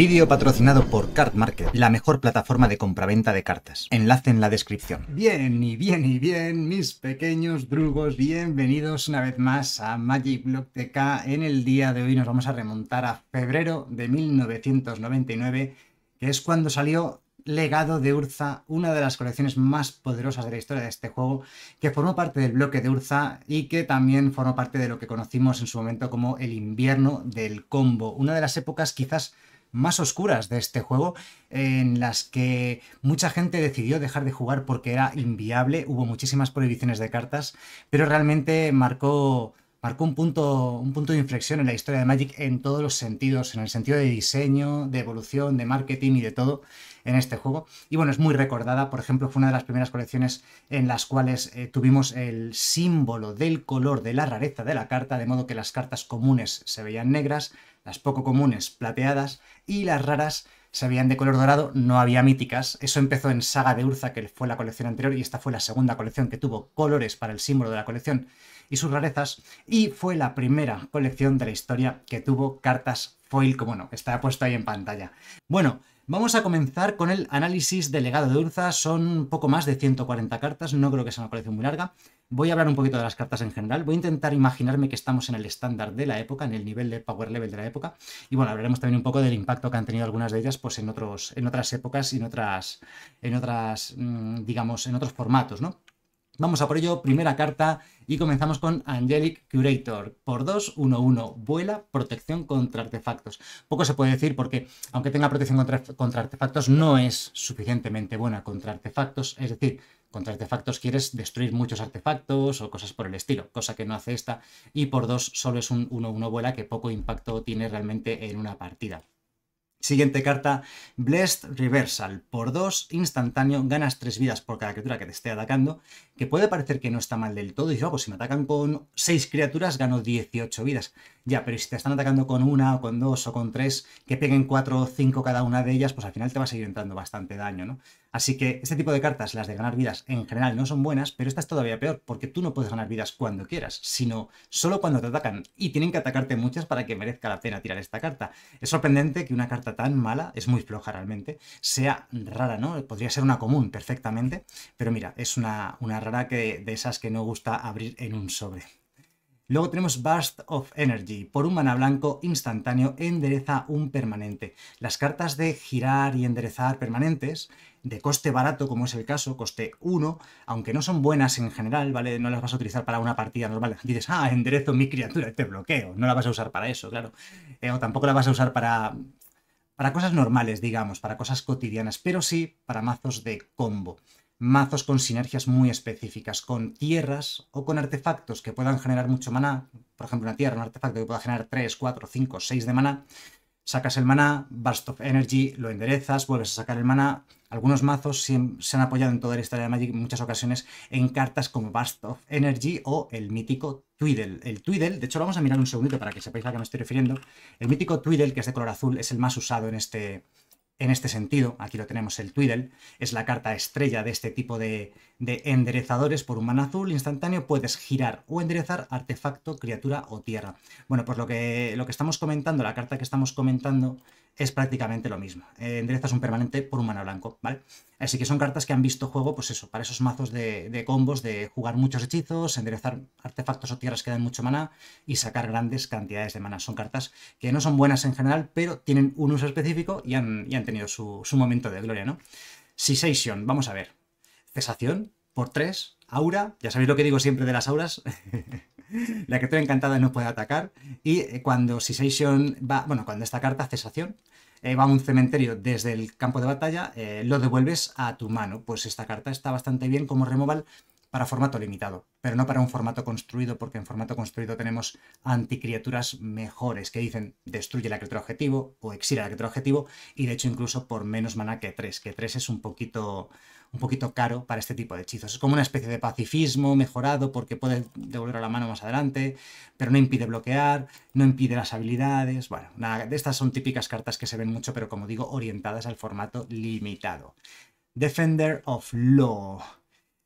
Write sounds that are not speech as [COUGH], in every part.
Vídeo patrocinado por Card Market, la mejor plataforma de compraventa de cartas. Enlace en la descripción. Bien, y bien, y bien, mis pequeños drugos, bienvenidos una vez más a Magic Block TK. En el día de hoy nos vamos a remontar a febrero de 1999, que es cuando salió Legado de Urza, una de las colecciones más poderosas de la historia de este juego, que formó parte del bloque de Urza y que también formó parte de lo que conocimos en su momento como el invierno del combo, una de las épocas quizás más oscuras de este juego, en las que mucha gente decidió dejar de jugar porque era inviable, hubo muchísimas prohibiciones de cartas, pero realmente marcó marcó un punto, un punto de inflexión en la historia de Magic en todos los sentidos, en el sentido de diseño, de evolución, de marketing y de todo en este juego. Y bueno, es muy recordada, por ejemplo, fue una de las primeras colecciones en las cuales eh, tuvimos el símbolo del color de la rareza de la carta, de modo que las cartas comunes se veían negras, las poco comunes plateadas y las raras se veían de color dorado, no había míticas. Eso empezó en Saga de Urza, que fue la colección anterior, y esta fue la segunda colección que tuvo colores para el símbolo de la colección y sus rarezas, y fue la primera colección de la historia que tuvo cartas foil, como no, está puesto ahí en pantalla. Bueno, Vamos a comenzar con el análisis del legado de Urza. Son poco más de 140 cartas, no creo que sea una colección muy larga. Voy a hablar un poquito de las cartas en general. Voy a intentar imaginarme que estamos en el estándar de la época, en el nivel de power level de la época. Y bueno, hablaremos también un poco del impacto que han tenido algunas de ellas pues, en, otros, en otras épocas y en otras, en otras, mm, digamos, en otros formatos, ¿no? Vamos a por ello, primera carta y comenzamos con Angelic Curator. Por 2, 1, 1, vuela, protección contra artefactos. Poco se puede decir porque, aunque tenga protección contra, artefactos, no es suficientemente buena contra artefactos. Es decir, contra artefactos quieres destruir muchos artefactos o cosas por el estilo, cosa que no hace esta. Y por 2 solo es un 1-1 vuela que poco impacto tiene realmente en una partida. Siguiente carta, Blessed Reversal. Por 2, instantáneo, ganas 3 vidas por cada criatura que te esté atacando, que puede parecer que no está mal del todo. Y yo, oh, pues si me atacan con seis criaturas, gano 18 vidas. Ya, pero si te están atacando con una, o con dos, o con tres, que peguen 4 o 5 cada una de ellas, pues al final te va a seguir entrando bastante daño, ¿no? Así que este tipo de cartas, las de ganar vidas en general, no son buenas, pero esta es todavía peor, porque tú no puedes ganar vidas cuando quieras, sino solo cuando te atacan, y tienen que atacarte muchas para que merezca la pena tirar esta carta. Es sorprendente que una carta tan mala, es muy floja realmente, sea rara, ¿no? Podría ser una común perfectamente, pero mira, es una, rara que, de esas que no gusta abrir en un sobre. Luego tenemos Burst of Energy. Por un mana blanco instantáneo endereza un permanente. Las cartas de girar y enderezar permanentes de coste barato, como es el caso, coste 1, aunque no son buenas en general, ¿vale? No las vas a utilizar para una partida normal. Dices, ah, enderezo mi criatura, te bloqueo. No la vas a usar para eso, claro. Eh, o tampoco la vas a usar para, para cosas normales, digamos, para cosas cotidianas, pero sí para mazos de combo. Mazos con sinergias muy específicas, con tierras o con artefactos que puedan generar mucho maná. Por ejemplo, una tierra, un artefacto que pueda generar 3, 4, 5, 6 de maná. Sacas el maná, Burst of Energy, lo enderezas, vuelves a sacar el maná, algunos mazos se han apoyado en toda la historia de Magic en muchas ocasiones en cartas como Bast of Energy o el mítico Twiddle. El Twiddle, de hecho vamos a mirar un segundito para que sepáis a qué me estoy refiriendo. El mítico Twiddle, que es de color azul, es el más usado en este, en este sentido, aquí lo tenemos el Twiddle. es la carta estrella de este tipo de, enderezadores por un mana azul instantáneo, puedes girar o enderezar artefacto, criatura o tierra. Bueno, pues lo que, lo que estamos comentando, la carta que estamos comentando es prácticamente lo mismo. Eh, enderezas un permanente por un mana blanco, ¿vale? Así que son cartas que han visto juego, pues eso, para esos mazos de, combos de jugar muchos hechizos, enderezar artefactos o tierras que dan mucho mana y sacar grandes cantidades de mana. Son cartas que no son buenas en general, pero tienen un uso específico y han, tenido su, su, momento de gloria, ¿no? Cessation, vamos a ver. Cesación por 3 aura. Ya sabéis lo que digo siempre de las auras. [LAUGHS] la que criatura encantada no puede atacar. Y eh, cuando va, bueno, cuando esta carta cesación eh, va a un cementerio desde el campo de batalla, eh, lo devuelves a tu mano. Pues esta carta está bastante bien como removal para formato limitado, pero no para un formato construido, porque en formato construido tenemos anticriaturas mejores que dicen destruye la criatura objetivo o exila la criatura objetivo, y de hecho incluso por menos mana que 3, que 3 es un poquito, un poquito caro para este tipo de hechizos. Es como una especie de pacifismo mejorado porque puede devolver a la mano más adelante, pero no impide bloquear, no impide las habilidades, bueno, nada, estas son típicas cartas que se ven mucho, pero como digo, orientadas al formato limitado. Defender of Law.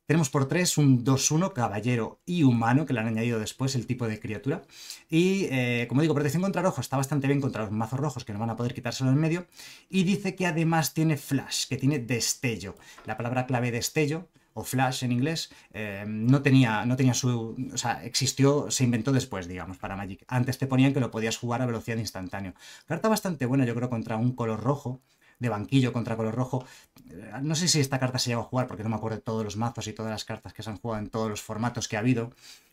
Tenemos por 3 un 2-1, caballero y humano, que le han añadido después el tipo de criatura. Y eh, como digo, protección contra rojo está bastante bien contra los mazos rojos, que no van a poder quitárselo en medio. Y dice que además tiene flash, que tiene destello. La palabra clave destello o flash en inglés, eh, no, tenía, no tenía su... O sea, existió, se inventó después, digamos, para Magic. Antes te ponían que lo podías jugar a velocidad instantánea. Carta bastante buena, yo creo, contra un color rojo, de banquillo contra color rojo. Eh, no sé si esta carta se lleva a jugar, porque no me acuerdo de todos los mazos y todas las cartas que se han jugado en todos los formatos que ha habido.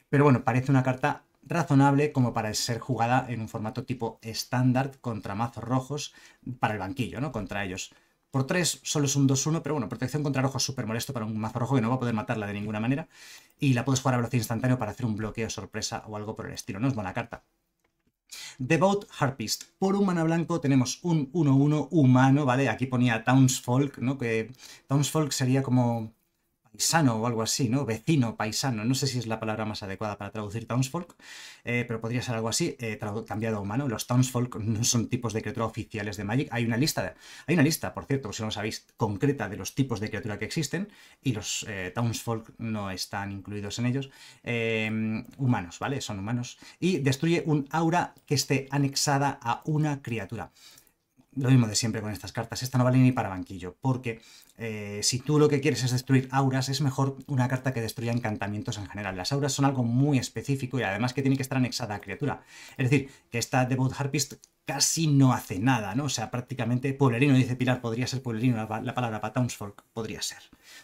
Pero bueno, parece una carta razonable como para ser jugada en un formato tipo estándar contra mazos rojos para el banquillo, ¿no? Contra ellos. Por 3 solo es un 2-1, pero bueno, protección contra rojo es súper molesto para un mazo rojo que no va a poder matarla de ninguna manera. Y la puedes jugar a velocidad instantánea para hacer un bloqueo sorpresa o algo por el estilo. No es buena carta. Devout Harpist. Por un mana blanco tenemos un 1-1 humano, ¿vale? Aquí ponía Townsfolk, ¿no? Que Townsfolk sería como paisano o algo así, ¿no? Vecino, paisano, no sé si es la palabra más adecuada para traducir townsfolk, eh, pero podría ser algo así, eh, cambiado a humano. Los townsfolk no son tipos de criatura oficiales de Magic. Hay una lista, hay una lista, por cierto, si no lo sabéis, concreta de los tipos de criatura que existen, y los eh, townsfolk no están incluidos en ellos. Em, humanos, ¿vale? Son humanos. Y destruye un aura que esté anexada a una criatura lo mismo de siempre con estas cartas. Esta no vale ni para banquillo, porque eh, si tú lo que quieres es destruir auras, es mejor una carta que destruya encantamientos en general. Las auras son algo muy específico y además que tiene que estar anexada a criatura. Es decir, que esta Devout Harpist casi no hace nada, ¿no? O sea, prácticamente pueblerino, dice Pilar, podría ser pueblerino la, palabra para townsfolk, podría ser.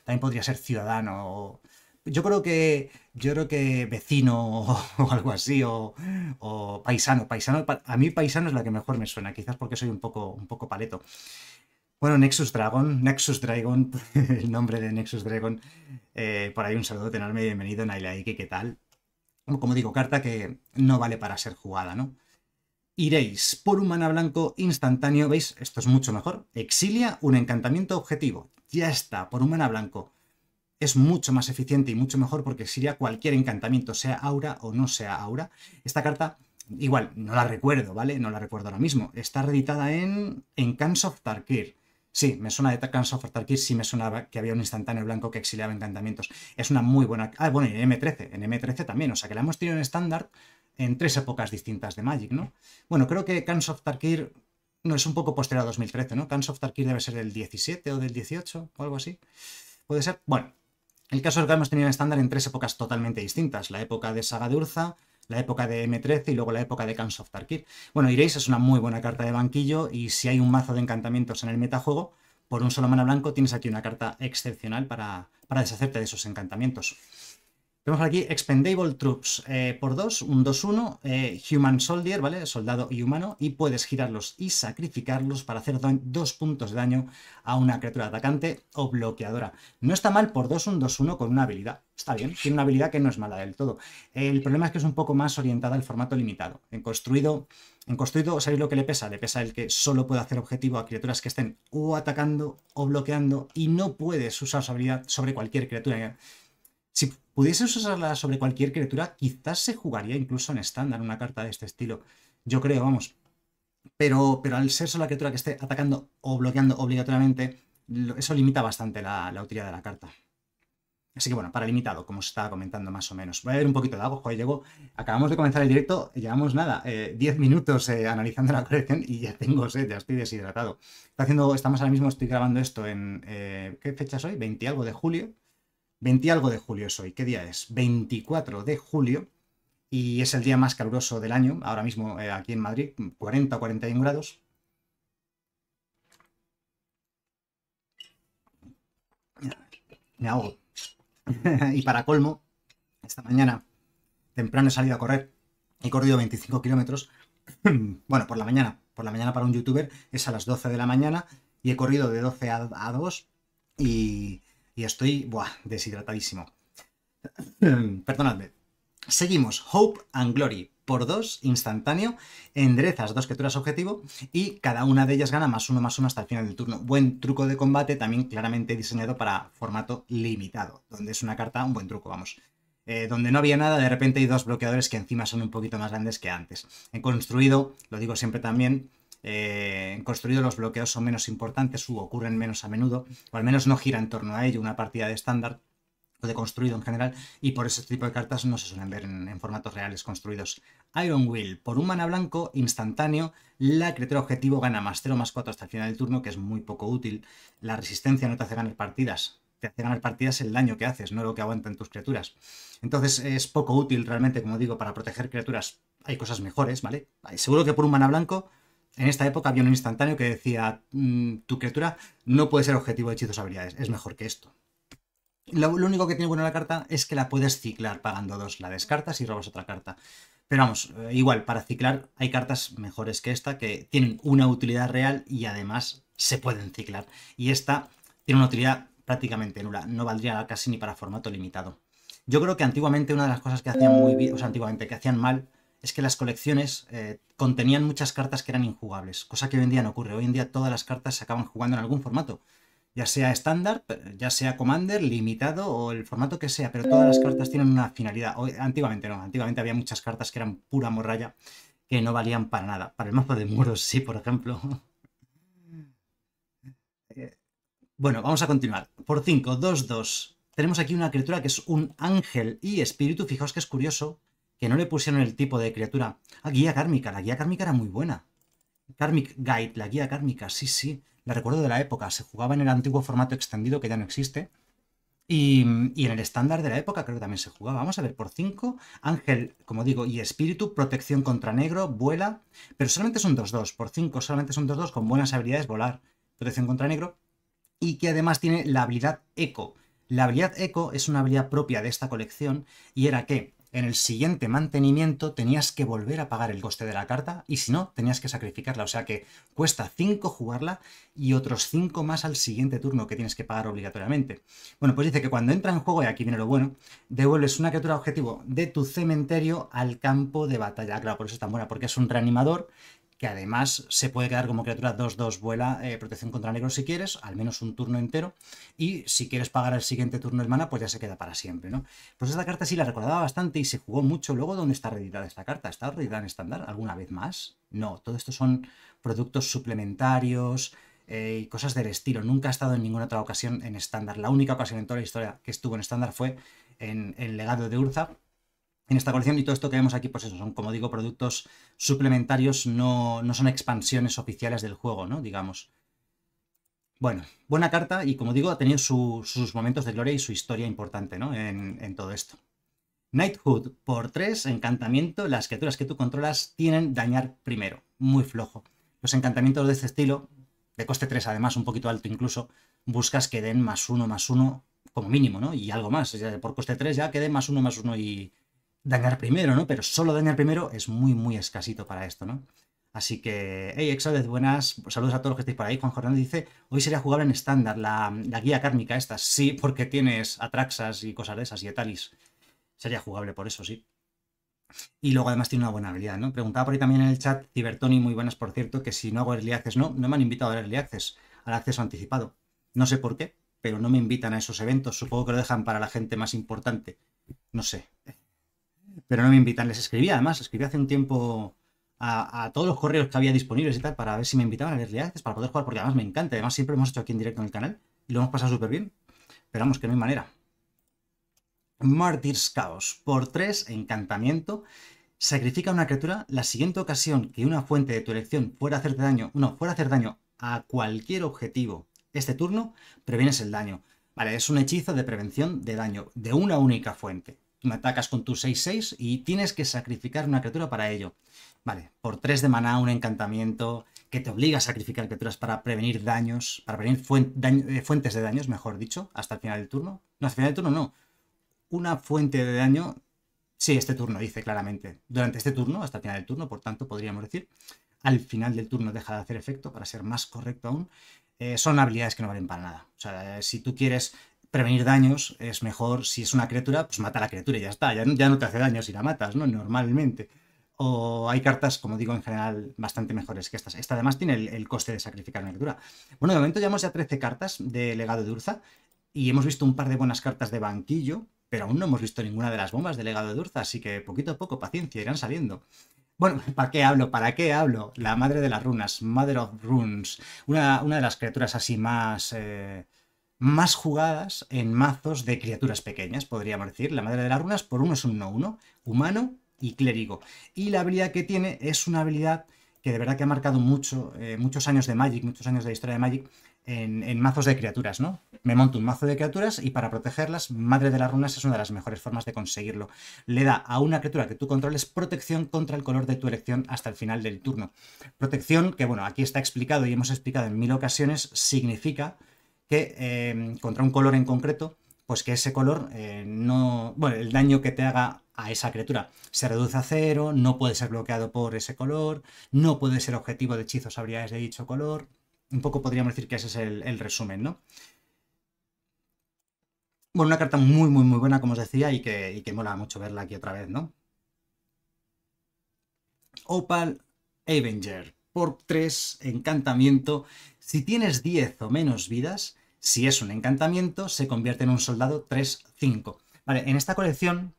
También podría ser ciudadano Yo creo que yo creo que vecino o, [LAUGHS] algo así, o, paisano. paisano. A mí paisano es la que mejor me suena, quizás porque soy un poco, un poco paleto. Bueno, Nexus Dragon, Nexus Dragon, [LAUGHS] el nombre de Nexus Dragon. Eh, por ahí un saludo tenerme bienvenido, Naila Ike, ¿qué tal? Como digo, carta que no vale para ser jugada, ¿no? Iréis por un mana blanco instantáneo, ¿veis? Esto es mucho mejor. Exilia un encantamiento objetivo. Ya está, por un mana blanco. Es mucho más eficiente y mucho mejor porque exilia cualquier encantamiento, sea aura o no sea aura. Esta carta Igual, no la recuerdo, ¿vale? No la recuerdo ahora mismo. Está reeditada en, en of Tarkir. Sí, me suena de Tacans of Tarkir, sí me sonaba que había un instantáneo blanco que exiliaba encantamientos. Es una muy buena... Ah, bueno, y en M13, en M13 también, o sea que la hemos tenido en estándar en tres épocas distintas de Magic, ¿no? Bueno, creo que Cans of Tarkir no es un poco posterior a 2013, ¿no? Cans of Tarkir debe ser del 17 o del 18 o algo así. Puede ser. Bueno, el caso es que hemos tenido en estándar en tres épocas totalmente distintas. La época de Saga de Urza, la época de M13 y luego la época de Kans of Bueno, Iréis es una muy buena carta de banquillo y si hay un mazo de encantamientos en el metajuego, por un solo mana blanco tienes aquí una carta excepcional para, para deshacerte de esos encantamientos. Tenemos aquí Expendable Troops eh, por 2, un 2-1, eh, Human Soldier, ¿vale? Soldado y humano, y puedes girarlos y sacrificarlos para hacer dos puntos de daño a una criatura atacante o bloqueadora. No está mal por 2, un 2-1 con una habilidad. Está bien, tiene una habilidad que no es mala del todo. El problema es que es un poco más orientada al formato limitado. En construido, en construido, ¿sabéis lo que le pesa? Le pesa el que solo puede hacer objetivo a criaturas que estén o atacando o bloqueando y no puedes usar su habilidad sobre cualquier criatura. Si pudiese usarla sobre cualquier criatura, quizás se jugaría incluso en estándar una carta de este estilo. Yo creo, vamos. Pero, pero al ser solo la criatura que esté atacando o bloqueando obligatoriamente, eso limita bastante la, utilidad de la carta. Así que bueno, para limitado, como os estaba comentando más o menos. Voy a ver un poquito de agua, joder, llego, acabamos de comenzar el directo, llevamos nada, 10 eh, minutos eh, analizando la [LAUGHS] colección y ya tengo sed, ya estoy deshidratado. haciendo, estamos ahora mismo, estoy grabando esto en, eh, ¿qué fecha es hoy? 20 algo de julio. 20 algo de julio es hoy. ¿Qué día es? 24 de julio. Y es el día más caluroso del año, ahora mismo eh, aquí en Madrid, 40 o 41 grados. Me ahogo. [LAUGHS] y para colmo, esta mañana temprano he salido a correr. He corrido 25 kilómetros. [CLEARS THROAT] bueno, por la mañana. Por la mañana para un youtuber es a las 12 de la mañana. Y he corrido de 12 a, a 2. Y, y estoy, deshidratadísimo. [CLEARS THROAT] Perdonadme. Seguimos. Hope and Glory. Por dos, instantáneo. Enderezas dos criaturas objetivo y cada una de ellas gana más uno más uno hasta el final del turno. Buen truco de combate, también claramente diseñado para formato limitado, donde es una carta, un buen truco, vamos. Eh, donde no había nada, de repente hay dos bloqueadores que encima son un poquito más grandes que antes. He construido, lo digo siempre también, en eh, construido los bloqueos son menos importantes u ocurren menos a menudo, o al menos no gira en torno a ello una partida de estándar o de construido en general, y por ese tipo de cartas no se suelen ver en, formatos reales construidos. Iron Will, por un mana blanco instantáneo, la criatura objetivo gana más 0 más 4 hasta el final del turno, que es muy poco útil. La resistencia no te hace ganar partidas, te hace ganar partidas el daño que haces, no lo que aguantan tus criaturas. Entonces es poco útil realmente, como digo, para proteger criaturas. Hay cosas mejores, ¿vale? Seguro que por un mana blanco en esta época había un instantáneo que decía, mm, tu criatura no puede ser objetivo de hechizos habilidades, es mejor que esto. Lo, único que tiene bueno la carta es que la puedes ciclar pagando dos, la descartas y robas otra carta. Pero vamos, eh, igual, para ciclar hay cartas mejores que esta que tienen una utilidad real y además se pueden ciclar. Y esta tiene una utilidad prácticamente nula, no valdría casi ni para formato limitado. Yo creo que antiguamente una de las cosas que hacían muy bien, o sea, antiguamente que hacían mal es que las colecciones eh, contenían muchas cartas que eran injugables, cosa que hoy en día no ocurre. Hoy en día todas las cartas se acaban jugando en algún formato, ya sea estándar, ya sea commander, limitado o el formato que sea, pero todas las cartas tienen una finalidad. antiguamente no, antiguamente había muchas cartas que eran pura morralla que no valían para nada. Para el mapa de muros sí, por ejemplo. [LAUGHS] Eh, bueno, vamos a continuar. Por 5, 2, 2. Tenemos aquí una criatura que es un ángel y espíritu. Fijaos que es curioso que no le pusieron el tipo de criatura. Ah, guía kármica. La guía kármica era muy buena. Karmic Guide, la guía kármica, sí, sí. La recuerdo de la época. Se jugaba en el antiguo formato extendido que ya no existe. Y, en el estándar de la época creo que también se jugaba. Vamos a ver, por 5, ángel, como digo, y espíritu, protección contra negro, vuela. Pero solamente son 2-2. Por 5 solamente son 2-2 con buenas habilidades, volar, protección contra negro. Y que además tiene la habilidad eco. La habilidad eco es una habilidad propia de esta colección y era que en el siguiente mantenimiento tenías que volver a pagar el coste de la carta y si no, tenías que sacrificarla. O sea que cuesta 5 jugarla y otros 5 más al siguiente turno que tienes que pagar obligatoriamente. Bueno, pues dice que cuando entra en juego, y aquí viene lo bueno, devuelves una criatura objetivo de tu cementerio al campo de batalla. Claro, por eso es tan buena, porque es un reanimador que además se puede quedar como criatura 2-2 vuela eh, protección contra negro si quieres, al menos un turno entero, y si quieres pagar el siguiente turno de mana, pues ya se queda para siempre, ¿no? Pues esta carta sí la recordaba bastante y se jugó mucho. Luego, ¿dónde está reeditada esta carta? ¿Está reeditada en estándar alguna vez más? No, todo esto son productos suplementarios eh, y cosas del estilo. Nunca ha estado en ninguna otra ocasión en estándar. La única ocasión en toda la historia que estuvo en estándar fue en el legado de Urza, en esta colección y todo esto que vemos aquí, pues eso, son, como digo, productos suplementarios, no, son expansiones oficiales del juego, ¿no? Digamos. Bueno, buena carta y como digo, ha tenido sus momentos de gloria y su historia importante, ¿no? En, todo esto. Knighthood por 3, encantamiento, las criaturas que tú controlas tienen dañar primero, muy flojo. Los encantamientos de este estilo, de coste 3 además, un poquito alto incluso, buscas que den más 1, más 1 como mínimo, ¿no? Y algo más, por coste 3 ya que den más 1, más 1 y, dañar primero, ¿no? Pero solo dañar primero es muy, muy escasito para esto, ¿no? Así que, hey, Exodus, buenas. Saludos a todos los que estáis por ahí. Juan Jordán dice, hoy sería jugable en estándar la, guía kármica esta. Sí, porque tienes Atraxas y cosas de esas y Etalis. Sería jugable por eso, sí. Y luego además tiene una buena habilidad, ¿no? Preguntaba por ahí también en el chat, Cibertoni, muy buenas por cierto, que si no hago Early Access, no, no me han invitado a Early Access, al acceso anticipado. No sé por qué, pero no me invitan a esos eventos. Supongo que lo dejan para la gente más importante. No sé pero no me invitan. Les escribí, además, escribí hace un tiempo a, todos los correos que había disponibles y tal para ver si me invitaban a leer para poder jugar, porque además me encanta. Además, siempre lo hemos hecho aquí en directo en el canal y lo hemos pasado súper bien. Pero vamos, que no hay manera. Martyrs Chaos. Por 3, encantamiento. Sacrifica una criatura la siguiente ocasión que una fuente de tu elección fuera a hacerte daño, no, fuera a hacer daño a cualquier objetivo este turno, previenes el daño. Vale, es un hechizo de prevención de daño de una única fuente me atacas con tu 6-6 y tienes que sacrificar una criatura para ello. Vale, por 3 de maná, un encantamiento que te obliga a sacrificar criaturas para prevenir daños, para prevenir eh, fuentes de daños, mejor dicho, hasta el final del turno. No, hasta el final del turno no. Una fuente de daño, sí, este turno, dice claramente. Durante este turno, hasta el final del turno, por tanto, podríamos decir. Al final del turno deja de hacer efecto, para ser más correcto aún. Eh, son habilidades que no valen para nada. O sea, eh, si tú quieres prevenir daños es mejor, si es una criatura, pues mata a la criatura y ya está, ya, ya no te hace daño si la matas, ¿no? Normalmente. O hay cartas, como digo, en general bastante mejores que estas. Esta además tiene el, coste de sacrificar una criatura. Bueno, de momento hemos ya 13 cartas de legado de Urza y hemos visto un par de buenas cartas de banquillo, pero aún no hemos visto ninguna de las bombas de legado de Urza, así que poquito a poco, paciencia, irán saliendo. Bueno, [LAUGHS] ¿para qué hablo? ¿Para qué hablo? La madre de las runas, Mother of Runes, una, una de las criaturas así más... Eh, más jugadas en mazos de criaturas pequeñas, podríamos decir. La madre de las runas por uno es un 1-1, humano y clérigo. Y la habilidad que tiene es una habilidad que de verdad que ha marcado mucho, eh, muchos años de Magic, muchos años de historia de Magic, en, mazos de criaturas, ¿no? Me monto un mazo de criaturas y para protegerlas, Madre de las Runas es una de las mejores formas de conseguirlo. Le da a una criatura que tú controles protección contra el color de tu elección hasta el final del turno. Protección que, bueno, aquí está explicado y hemos explicado en mil ocasiones, significa que em, contra un color en concreto, pues que ese color eh, no. Bueno, el daño que te haga a esa criatura se reduce a cero, no puede ser bloqueado por ese color, no puede ser objetivo de hechizos habilidades de dicho color. Un poco podríamos decir que ese es el, resumen, ¿no? Bueno, una carta muy, muy, muy buena, como os decía, y que, y que mola mucho verla aquí otra vez, ¿no? Opal Avenger. Por 3, encantamiento. Si tienes 10 o menos vidas, si es un encantamiento, se convierte en un soldado 3-5. Vale, en esta colección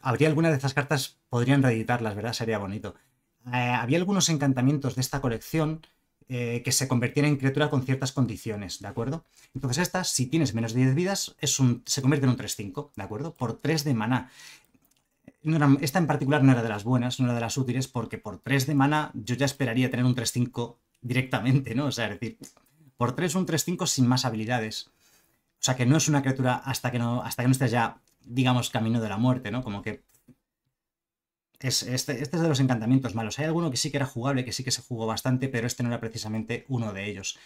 habría algunas de estas cartas, podrían reeditarlas, ¿verdad? Sería bonito. Eh, había algunos encantamientos de esta colección eh, que se convertían en criatura con ciertas condiciones, ¿de acuerdo? Entonces esta, si tienes menos de 10 vidas, es un, se convierte en un 3-5, ¿de acuerdo? Por 3 de maná. esta en particular no era de las buenas, no era de las útiles, porque por 3 de mana yo ya esperaría tener un 3-5 directamente, ¿no? O sea, es decir, por 3, un 3-5 sin más habilidades. O sea que no es una criatura hasta que no, hasta que estés ya, digamos, camino de la muerte, ¿no? Como que. Es, este, este, es de los encantamientos malos. Hay alguno que sí que era jugable, que sí que se jugó bastante, pero este no era precisamente uno de ellos.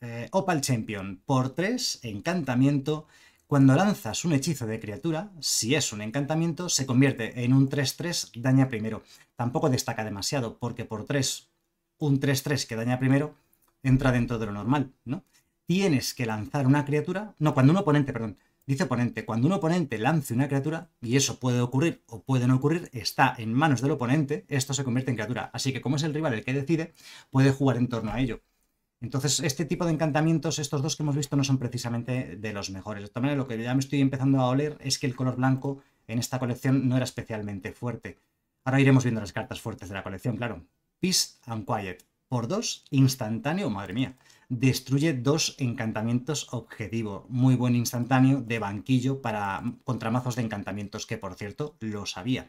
Eh, Opal Champion, por 3, encantamiento. Cuando lanzas un hechizo de criatura, si es un encantamiento, se convierte en un 3-3 daña primero. Tampoco destaca demasiado, porque por 3, un 3-3 que daña primero entra dentro de lo normal, ¿no? Tienes que lanzar una criatura, no, cuando un oponente, perdón, dice oponente, cuando un oponente lance una criatura, y eso puede ocurrir o puede no ocurrir, está en manos del oponente, esto se convierte en criatura. Así que como es el rival el que decide, puede jugar en torno a ello. Entonces, este tipo de encantamientos, estos dos que hemos visto, no son precisamente de los mejores. De todas maneras, lo que ya me estoy empezando a oler es que el color blanco en esta colección no era especialmente fuerte. Ahora iremos viendo las cartas fuertes de la colección, claro. Peace and Quiet por 2, instantáneo, madre mía. Destruye dos encantamientos objetivo. Muy buen instantáneo de banquillo para contramazos de encantamientos, que por cierto lo sabía.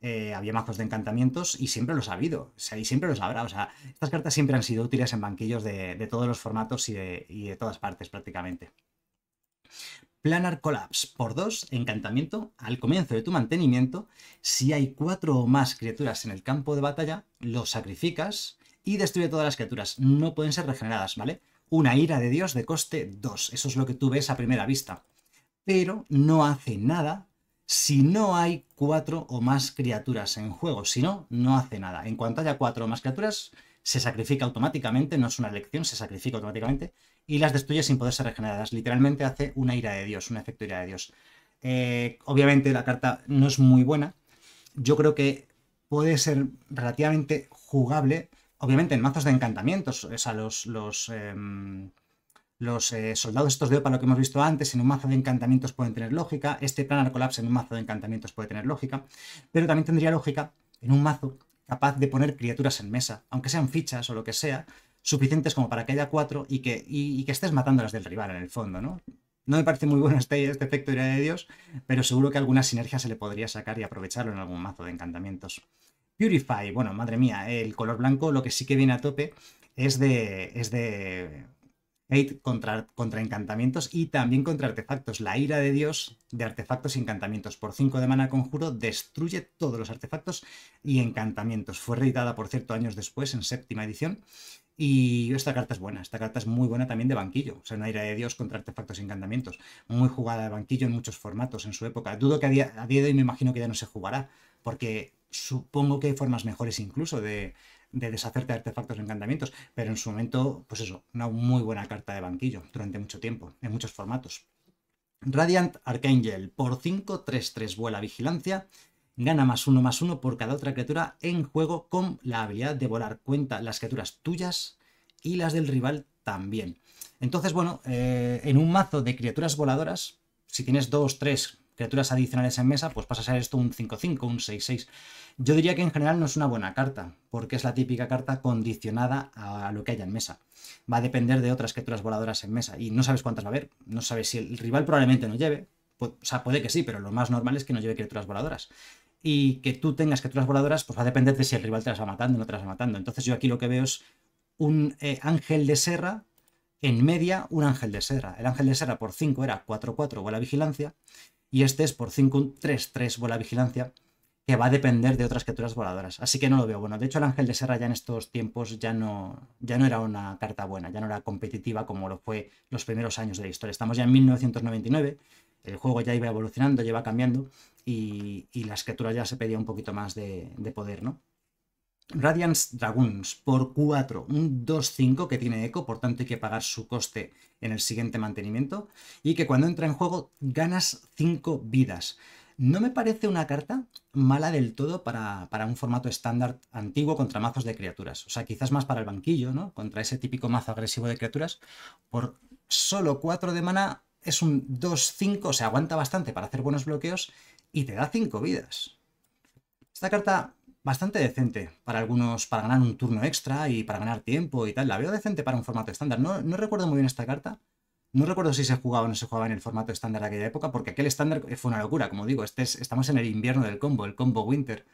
Eh, había mazos de encantamientos y siempre los ha habido, y siempre los habrá. O sea, estas cartas siempre han sido útiles en banquillos de, todos los formatos y de, todas partes prácticamente. Planar Collapse por dos encantamiento, al comienzo de tu mantenimiento, si hay cuatro o más criaturas en el campo de batalla, lo sacrificas y destruye todas las criaturas. No pueden ser regeneradas, ¿vale? Una ira de Dios de coste 2. Eso es lo que tú ves a primera vista. Pero no hace nada si no hay cuatro o más criaturas en juego. Si no, no hace nada. En cuanto haya cuatro o más criaturas, se sacrifica automáticamente, no es una elección, se sacrifica automáticamente y las destruye sin poder ser regeneradas. Literalmente hace una ira de Dios, un efecto ira de Dios. Eh, obviamente la carta no es muy buena. Yo creo que puede ser relativamente jugable obviamente en mazos de encantamientos, o sea, los, los, em, eh, soldados estos de OPA, lo que hemos visto antes, en un mazo de encantamientos pueden tener lógica, este planar collapse en un mazo de encantamientos puede tener lógica, pero también tendría lógica en un mazo capaz de poner criaturas en mesa, aunque sean fichas o lo que sea, suficientes como para que haya cuatro y que, estés matando las del rival en el fondo, ¿no? No me parece muy bueno este, este efecto de de Dios, pero seguro que alguna sinergia se le podría sacar y aprovecharlo en algún mazo de encantamientos. Purify, bueno, madre mía, el color blanco lo que sí que viene a tope es de, es de hate contra, encantamientos y también contra artefactos. La ira de Dios de artefactos y encantamientos. Por 5 de mana conjuro destruye todos los artefactos y encantamientos. Fue reeditada, por cierto, años después en séptima edición. Y esta carta es buena, esta carta es muy buena también de banquillo, o sea, una ira de Dios contra artefactos y encantamientos, muy jugada de banquillo en muchos formatos en su época. Dudo que a día de hoy me imagino que ya no se jugará, porque supongo que hay formas mejores incluso de, deshacerte de artefactos o encantamientos, pero en su momento, pues eso, una muy buena carta de banquillo durante mucho tiempo, en muchos formatos. Radiant Archangel, por 5, 3, 3 vuela vigilancia, gana más 1, más 1 por cada otra criatura en juego con la habilidad de volar. Cuenta las criaturas tuyas y las del rival también. Entonces, bueno, eh, en un mazo de criaturas voladoras, si tienes 2, 3, criaturas adicionales en mesa, pues pasa a ser esto un 5-5, un 6-6. Yo diría que en general no es una buena carta, porque es la típica carta condicionada a lo que haya en mesa. Va a depender de otras criaturas voladoras en mesa y no sabes cuántas va a haber. No sabes si el rival probablemente no lleve, o sea, puede que sí, pero lo más normal es que no lleve criaturas voladoras. Y que tú tengas criaturas voladoras, pues va a depender de si el rival te las va matando o no te las va matando. Entonces yo aquí lo que veo es un eh, ángel de serra en media un ángel de serra. El ángel de serra por 5 era 4-4 o la vigilancia, y este es por 5 3-3 bola vigilancia, que va a depender de otras criaturas voladoras. Así que no lo veo bueno. De hecho, el Ángel de Serra ya en estos tiempos ya no, ya no era una carta buena, ya no era competitiva como lo fue los primeros años de la historia. Estamos ya en 1999, el juego ya iba evolucionando, ya iba cambiando y, y las criaturas ya se pedía un poquito más de poder, ¿no? Radiance Dragons por 4, un 2-5 que tiene eco, por tanto hay que pagar su coste en el siguiente mantenimiento, y que cuando entra en juego ganas 5 vidas. No me parece una carta mala del todo para, un formato estándar antiguo contra mazos de criaturas. O sea, quizás más para el banquillo, ¿no? Contra ese típico mazo agresivo de criaturas. Por solo 4 de mana es un 2-5, o se aguanta bastante para hacer buenos bloqueos y te da 5 vidas. Esta carta bastante decente para algunos, para ganar un turno extra y para ganar tiempo y tal. La veo decente para un formato estándar. No, no recuerdo muy bien esta carta. No recuerdo si se jugaba o no se jugaba en el formato estándar de aquella época, porque aquel estándar fue una locura. Como digo, este estamos en el invierno del combo, el combo winter.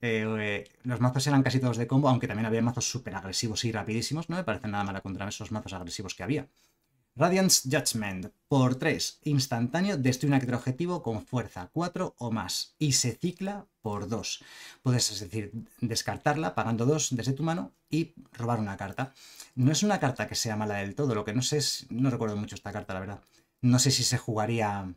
Eh, eh, los mazos eran casi todos de combo, aunque también había mazos súper agresivos y rapidísimos. No me parece nada mal contra esos mazos agresivos que había. Radiance Judgment. Por 3, instantáneo, destruye un objetivo con fuerza 4 o más y se cicla por 2. Puedes, es decir, descartarla pagando 2 desde tu mano y robar una carta. No es una carta que sea mala del todo, lo que no sé es, no recuerdo mucho esta carta, la verdad. No sé si se jugaría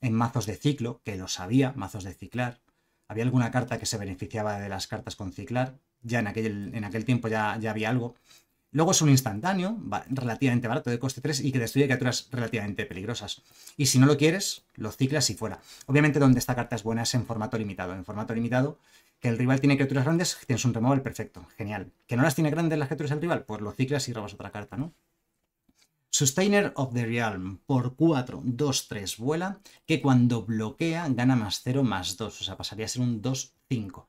en mazos de ciclo, que lo sabía, mazos de ciclar. Había alguna carta que se beneficiaba de las cartas con ciclar. Ya en aquel, en aquel tiempo ya, ya había algo. Luego es un instantáneo, relativamente barato, de coste 3 y que destruye criaturas relativamente peligrosas. Y si no lo quieres, lo ciclas y fuera. Obviamente donde esta carta es buena es en formato limitado. En formato limitado, que el rival tiene criaturas grandes, tienes un removal perfecto, genial. Que no las tiene grandes las criaturas del rival, pues lo ciclas y robas otra carta, ¿no? Sustainer of the Realm por 4, 2, 3 vuela, que cuando bloquea gana más 0, más 2, o sea, pasaría a ser un 2, 5.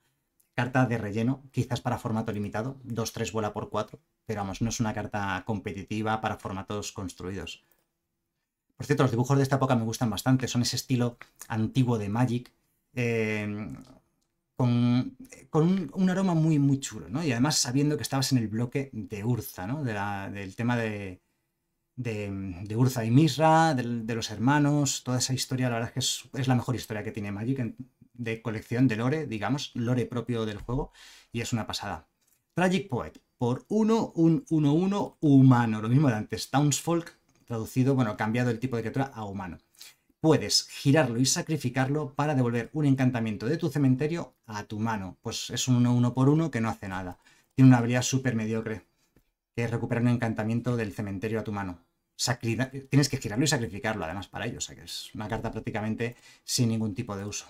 Carta de relleno, quizás para formato limitado, 2, 3 vuela por 4, pero vamos, no es una carta competitiva para formatos construidos. Por cierto, los dibujos de esta época me gustan bastante. Son ese estilo antiguo de Magic. Eh, con, un, aroma muy, muy chulo, ¿no? Y además sabiendo que estabas en el bloque de Urza, ¿no? del tema de, Urza y Misra, de, los hermanos, toda esa historia, la verdad es que es, la mejor historia que tiene Magic de colección de lore, digamos, lore propio del juego, y es una pasada. Tragic Poet, por 1, un 1-1 humano. Lo mismo de antes, Townsfolk, traducido, bueno, cambiado el tipo de criatura a humano. Puedes girarlo y sacrificarlo para devolver un encantamiento de tu cementerio a tu mano. Pues es un 1-1 por 1 que no hace nada. Tiene una habilidad súper mediocre, que es recuperar un encantamiento del cementerio a tu mano. tienes que girarlo y sacrificarlo, además, para ello. O sea que es una carta prácticamente sin ningún tipo de uso.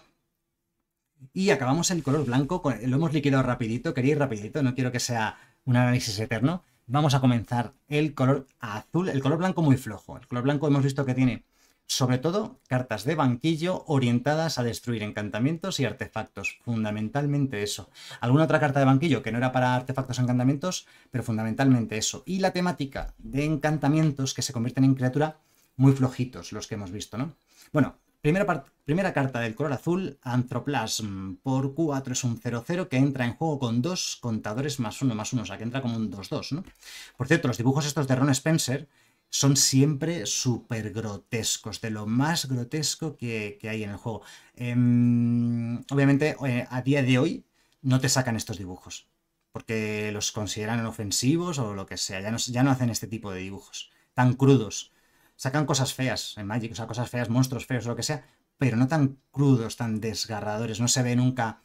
Y acabamos el color blanco, lo hemos liquidado rapidito, quería ir rapidito, no quiero que sea un análisis eterno, vamos a comenzar el color azul, el color blanco muy flojo. El color blanco hemos visto que tiene sobre todo cartas de banquillo orientadas a destruir encantamientos y artefactos, fundamentalmente eso. Alguna otra carta de banquillo que no era para artefactos o encantamientos, pero fundamentalmente eso. Y la temática de encantamientos que se convierten en criatura muy flojitos, los que hemos visto, ¿no? Bueno, Primera, carta del color azul, Anthroplasm, por 4 es un 0-0 que entra en juego con dos contadores más uno más uno, o sea que entra como un 2-2, ¿no? Por cierto, los dibujos estos de Ron Spencer son siempre súper grotescos, de lo más grotesco que, hay en el juego. Em, obviamente, eh, a día de hoy no te sacan estos dibujos, porque los consideran ofensivos o lo que sea, ya no hacen este tipo de dibujos tan crudos sacan cosas feas en Magic, o sea, cosas feas, monstruos feos, lo que sea, pero no tan crudos, tan desgarradores. No se ve nunca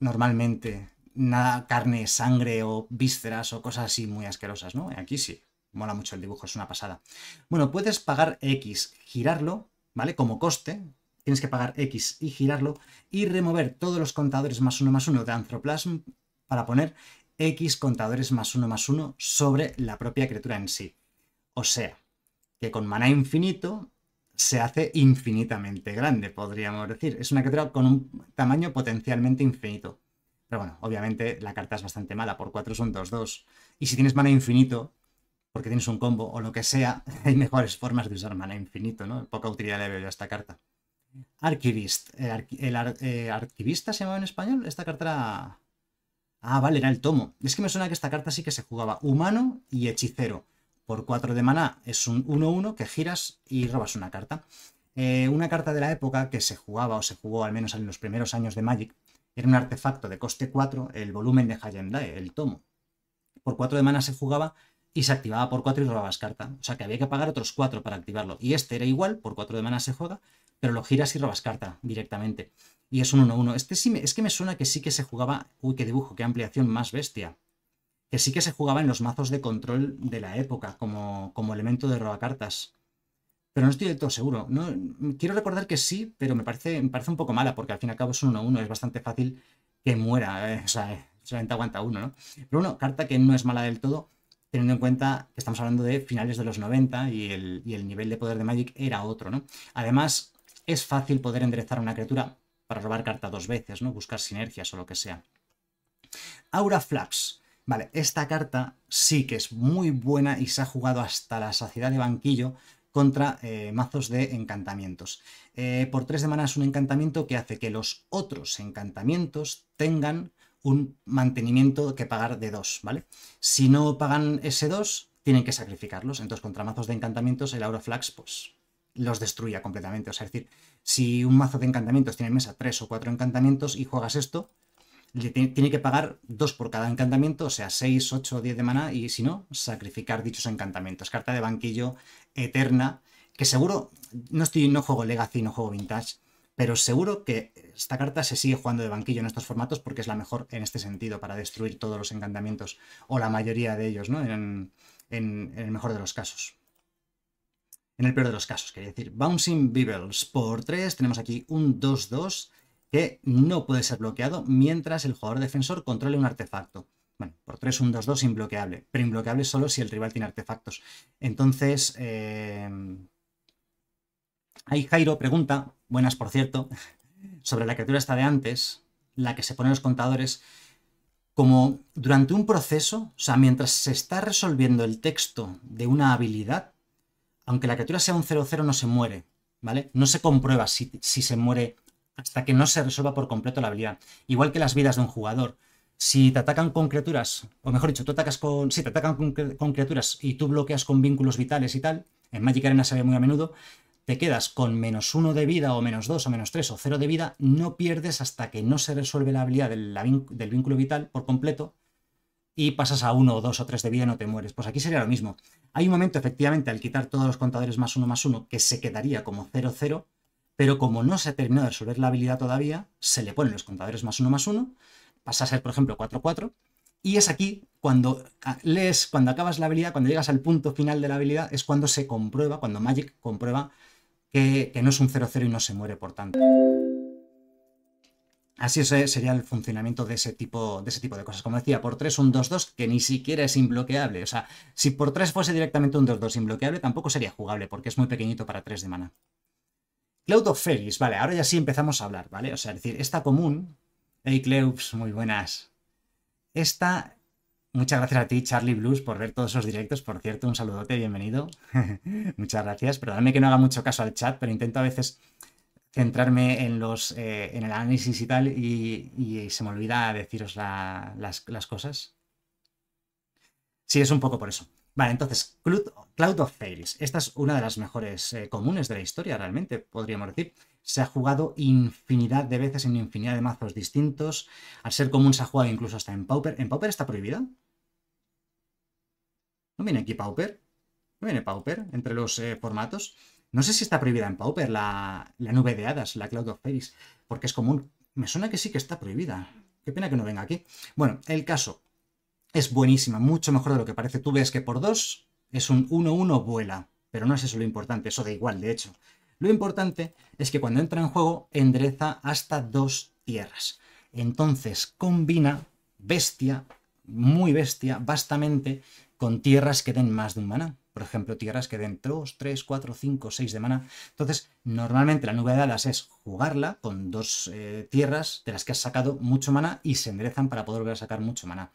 normalmente nada carne, sangre o vísceras o cosas así muy asquerosas, ¿no? Aquí sí, mola mucho el dibujo, es una pasada. Bueno, puedes pagar X, girarlo, ¿vale? Como coste, tienes que pagar X y girarlo y remover todos los contadores más uno más uno de Anthroplasm para poner X contadores más uno más uno sobre la propia criatura en sí. O sea, que con mana infinito se hace infinitamente grande, podríamos decir. Es una criatura con un tamaño potencialmente infinito. Pero bueno, obviamente la carta es bastante mala, por 4 son 2-2. Y si tienes mana infinito, porque tienes un combo o lo que sea, [LAUGHS] hay mejores formas de usar mana infinito, ¿no? Poca utilidad le veo a esta carta. Archivist. Eh, ¿El, eh, arquivista archivista se llamaba en español? Esta carta era... Ah, vale, era el tomo. Es que me suena que esta carta sí que se jugaba humano y hechicero por 4 de maná es un 1-1 que giras y robas una carta. Eh, una carta de la época que se jugaba o se jugó al menos en los primeros años de Magic era un artefacto de coste 4, el volumen de Hayendae, el tomo. Por 4 de mana se jugaba y se activaba por 4 y robabas carta. O sea que había que pagar otros 4 para activarlo. Y este era igual, por 4 de mana se juega, pero lo giras y robas carta directamente. Y es un 1-1. Este sí me, es que me suena que sí que se jugaba. Uy, qué dibujo, qué ampliación más bestia que sí que se jugaba en los mazos de control de la época como, como elemento de robacartas. Pero no estoy del todo seguro. No, quiero recordar que sí, pero me parece, parece un poco mala, porque al fin y al cabo es un 1-1, es bastante fácil que muera. Eh, o sea, eh, solamente aguanta uno, ¿no? Pero bueno, carta que no es mala del todo, teniendo en cuenta que estamos hablando de finales de los 90 y el, nivel de poder de Magic era otro, ¿no? Además, es fácil poder enderezar a una criatura para robar carta dos veces, ¿no? Buscar sinergias o lo que sea. Aura Flaps. Vale, esta carta sí que es muy buena y se ha jugado hasta la saciedad de banquillo contra eh, mazos de encantamientos. Eh, por 3 de mana es un encantamiento que hace que los otros encantamientos tengan un mantenimiento que pagar de 2, ¿vale? Si no pagan ese 2, tienen que sacrificarlos. Entonces, contra mazos de encantamientos, el Auroflax, pues, los destruya completamente. O sea, es decir, si un mazo de encantamientos tiene en mesa 3 o 4 encantamientos y juegas esto, tiene que pagar 2 por cada encantamiento, o sea, 6, 8, 10 de maná, y si no, sacrificar dichos encantamientos. Carta de banquillo eterna, que seguro, no, estoy, no juego Legacy, no juego Vintage, pero seguro que esta carta se sigue jugando de banquillo en estos formatos porque es la mejor en este sentido, para destruir todos los encantamientos, o la mayoría de ellos, ¿no? En, el mejor de los casos. En el peor de los casos, quería decir. Bouncing Bibbles por 3, tenemos aquí un 2-2 que no puede ser bloqueado mientras el jugador defensor controle un artefacto. Bueno, por 3, un 2-2 imbloqueable, pero imbloqueable solo si el rival tiene artefactos. Entonces, eh, ahí Jairo pregunta, buenas por cierto, sobre la criatura esta de antes, la que se pone en los contadores, como durante un proceso, o sea, mientras se está resolviendo el texto de una habilidad, aunque la criatura sea un 0-0 no se muere, ¿vale? No se comprueba si se muere hasta que no se resuelva por completo la habilidad. Igual que las vidas de un jugador. Si te atacan con criaturas, o mejor dicho, tú atacas con. Si te atacan con, criaturas y tú bloqueas con vínculos vitales y tal, en Magic Arena se ve muy a menudo, te quedas con menos uno de vida, o menos dos, o menos tres, o cero de vida, no pierdes hasta que no se resuelve la habilidad del, vínculo vital por completo, y pasas a uno o dos o tres de vida y no te mueres. Pues aquí sería lo mismo. Hay un momento, efectivamente, al quitar todos los contadores más uno más uno que se quedaría como cero cero, pero como no se ha terminado de resolver la habilidad todavía, se le ponen los contadores más uno más uno, pasa a ser, por ejemplo, 4-4, y es aquí cuando ah, lees, cuando acabas la habilidad, cuando llegas al punto final de la habilidad, es cuando se comprueba, cuando Magic comprueba que, no es un 0-0 y no se muere, por tanto. Así eh, sería el funcionamiento de ese, tipo, de ese tipo de cosas. Como decía, por 3 un 2-2 que ni siquiera es imbloqueable. O sea, si por 3 fuese directamente un 2-2 imbloqueable, tampoco sería jugable porque es muy pequeñito para 3 de mana. Ferris, vale, ahora ya sí empezamos a hablar, ¿vale? O sea, decir, esta común... Hey, Cleups, muy buenas. Esta... Muchas gracias a ti, Charlie Blues, por ver todos esos directos. Por cierto, un saludote, bienvenido. [LAUGHS] Muchas gracias. Perdóname que no haga mucho caso al chat, pero intento a veces centrarme en los eh, en el análisis y tal y, se me olvida deciros las, las, cosas. Sí, es un poco por eso. Vale, entonces, Cloud of Fails. Esta es una de las mejores eh, comunes de la historia, realmente, podríamos decir. Se ha jugado infinidad de veces en infinidad de mazos distintos. Al ser común se ha jugado incluso hasta en Pauper. ¿En Pauper está prohibida? ¿No viene aquí Pauper? ¿No viene Pauper entre los eh, formatos? No sé si está prohibida en Pauper la, la nube de hadas, la Cloud of Fails, porque es común. Me suena que sí que está prohibida. Qué pena que no venga aquí. Bueno, el caso es buenísima, mucho mejor de lo que parece. Tú ves que por 2 es un 1-1 vuela, pero no es eso lo importante, eso da igual, de hecho. Lo importante es que cuando entra en juego endereza hasta dos tierras. Entonces combina bestia, muy bestia, vastamente con tierras que den más de un maná. Por ejemplo, tierras que den 2, 3, 4, 5, 6 de maná. Entonces, normalmente la nube de alas es jugarla con dos eh, tierras de las que has sacado mucho maná y se enderezan para poder volver a sacar mucho maná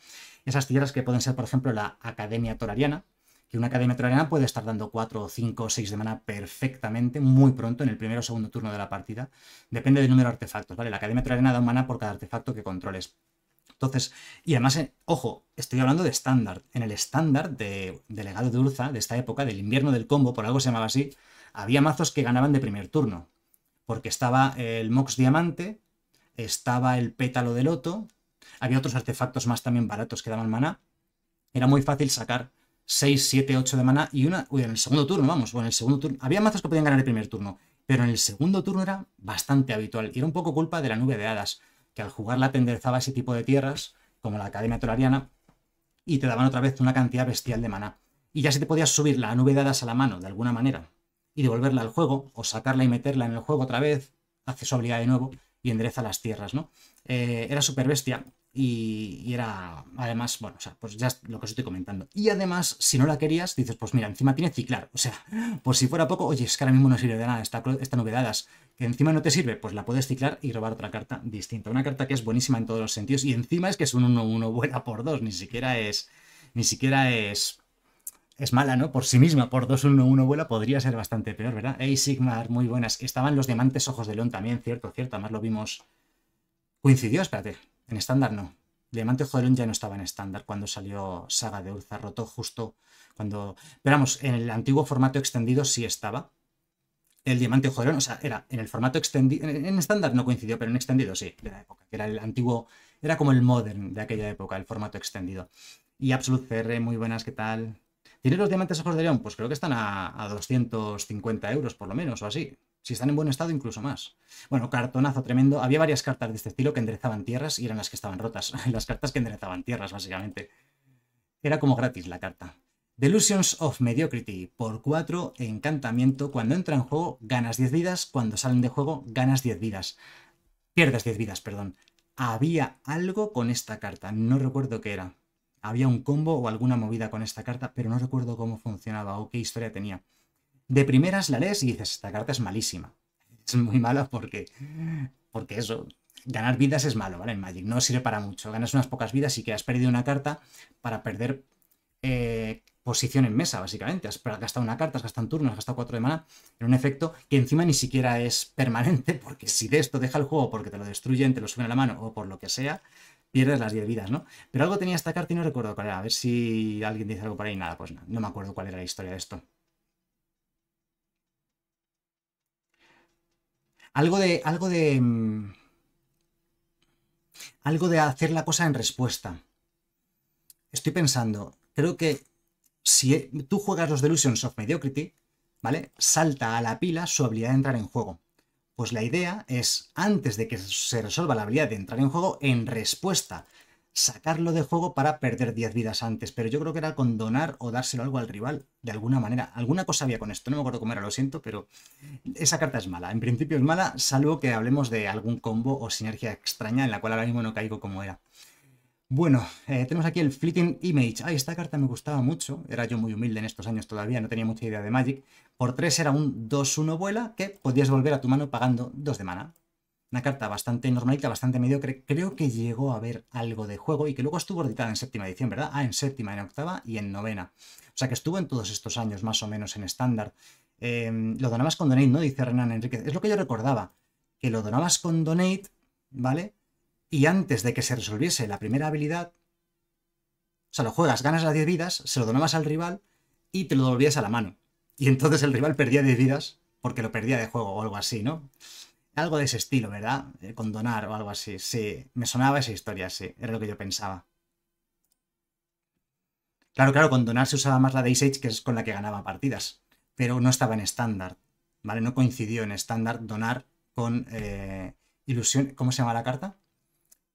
esas tierras que pueden ser, por ejemplo, la Academia Torariana, que una Academia Torariana puede estar dando 4, 5 o 6 de mana perfectamente, muy pronto, en el primero o segundo turno de la partida. Depende del número de artefactos, ¿vale? La Academia Torariana da un mana por cada artefacto que controles. Entonces, y además, eh, ojo, estoy hablando de estándar. En el estándar de, de, legado de Urza, de esta época, del invierno del combo, por algo se llamaba así, había mazos que ganaban de primer turno. Porque estaba el Mox Diamante, estaba el Pétalo de Loto, había otros artefactos más también baratos que daban maná. Era muy fácil sacar 6, 7, 8 de maná y una... en el segundo turno, vamos, bueno, en el segundo turno... Había mazos que podían ganar el primer turno, pero en el segundo turno era bastante habitual y era un poco culpa de la nube de hadas, que al jugarla te enderezaba ese tipo de tierras, como la Academia tolariana, y te daban otra vez una cantidad bestial de maná. Y ya si te podías subir la nube de hadas a la mano, de alguna manera, y devolverla al juego, o sacarla y meterla en el juego otra vez, hace su habilidad de nuevo y endereza las tierras, ¿no? Eh, era súper bestia y, era, además, bueno, o sea, pues ya es lo que os estoy comentando. Y además, si no la querías, dices, pues mira, encima tiene ciclar, o sea, [LAUGHS] por si fuera poco, oye, es que ahora mismo no sirve de nada esta, esta novedadas, que encima no te sirve, pues la puedes ciclar y robar otra carta distinta. Una carta que es buenísima en todos los sentidos y encima es que es un 1-1 buena por 2, ni siquiera es... Ni siquiera es es mala, ¿no? Por sí misma, por 2-1-1 vuela podría ser bastante peor, ¿verdad? Ey, Sigmar, muy buenas. Estaban los diamantes ojos de león también, cierto, cierto. Además lo vimos, Coincidió, espérate, en estándar no. Diamante Ojo ya no estaba en estándar cuando salió Saga de Urza, Roto, justo cuando... Pero vamos, en el antiguo formato extendido sí estaba. El Diamante Ojo o sea, era en el formato extendido... En estándar no coincidió, pero en extendido sí, de la época. Era el antiguo... Era como el modern de aquella época, el formato extendido. Y Absolute CR, muy buenas, ¿qué tal? ¿Tiene los Diamantes Ojos de León? Pues creo que están a, a 250 euros por lo menos, o así. Si están en buen estado, incluso más. Bueno, cartonazo tremendo. Había varias cartas de este estilo que enderezaban tierras y eran las que estaban rotas. [LAUGHS] las cartas que enderezaban tierras, básicamente. Era como gratis la carta. Delusions of Mediocrity. Por 4, encantamiento. Cuando entra en juego, ganas 10 vidas. Cuando salen de juego, ganas 10 vidas. Pierdes 10 vidas, perdón. Había algo con esta carta. No recuerdo qué era. Había un combo o alguna movida con esta carta, pero no recuerdo cómo funcionaba o qué historia tenía de primeras la lees y dices, esta carta es malísima. [LAUGHS] Es muy mala porque, porque eso, ganar vidas es malo, ¿vale? En Magic no sirve para mucho. Ganas unas pocas vidas y que has perdido una carta para perder eh, posición en mesa, básicamente. Has gastado una carta, has gastado un turno, has gastado cuatro de mana en un efecto que encima ni siquiera es permanente, [LAUGHS] porque si de esto deja el juego porque te lo destruyen, te lo suben a la mano o por lo que sea, pierdes las 10 vidas, ¿no? Pero algo tenía esta carta y no recuerdo cuál era. A ver si alguien dice algo por ahí. Nada, pues no me acuerdo cuál era la historia de esto. Algo de. Algo de. Mm, algo de hacer la cosa en respuesta. Estoy pensando, creo que si tú juegas los Delusions of Mediocrity, ¿vale? Salta a la pila su habilidad de entrar en juego. Pues la idea es, antes de que se resuelva la habilidad de entrar en juego, en respuesta sacarlo de juego para perder 10 vidas antes, pero yo creo que era condonar o dárselo algo al rival, de alguna manera. Alguna cosa había con esto, no me acuerdo cómo era, lo siento, pero esa carta es mala. En principio es mala, salvo que hablemos de algún combo o sinergia extraña en la cual ahora mismo no caigo como era. Bueno, eh, tenemos aquí el Flicking Image. Ay, esta carta me gustaba mucho. Era yo muy humilde en estos años todavía, no tenía mucha idea de Magic. Por 3 era un 2-1 vuela que podías volver a tu mano pagando 2 de mana. Una carta bastante normalita, bastante mediocre. Creo que llegó a haber algo de juego y que luego estuvo editada en séptima edición, ¿verdad? Ah, en séptima, en octava y en novena. O sea que estuvo en todos estos años, más o menos, en estándar. Em, lo donabas con Donate, ¿no? Dice Renan Enriquez. Es lo que yo recordaba, que lo donabas con Donate, ¿vale? Y antes de que se resolviese la primera habilidad, o sea, lo juegas, ganas las 10 vidas, se lo donabas al rival y te lo devolvías a la mano. Y entonces el rival perdía 10 vidas porque lo perdía de juego o algo así, ¿no? Algo de ese estilo, ¿verdad? Eh, con donar o algo así. Sí, me sonaba esa historia, sí. Era lo que yo pensaba. Claro, claro, con donar se usaba más la de Ace que es con la que ganaba partidas. Pero no estaba en estándar, ¿vale? No coincidió en estándar donar con eh, ilusión... ¿Cómo se llama la carta?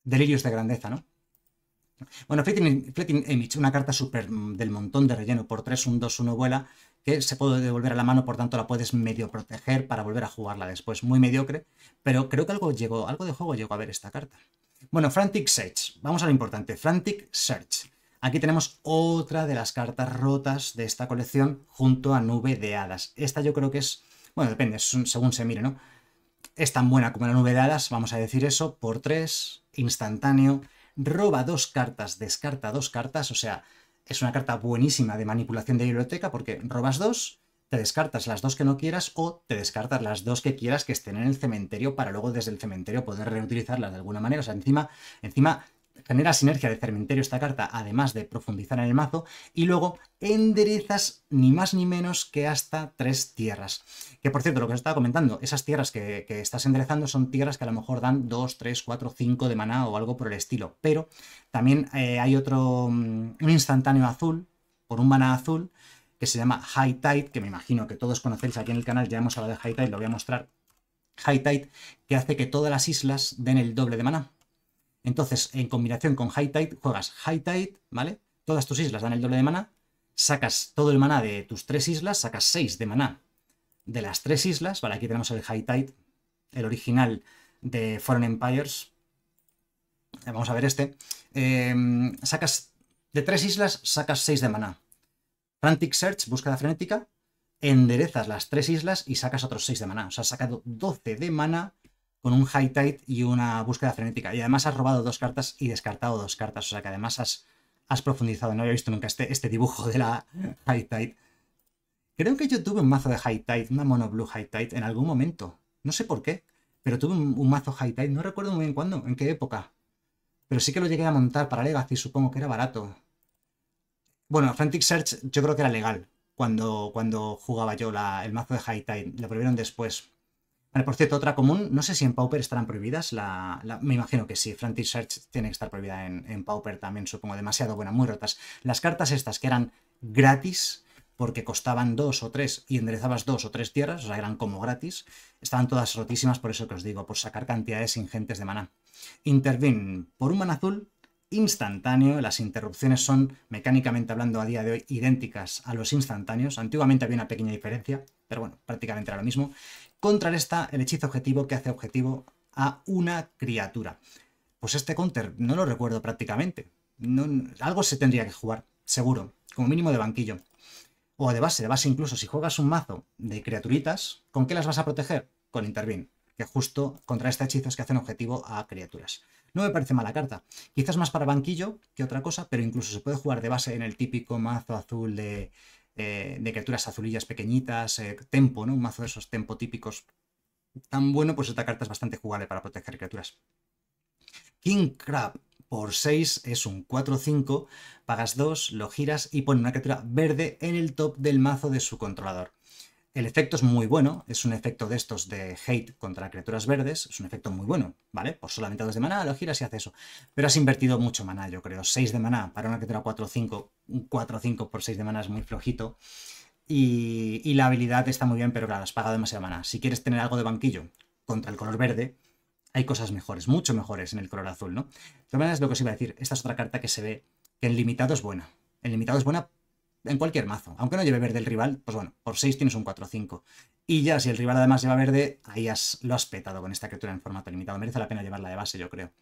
Delirios de grandeza, ¿no? Bueno, Fleeting Image, una carta super mm, del montón de relleno por 3, un 2, 1 vuela, que se puede devolver a la mano, por tanto la puedes medio proteger para volver a jugarla después. Muy mediocre, pero creo que algo llegó, algo de juego llegó a ver esta carta. Bueno, Frantic Search. Vamos a lo importante. Frantic Search. Aquí tenemos otra de las cartas rotas de esta colección junto a Nube de Hadas. Esta yo creo que es, bueno, depende, según se mire, ¿no? Es tan buena como la Nube de Hadas, vamos a decir eso, por 3, instantáneo, roba dos cartas, descarta dos cartas, o sea, es una carta buenísima de manipulación de biblioteca porque robas dos, te descartas las dos que no quieras o te descartas las dos que quieras que estén en el cementerio para luego desde el cementerio poder reutilizarlas de alguna manera. O sea, encima, encima genera sinergia de cementerio esta carta, además de profundizar en el mazo, y luego enderezas ni más ni menos que hasta tres tierras. Que por cierto, lo que os estaba comentando, esas tierras que, estás enderezando son tierras que a lo mejor dan 2, 3, 4, 5 de maná o algo por el estilo, pero también eh, hay otro, mm, un instantáneo azul, por un maná azul, que se llama High Tide, que me imagino que todos conocéis aquí en el canal, ya hemos hablado de High Tide, lo voy a mostrar. High Tide, que hace que todas las islas den el doble de maná. Entonces, en combinación con High Tide, juegas High Tide, ¿vale? Todas tus islas dan el doble de maná, sacas todo el maná de tus tres islas, sacas seis de maná de las tres islas, ¿vale? Aquí tenemos el High Tide, el original de Foreign Empires. Eh, vamos a ver este. Em, sacas de tres islas, sacas seis de maná. Frantic Search, búsqueda frenética, enderezas las tres islas y sacas otros seis de maná. O sea, has sacado 12 de maná con un high tide y una búsqueda frenética. Y además has robado dos cartas y descartado dos cartas. O sea que además has, profundizado. No había visto nunca este, este dibujo de la high tide. Creo que yo tuve un mazo de high tide, una mono blue high tide, en algún momento. No sé por qué, pero tuve un, mazo high tide. No recuerdo muy bien cuándo, en qué época. Pero sí que lo llegué a montar para Legacy, supongo que era barato. Bueno, Frantic Search yo creo que era legal cuando, cuando jugaba yo la, el mazo de High Tide. Lo prohibieron después por cierto, otra común, no sé si en Pauper estarán prohibidas, la, me imagino que sí, Frantic Search tiene que estar prohibida en, Pauper también, supongo, demasiado buena, muy rotas. Las cartas estas que eran gratis, porque costaban dos o tres y enderezabas dos o tres tierras, o sea, eran como gratis, estaban todas rotísimas, por eso que os digo, por sacar cantidades ingentes de maná. Intervin por un maná azul instantáneo, las interrupciones son mecánicamente hablando a día de hoy idénticas a los instantáneos, antiguamente había una pequeña diferencia, pero bueno, prácticamente era lo mismo, esta, el hechizo objetivo que hace objetivo a una criatura. Pues este counter no lo recuerdo prácticamente. No, algo se tendría que jugar, seguro, como mínimo de banquillo. O de base, de base incluso, si juegas un mazo de criaturitas, ¿con qué las vas a proteger? Con Intervin, que justo contra hechizo es que hacen objetivo a criaturas. No me parece mala carta. Quizás más para banquillo que otra cosa, pero incluso se puede jugar de base en el típico mazo azul de de criaturas azulillas pequeñitas, eh, tempo, ¿no? Un mazo de esos tempo típicos tan bueno, pues esta carta es bastante jugable para proteger criaturas. King Crab por 6 es un 4-5, pagas 2, lo giras y pone una criatura verde en el top del mazo de su controlador. El efecto es muy bueno, es un efecto de estos de hate contra criaturas verdes, es un efecto muy bueno, ¿vale? Por solamente 2 de maná lo giras y hace eso. Pero has invertido mucho maná, yo creo. 6 de maná para una criatura 4-5, un 4-5 por 6 de maná es muy flojito. Y, la habilidad está muy bien, pero claro, has pagado demasiado maná. Si quieres tener algo de banquillo contra el color verde, hay cosas mejores, mucho mejores en el color azul, ¿no? De todas maneras, lo que os iba a decir, esta es otra carta que se ve que en limitado es buena. En limitado es buena en cualquier mazo. Aunque no lleve verde el rival, pues bueno, por 6 tienes un 4-5. Y ya, si el rival además lleva verde, ahí has, lo has petado con esta criatura en formato limitado. Merece la pena llevarla de base, yo creo.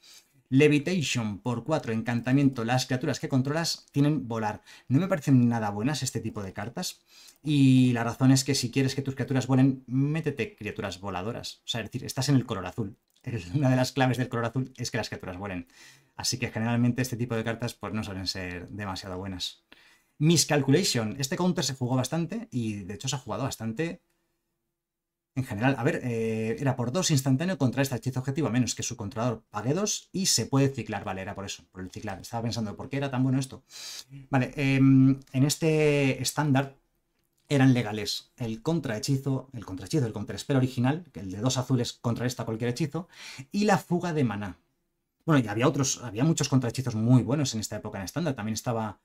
Levitation por 4, encantamiento. Las criaturas que controlas tienen volar. No me parecen nada buenas este tipo de cartas. Y la razón es que si quieres que tus criaturas vuelen, métete criaturas voladoras. O sea, es decir, estás en el color azul. [LAUGHS] Una de las claves del color azul es que las criaturas vuelen. Así que generalmente este tipo de cartas pues, no suelen ser demasiado buenas. Miscalculation. Este counter se jugó bastante y de hecho se ha jugado bastante en general. A ver, eh, era por dos instantáneo contra este hechizo objetivo, a menos que su controlador pague dos y se puede ciclar. Vale, era por eso, por el ciclar. Estaba pensando, ¿por qué era tan bueno esto? Vale, em, en este estándar eran legales el contrahechizo, el contrahechizo, el contraespero original, que el de dos azules contra esta cualquier hechizo, y la fuga de maná. Bueno, y había otros, había muchos contrahechizos muy buenos en esta época en estándar. También estaba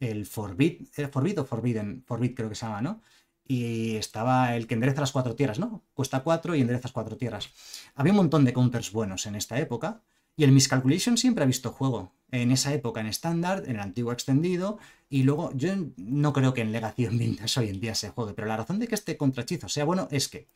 el eh, Forbid, o Forbidden? Forbid creo que se llama, ¿no? Y estaba el que endereza las cuatro tierras, ¿no? Cuesta cuatro y enderezas cuatro tierras. Había un montón de counters buenos en esta época y el Miscalculation siempre ha visto juego. En esa época en estándar, en el antiguo extendido, y luego yo no creo que en Legacy en Vintage hoy en día se juegue, pero la razón de que este contrachizo sea bueno es que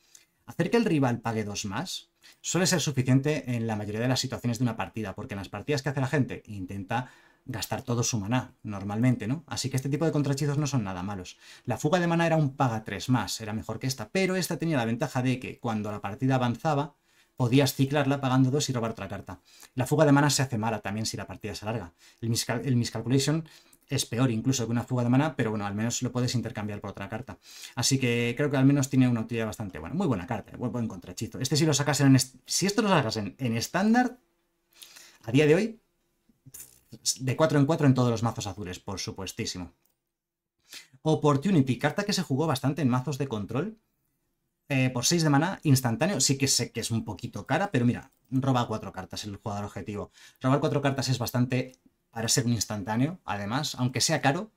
hacer que el rival pague dos más suele ser suficiente en la mayoría de las situaciones de una partida, porque en las partidas que hace la gente intenta gastar todo su maná, normalmente, ¿no? Así que este tipo de contrachizos no son nada malos. La fuga de maná era un paga 3 más, era mejor que esta, pero esta tenía la ventaja de que cuando la partida avanzaba, podías ciclarla pagando 2 y robar otra carta. La fuga de mana se hace mala también si la partida se alarga. El, miscalculation es peor incluso que una fuga de mana, pero bueno, al menos lo puedes intercambiar por otra carta. Así que creo que al menos tiene una utilidad bastante buena. Muy buena carta, muy eh, buen contrachito. Este si lo sacasen en... Si esto lo sacasen en estándar, a día de hoy de 4 en 4 en todos los mazos azules, por supuestísimo. Opportunity, carta que se jugó bastante en mazos de control. Eh, por 6 de mana, instantáneo. Sí que sé que es un poquito cara, pero mira, roba 4 cartas el jugador objetivo. Robar 4 cartas es bastante para ser un instantáneo, además, aunque sea caro.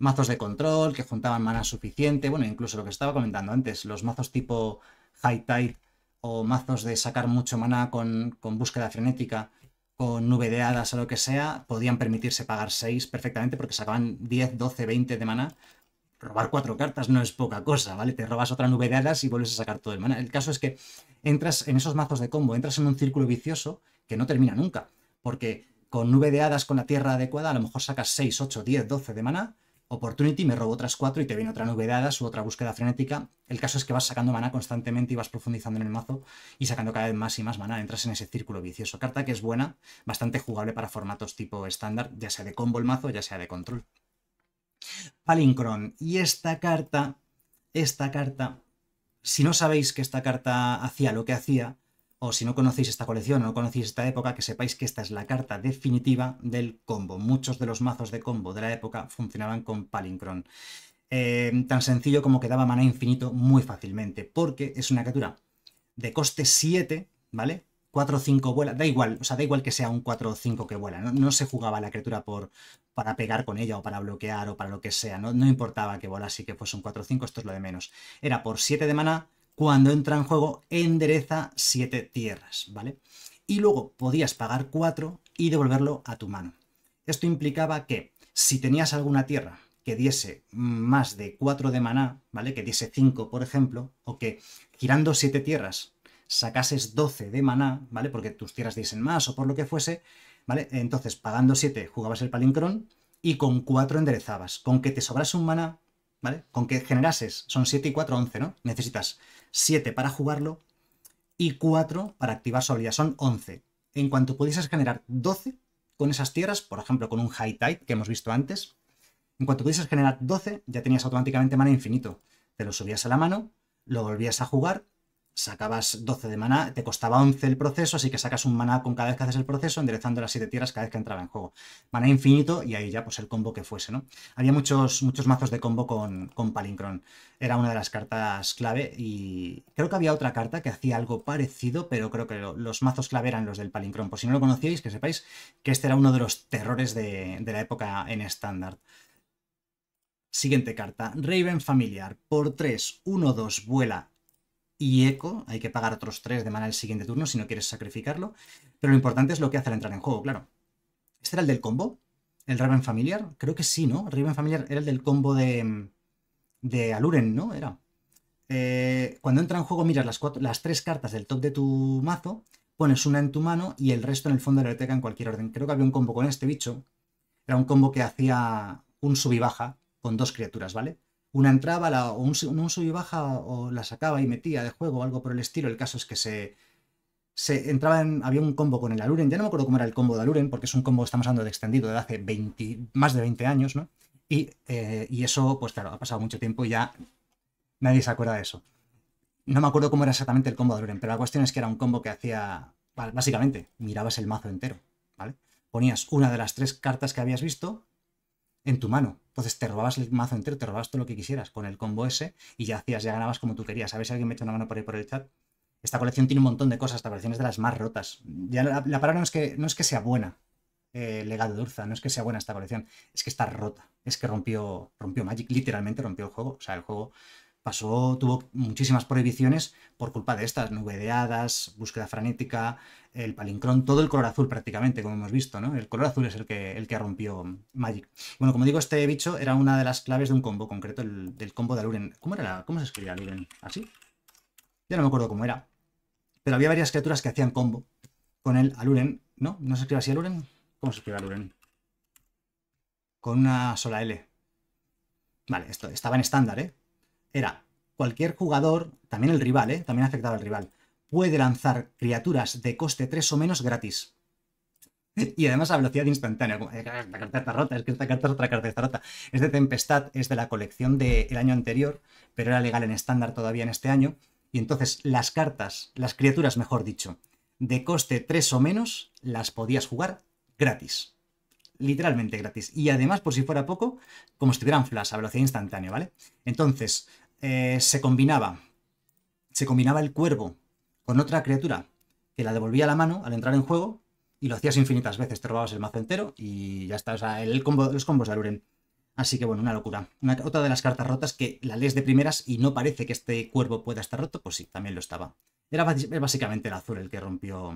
Mazos de control que juntaban mana suficiente. Bueno, incluso lo que estaba comentando antes, los mazos tipo High Tide o mazos de sacar mucho mana con, con búsqueda frenética con hadas o lo que sea, podían permitirse pagar 6 perfectamente porque sacaban 10, 12, 20 de mana. Robar 4 cartas no es poca cosa, ¿vale? Te robas otra nube de hadas y vuelves a sacar todo el mana. El caso es que entras en esos mazos de combo, entras en un círculo vicioso que no termina nunca, porque con nube de hadas con la tierra adecuada a lo mejor sacas 6, 8, 10, 12 de mana Opportunity, me robo otras cuatro y te viene otra novedad o otra búsqueda frenética. El caso es que vas sacando mana constantemente y vas profundizando en el mazo y sacando cada vez más y más mana Entras en ese círculo vicioso. Carta que es buena, bastante jugable para formatos tipo estándar, ya sea de combo el mazo, ya sea de control. Palincron. Y esta carta, esta carta, si no sabéis que esta carta hacía lo que hacía, o si no conocéis esta colección o no conocéis esta época, que sepáis que esta es la carta definitiva del combo. Muchos de los mazos de combo de la época funcionaban con Palincron. Eh, tan sencillo como que daba mana infinito muy fácilmente, porque es una criatura de coste 7, ¿vale? 4 o 5 vuela, da igual, o sea, da igual que sea un 4 o 5 que vuela, no, se jugaba la criatura por, para pegar con ella o para bloquear o para lo que sea, no, no importaba que volase y que fuese un 4 o 5, esto es lo de menos. Era por 7 de mana, cuando entra en juego endereza 7 tierras, ¿vale? Y luego podías pagar 4 y devolverlo a tu mano. Esto implicaba que si tenías alguna tierra que diese más de 4 de maná, ¿vale? Que diese 5, por ejemplo, o que girando 7 tierras sacases 12 de maná, ¿vale? Porque tus tierras diesen más o por lo que fuese, ¿vale? Entonces, pagando 7 jugabas el palincrón y con 4 enderezabas. Con que te sobrase un maná, ¿vale? Con que generases, son 7 y 4, 11, ¿no? Necesitas 7 para jugarlo y 4 para activar su habilidad, son 11. En cuanto pudieses generar 12 con esas tierras, por ejemplo, con un High Tide que hemos visto antes, en cuanto pudieses generar 12, ya tenías automáticamente mana infinito. Te lo subías a la mano, lo volvías a jugar sacabas 12 de maná, te costaba 11 el proceso, así que sacas un maná con cada vez que haces el proceso, enderezando las 7 tierras cada vez que entraba en juego. Maná infinito y ahí ya pues el combo que fuese, ¿no? Había muchos, muchos mazos de combo con, con Palincron. Era una de las cartas clave y creo que había otra carta que hacía algo parecido, pero creo que los mazos clave eran los del Palincron. Por si no lo conocíais, que sepáis que este era uno de los terrores de, de la época en estándar. Siguiente carta, Raven Familiar, por 3, 1, 2, vuela y eco, hay que pagar otros tres de mana el siguiente turno si no quieres sacrificarlo, pero lo importante es lo que hace al entrar en juego, claro. ¿Este era el del combo? ¿El Raven Familiar? Creo que sí, ¿no? Raven Familiar era el del combo de, de Aluren, ¿no? Era. Eh, cuando entra en juego miras las, cuatro, las tres cartas del top de tu mazo, pones una en tu mano y el resto en el fondo de la biblioteca en cualquier orden. Creo que había un combo con este bicho. Era un combo que hacía un sub y baja con dos criaturas, ¿vale? una entraba, o un, sub y baja, o la sacaba y metía de juego o algo por el estilo. El caso es que se, se entraba en, había un combo con el Aluren, ya no me acuerdo cómo era el combo de Aluren, porque es un combo, estamos hablando de extendido, de hace más de 20 años, ¿no? Y, eh, y, eso, pues claro, ha pasado mucho tiempo y ya nadie se acuerda de eso. No me acuerdo cómo era exactamente el combo de Aluren, pero la cuestión es que era un combo que hacía, básicamente, mirabas el mazo entero, ¿vale? Ponías una de las tres cartas que habías visto, en tu mano. Entonces te robabas el mazo entero, te robabas todo lo que quisieras con el combo ese y ya hacías, ya ganabas como tú querías. A ver si alguien me echa una mano por ahí por el chat. Esta colección tiene un montón de cosas, esta colección es de las más rotas. Ya la, palabra no es que, no es que sea buena, eh, legado de Urza, no es que sea buena esta colección, es que está rota, es que rompió, rompió Magic, literalmente rompió el juego. O sea, el juego pasó, tuvo muchísimas prohibiciones por culpa de estas, nube de búsqueda frenética, el palincrón, todo el color azul prácticamente, como hemos visto, ¿no? El color azul es el que, el que rompió Magic. Bueno, como digo, este bicho era una de las claves de un combo concreto, el, del combo de Aluren. ¿Cómo, era ¿Cómo se escribía Aluren? ¿Así? Ya no me acuerdo cómo era. Pero había varias criaturas que hacían combo con el Aluren, ¿no? ¿No se escribe así Aluren? ¿Cómo se escribe Aluren? Con una sola L. Vale, esto estaba en estándar, ¿eh? era cualquier jugador, también el rival, ¿eh? también afectaba al rival, puede lanzar criaturas de coste 3 o menos gratis. Y además a velocidad instantánea. Ah, esta carta está rota, es que esta carta es otra carta está rota. Es de Tempestad, es de la colección del año anterior, pero era legal en estándar todavía en este año. Y entonces las cartas, las criaturas mejor dicho, de coste 3 o menos, las podías jugar gratis literalmente gratis. Y además, por si fuera poco, como si tuvieran flash a velocidad instantánea, ¿vale? Entonces, eh, se combinaba. Se combinaba el cuervo con otra criatura que la devolvía a la mano al entrar en juego y lo hacías infinitas veces. Te robabas el mazo entero y ya está. O sea, el combo, los combos de Aluren. Así que bueno, una locura. Una, otra de las cartas rotas que la lees de primeras y no parece que este cuervo pueda estar roto, pues sí, también lo estaba. Era básicamente el azul el que rompió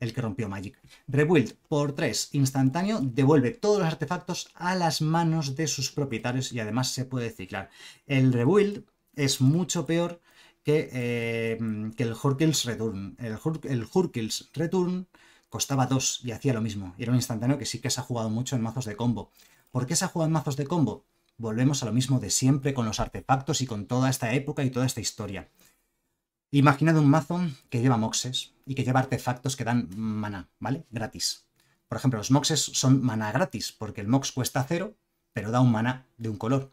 el que rompió Magic. Rebuild por 3, instantáneo, devuelve todos los artefactos a las manos de sus propietarios y además se puede ciclar. El Rebuild es mucho peor que, eh, que el Hurkles Return. El, Hur Return costaba 2 y hacía lo mismo. Era un instantáneo que sí que se ha jugado mucho en mazos de combo. ¿Por qué se ha jugado en mazos de combo? Volvemos a lo mismo de siempre con los artefactos y con toda esta época y toda esta historia. Imaginad un mazo que lleva moxes y que lleva artefactos que dan maná, ¿vale? Gratis. Por ejemplo, los moxes son maná gratis, porque el mox cuesta cero, pero da un maná de un color.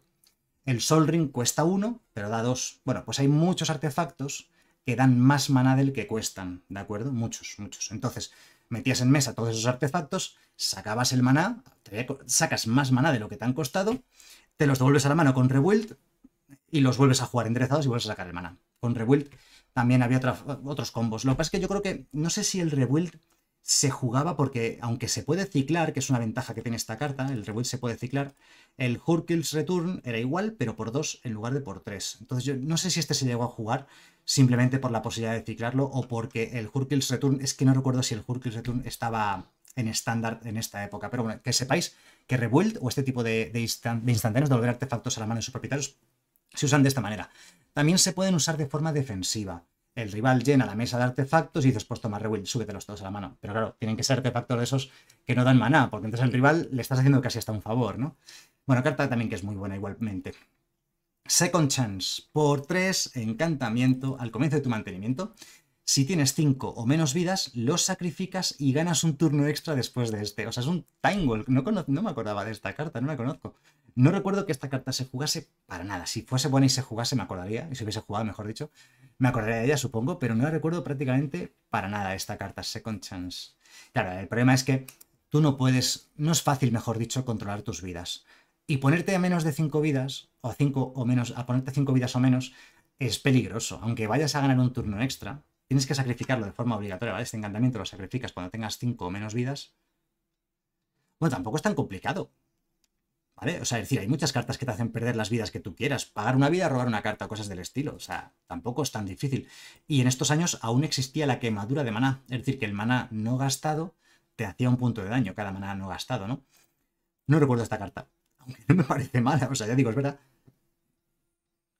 El Sol Ring cuesta uno, pero da dos. Bueno, pues hay muchos artefactos que dan más maná del que cuestan, ¿de acuerdo? Muchos, muchos. Entonces, metías en mesa todos esos artefactos, sacabas el maná, sacas más maná de lo que te han costado, te los devuelves a la mano con revuelt y los vuelves a jugar enderezados y vuelves a sacar el maná. Con revuelt también había otros combos. Lo que pasa es que yo creo que, no sé si el rebuild se jugaba porque, aunque se puede ciclar, que es una ventaja que tiene esta carta, el rebuild se puede ciclar, el Hurkil's Return era igual, pero por 2 en lugar de por 3. Entonces yo no sé si este se llegó a jugar simplemente por la posibilidad de ciclarlo o porque el Hurkil's Return, es que no recuerdo si el Hurkil's Return estaba en estándar en esta época, pero bueno, que sepáis que Rebuild o este tipo de, de, de instantáneos de volver artefactos a la mano de sus propietarios se usan de esta manera. También se pueden usar de forma defensiva. El rival llena la mesa de artefactos y dices, pues toma, súbete súbetelos todos a la mano. Pero claro, tienen que ser artefactos de esos que no dan maná, porque entonces al rival le estás haciendo casi hasta un favor, ¿no? Bueno, carta también que es muy buena igualmente. Second Chance. Por tres, encantamiento al comienzo de tu mantenimiento. Si tienes cinco o menos vidas, los sacrificas y ganas un turno extra después de este. O sea, es un Time No, no me acordaba de esta carta, no la conozco. No recuerdo que esta carta se jugase para nada. Si fuese buena y se jugase, me acordaría. Y si hubiese jugado, mejor dicho, me acordaría de ella, supongo. Pero no recuerdo prácticamente para nada esta carta, Second Chance. Claro, el problema es que tú no puedes, no es fácil, mejor dicho, controlar tus vidas. Y ponerte a menos de 5 vidas, o a 5 o menos, a ponerte 5 vidas o menos, es peligroso. Aunque vayas a ganar un turno extra, tienes que sacrificarlo de forma obligatoria, ¿vale? Este encantamiento lo sacrificas cuando tengas 5 o menos vidas. Bueno, tampoco es tan complicado. ¿Vale? O sea, es decir, hay muchas cartas que te hacen perder las vidas que tú quieras. Pagar una vida, robar una carta, cosas del estilo. O sea, tampoco es tan difícil. Y en estos años aún existía la quemadura de maná. Es decir, que el maná no gastado te hacía un punto de daño. Cada maná no gastado, ¿no? No recuerdo esta carta. [LAUGHS] Aunque no me parece mala. O sea, ya digo, es verdad.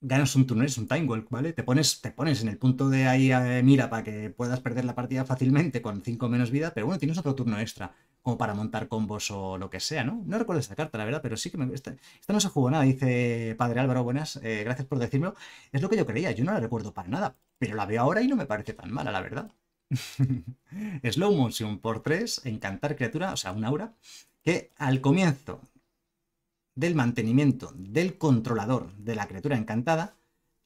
Ganas un turno, es un time walk, ¿vale? Te pones, te pones en el punto de ahí eh, mira para que puedas perder la partida fácilmente con 5 menos vida, pero bueno, tienes otro turno extra como para montar combos o lo que sea, ¿no? No recuerdo esta carta, la verdad, pero sí que me... Esta, no se jugó nada, dice Padre Álvaro, buenas, eh, gracias por decírmelo. Es lo que yo creía, yo no la recuerdo para nada, pero la veo ahora y no me parece tan mala, la verdad. [LAUGHS] Slow motion por 3, encantar criatura, o sea, un aura, que al comienzo del mantenimiento del controlador de la criatura encantada,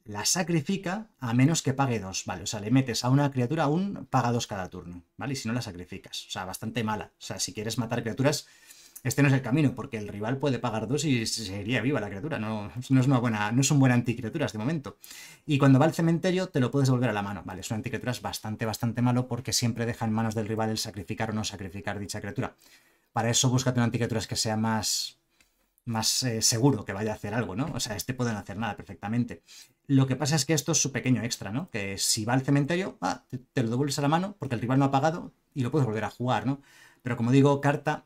la sacrifica a menos que pague dos, ¿vale? O sea, le metes a una criatura un paga dos cada turno, ¿vale? Y si no la sacrificas, o sea, bastante mala. O sea, si quieres matar criaturas, este no es el camino, porque el rival puede pagar dos y seguiría viva la criatura. No, no es, una buena, no es un buen anticriatura de momento. Y cuando va al cementerio, te lo puedes volver a la mano, ¿vale? Es un anticriatura bastante, bastante malo porque siempre deja en manos del rival el sacrificar o no sacrificar dicha criatura. Para eso, búscate una anticriatura que sea más más eh, seguro que vaya a hacer algo, ¿no? O sea, este no hacer nada perfectamente. Lo que pasa es que esto es su pequeño extra, ¿no? Que si va al cementerio, ah, te, lo devuelves a la mano porque el rival no ha pagado y lo puedes volver a jugar, ¿no? Pero como digo, carta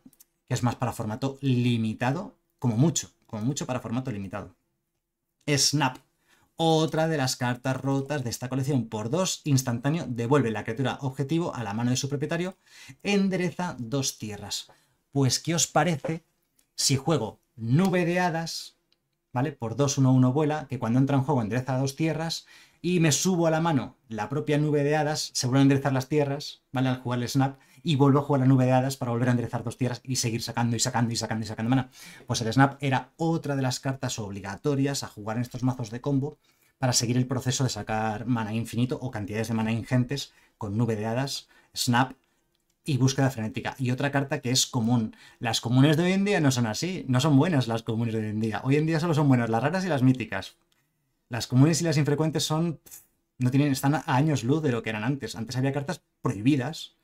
que es más para formato limitado, como mucho, como mucho para formato limitado. Snap, otra de las cartas rotas de esta colección. Por dos instantáneo, devuelve la criatura objetivo a la mano de su propietario, endereza dos tierras. Pues, ¿qué os parece si juego nube de hadas por 2, 1, 1 vuela, que cuando entra en juego endereza dos tierras y me subo a la mano la propia nube de hadas, se vuelven a enderezar las tierras, ¿vale? Al jugar el snap y vuelvo a jugar la nube de hadas para volver a enderezar dos tierras y seguir sacando y sacando y sacando y sacando mana. Pues el snap era otra de las cartas obligatorias a jugar en estos mazos de combo para seguir el proceso de sacar mana infinito o cantidades de mana ingentes con nube de hadas, snap y búsqueda frenética. Y otra carta que es común. Las comunes de hoy en día no son así, no son buenas las comunes de hoy en día. Hoy en día solo son buenas las raras y las míticas. Las comunes y las infrecuentes son no tienen están a años luz de lo que eran antes. Antes había cartas prohibidas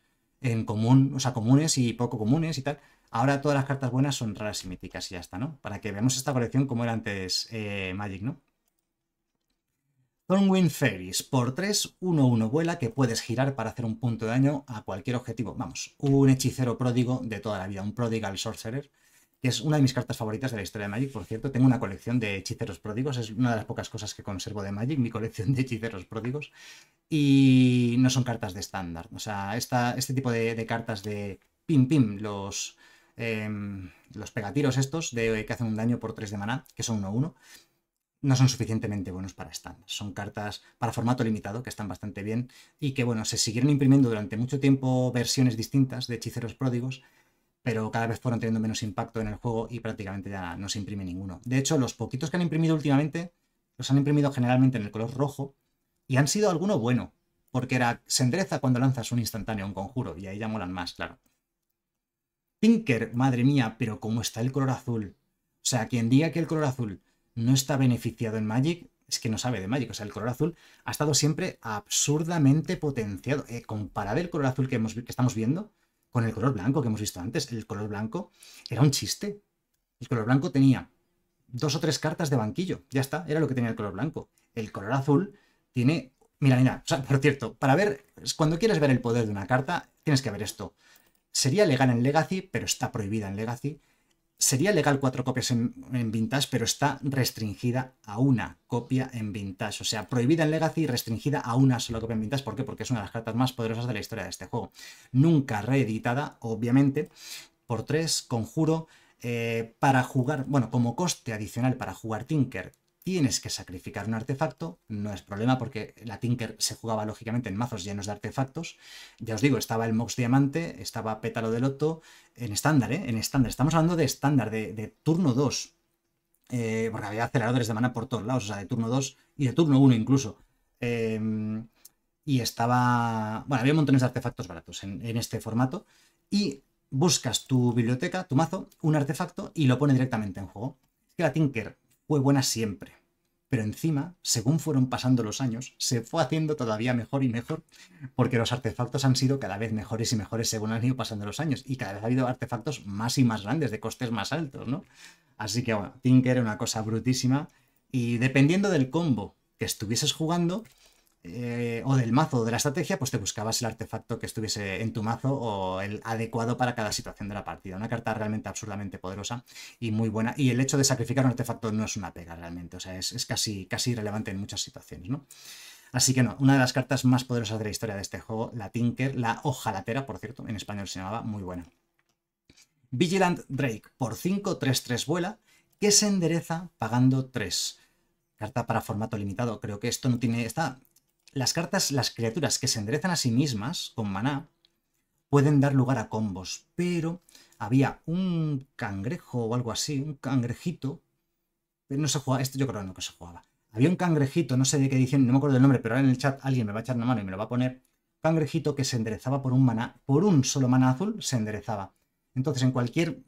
en común, o sea, comunes y poco comunes y tal. Ahora todas las cartas buenas son raras y míticas y ya está, ¿no? Para que veamos esta colección como era antes eh, Magic, ¿no? Thornwind Fairies por 3, 1-1 vuela, que puedes girar para hacer un punto de daño a cualquier objetivo. Vamos, un hechicero pródigo de toda la vida, un prodigal sorcerer, que es una de mis cartas favoritas de la historia de Magic, por cierto. Tengo una colección de hechiceros pródigos, es una de las pocas cosas que conservo de Magic, mi colección de hechiceros pródigos. Y no son cartas de estándar, o sea, esta, este tipo de, cartas de pim pim, los... Em, los pegatiros estos de, que hacen un daño por 3 de maná, que son 1-1, no son suficientemente buenos para estándar. Son cartas para formato limitado que están bastante bien y que, bueno, se siguieron imprimiendo durante mucho tiempo versiones distintas de hechiceros pródigos, pero cada vez fueron teniendo menos impacto en el juego y prácticamente ya no se imprime ninguno. De hecho, los poquitos que han imprimido últimamente los han imprimido generalmente en el color rojo y han sido alguno bueno, porque era, se endereza cuando lanzas un instantáneo, un conjuro, y ahí ya molan más, claro. Tinker, madre mía, pero cómo está el color azul. O sea, quien diga que el color azul no está beneficiado en Magic, es que no sabe de Magic. O sea, el color azul ha estado siempre absurdamente potenciado. Eh, el color azul que, hemos, que estamos viendo con el color blanco que hemos visto antes. El color blanco era un chiste. El color blanco tenía dos o tres cartas de banquillo. Ya está, era lo que tenía el color blanco. El color azul tiene... Mira, mira, o sea, por cierto, para ver, cuando quieres ver el poder de una carta, tienes que ver esto. Sería legal en Legacy, pero está prohibida en Legacy sería legal cuatro copias en, vintage, pero está restringida a una copia en vintage. O sea, prohibida en Legacy y restringida a una sola copia en vintage. ¿Por qué? Porque es una de las cartas más poderosas de la historia de este juego. Nunca reeditada, obviamente, por tres, conjuro. Eh, para jugar, bueno, como coste adicional para jugar Tinker tienes que sacrificar un artefacto, no es problema porque la Tinker se jugaba lógicamente en mazos llenos de artefactos. Ya os digo, estaba el Mox Diamante, estaba Pétalo de Loto, en estándar, ¿eh? En estándar. Estamos hablando de estándar, de, turno 2. Eh, porque había aceleradores de mana por todos lados, o sea, de turno 2 y de turno 1 incluso. Em, y estaba. Bueno, había montones de artefactos baratos en, en este formato. Y buscas tu biblioteca, tu mazo, un artefacto y lo pone directamente en juego. Es que la Tinker fue buena siempre, pero encima, según fueron pasando los años, se fue haciendo todavía mejor y mejor, porque los artefactos han sido cada vez mejores y mejores según han ido pasando los años, y cada vez ha habido artefactos más y más grandes, de costes más altos, ¿no? Así que bueno, Tinker era una cosa brutísima, y dependiendo del combo que estuvieses jugando, eh, o del mazo o de la estrategia, pues te buscabas el artefacto que estuviese en tu mazo o el adecuado para cada situación de la partida. Una carta realmente absurdamente poderosa y muy buena. Y el hecho de sacrificar un artefacto no es una pega realmente, o sea, es, casi, casi irrelevante en muchas situaciones, ¿no? Así que no, una de las cartas más poderosas de la historia de este juego, la Tinker, la hoja Latera, por cierto, en español se llamaba, muy buena. Vigilant Drake, por 5, 3, 3 vuela, que se endereza pagando 3. Carta para formato limitado, creo que esto no tiene, está las cartas, las criaturas que se enderezan a sí mismas con maná, pueden dar lugar a combos, pero había un cangrejo o algo así, un cangrejito, pero no se jugaba, esto yo creo no que se jugaba. Había un cangrejito, no sé de qué dicen, no me acuerdo del nombre, pero ahora en el chat alguien me va a echar una mano y me lo va a poner. Cangrejito que se enderezaba por un maná, por un solo maná azul se enderezaba. Entonces, en cualquier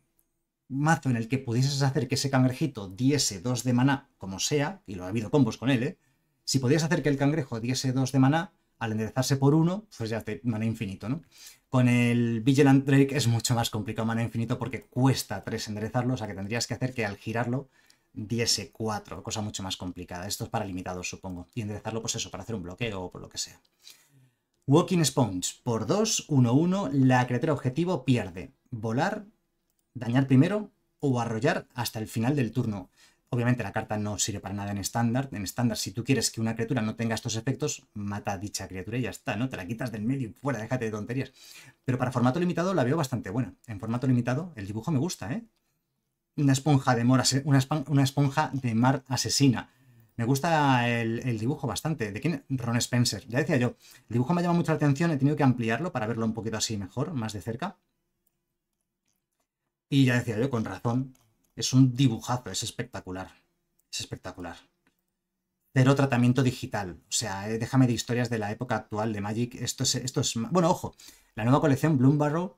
mazo en el que pudieses hacer que ese cangrejito diese dos de maná, como sea, y lo ha habido combos con él, ¿eh? Si podías hacer que el cangrejo diese 2 de maná, al enderezarse por 1, pues ya hace maná infinito, ¿no? Con el Vigilant Drake es mucho más complicado maná infinito porque cuesta 3 enderezarlo, o sea que tendrías que hacer que al girarlo diese 4, cosa mucho más complicada. Esto es para limitados, supongo. Y enderezarlo, pues eso, para hacer un bloqueo o por lo que sea. Walking Sponge, por 2, 1, 1, la criatura objetivo pierde. Volar, dañar primero o arrollar hasta el final del turno. Obviamente la carta no sirve para nada en estándar. En estándar, si tú quieres que una criatura no tenga estos efectos, mata a dicha criatura y ya está, ¿no? Te la quitas del medio y fuera, déjate de tonterías. Pero para formato limitado la veo bastante buena. En formato limitado el dibujo me gusta, ¿eh? Una esponja de, mor una esponja de mar asesina. Me gusta el, el, dibujo bastante. ¿De quién? Ron Spencer. Ya decía yo, el dibujo me ha llamado mucho la atención, he tenido que ampliarlo para verlo un poquito así mejor, más de cerca. Y ya decía yo, con razón, es un dibujazo, es espectacular. Es espectacular. Pero tratamiento digital. O sea, eh, déjame de historias de la época actual de Magic. Esto es. Esto es bueno, ojo, la nueva colección Bloom Barrow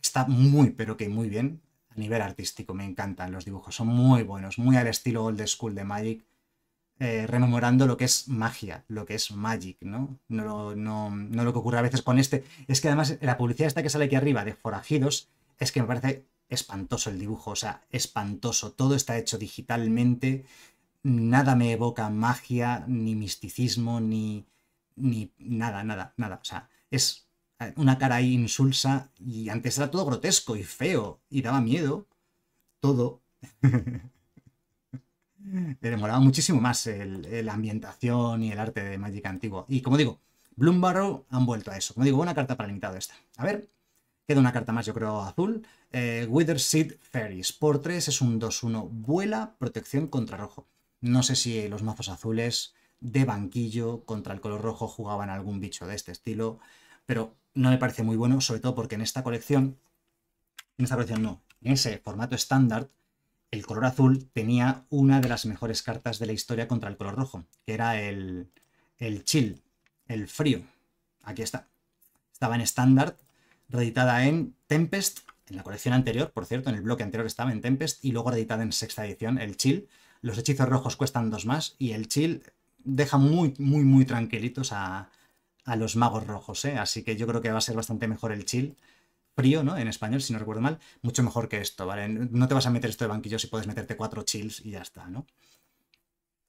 está muy, pero que muy bien a nivel artístico. Me encantan los dibujos. Son muy buenos, muy al estilo old school de Magic. Eh, rememorando lo que es magia, lo que es magic, ¿no? No, ¿no? no, lo que ocurre a veces con este. Es que además la publicidad esta que sale aquí arriba de Forajidos es que me parece espantoso el dibujo, o sea, espantoso. Todo está hecho digitalmente, nada me evoca magia, ni misticismo, ni, ni nada, nada, nada. O sea, es eh, una cara ahí insulsa y antes era todo grotesco y feo y daba miedo, todo. Me [LAUGHS] demoraba muchísimo más la ambientación y el arte de Magic antiguo. Y como digo, Bloom Barrow han vuelto a eso. Como digo, buena carta para el limitado esta. A ver, Queda una carta más, yo creo, azul. Eh, Wither Seed Fairies. Por 3 es un 2-1. Vuela, protección contra rojo. No sé si los mazos azules de banquillo contra el color rojo jugaban algún bicho de este estilo, pero no me parece muy bueno, sobre todo porque en esta colección, en esta colección no, en ese formato estándar, el color azul tenía una de las mejores cartas de la historia contra el color rojo, que era el, el chill, el frío. Aquí está. Estaba en estándar reeditada en Tempest, en la colección anterior, por cierto, en el bloque anterior estaba en Tempest, y luego reeditada en sexta edición, el Chill. Los hechizos rojos cuestan dos más, y el Chill deja muy, muy, muy tranquilitos a, a los magos rojos, ¿eh? así que yo creo que va a ser bastante mejor el Chill frío, ¿no? En español, si no recuerdo mal, mucho mejor que esto, ¿vale? No te vas a meter esto de banquillo si puedes meterte cuatro chills y ya está, ¿no?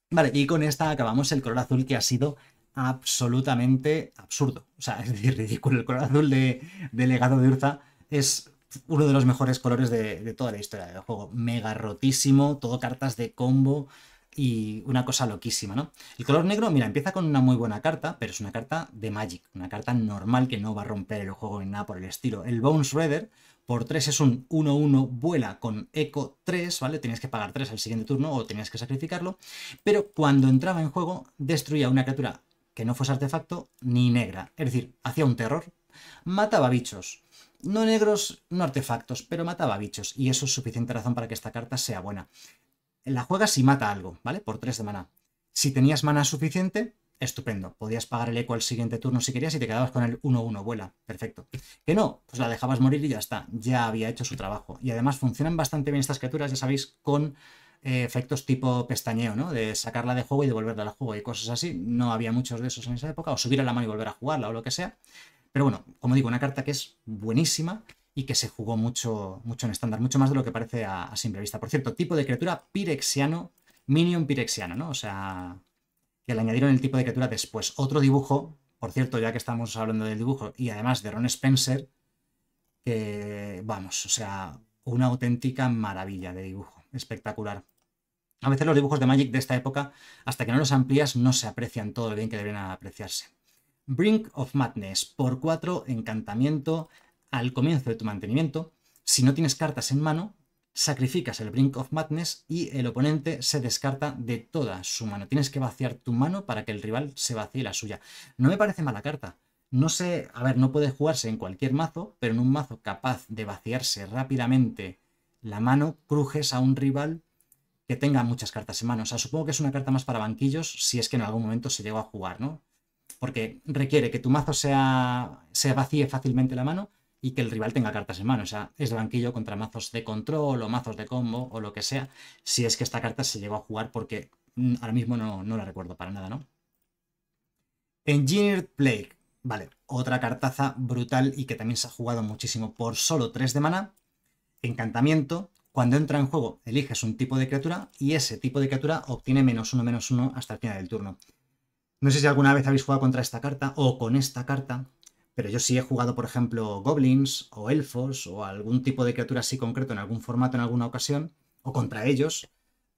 Vale, y con esta acabamos el color azul que ha sido absolutamente absurdo. O sea, [LAUGHS] es decir, ridículo. El color azul de, legado de Urza es uno de los mejores colores de, toda la historia del juego. Mega rotísimo, todo cartas de combo y una cosa loquísima, ¿no? El color negro, mira, empieza con una muy buena carta, pero es una carta de Magic, una carta normal que no va a romper el juego ni nada por el estilo. El Bones Raider por 3 es un 1-1 vuela con eco 3, ¿vale? Tenías que pagar 3 al siguiente turno o tenías que sacrificarlo, pero cuando entraba en juego destruía una criatura que no fuese artefacto, ni negra. Es decir, hacía un terror. Mataba bichos. No negros, no artefactos, pero mataba bichos. Y eso es suficiente razón para que esta carta sea buena. La juegas y mata algo, ¿vale? Por 3 de maná. Si tenías maná suficiente, estupendo. Podías pagar el eco al siguiente turno si querías y te quedabas con el 1-1, vuela. Perfecto. Que no, pues la dejabas morir y ya está. Ya había hecho su trabajo. Y además funcionan bastante bien estas criaturas, ya sabéis, con eh, efectos tipo pestañeo, ¿no? De sacarla de juego y devolverla al juego y cosas así. No había muchos de esos en esa época, o subir a la mano y volver a jugarla o lo que sea. Pero bueno, como digo, una carta que es buenísima y que se jugó mucho, mucho en estándar, mucho más de lo que parece a, simple vista. Por cierto, tipo de criatura pirexiano, minion pirexiano, ¿no? O sea, que le añadieron el tipo de criatura después. Otro dibujo, por cierto, ya que estamos hablando del dibujo, y además de Ron Spencer, que, vamos, o sea, una auténtica maravilla de dibujo espectacular. A veces los dibujos de Magic de esta época, hasta que no los amplías, no se aprecian todo el bien que deberían apreciarse. Brink of Madness, por 4, encantamiento, al comienzo de tu mantenimiento. Si no tienes cartas en mano, sacrificas el Brink of Madness y el oponente se descarta de toda su mano. Tienes que vaciar tu mano para que el rival se vacíe la suya. No me parece mala carta. No sé, a ver, no puede jugarse en cualquier mazo, pero en un mazo capaz de vaciarse rápidamente la mano crujes a un rival que tenga muchas cartas en mano. O sea, supongo que es una carta más para banquillos si es que en algún momento se llegó a jugar, ¿no? Porque requiere que tu mazo sea, se vacíe fácilmente la mano y que el rival tenga cartas en mano. O sea, es de banquillo contra mazos de control o mazos de combo o lo que sea, si es que esta carta se llegó a jugar porque mm, ahora mismo no, no la recuerdo para nada, ¿no? Engineered Plague. Vale, otra cartaza brutal y que también se ha jugado muchísimo por solo 3 de mana encantamiento, cuando entra en juego eliges un tipo de criatura y ese tipo de criatura obtiene menos uno, menos uno hasta el final del turno. No sé si alguna vez habéis jugado contra esta carta o con esta carta, pero yo sí he jugado, por ejemplo, goblins o elfos o algún tipo de criatura así concreto en algún formato en alguna ocasión, o contra ellos,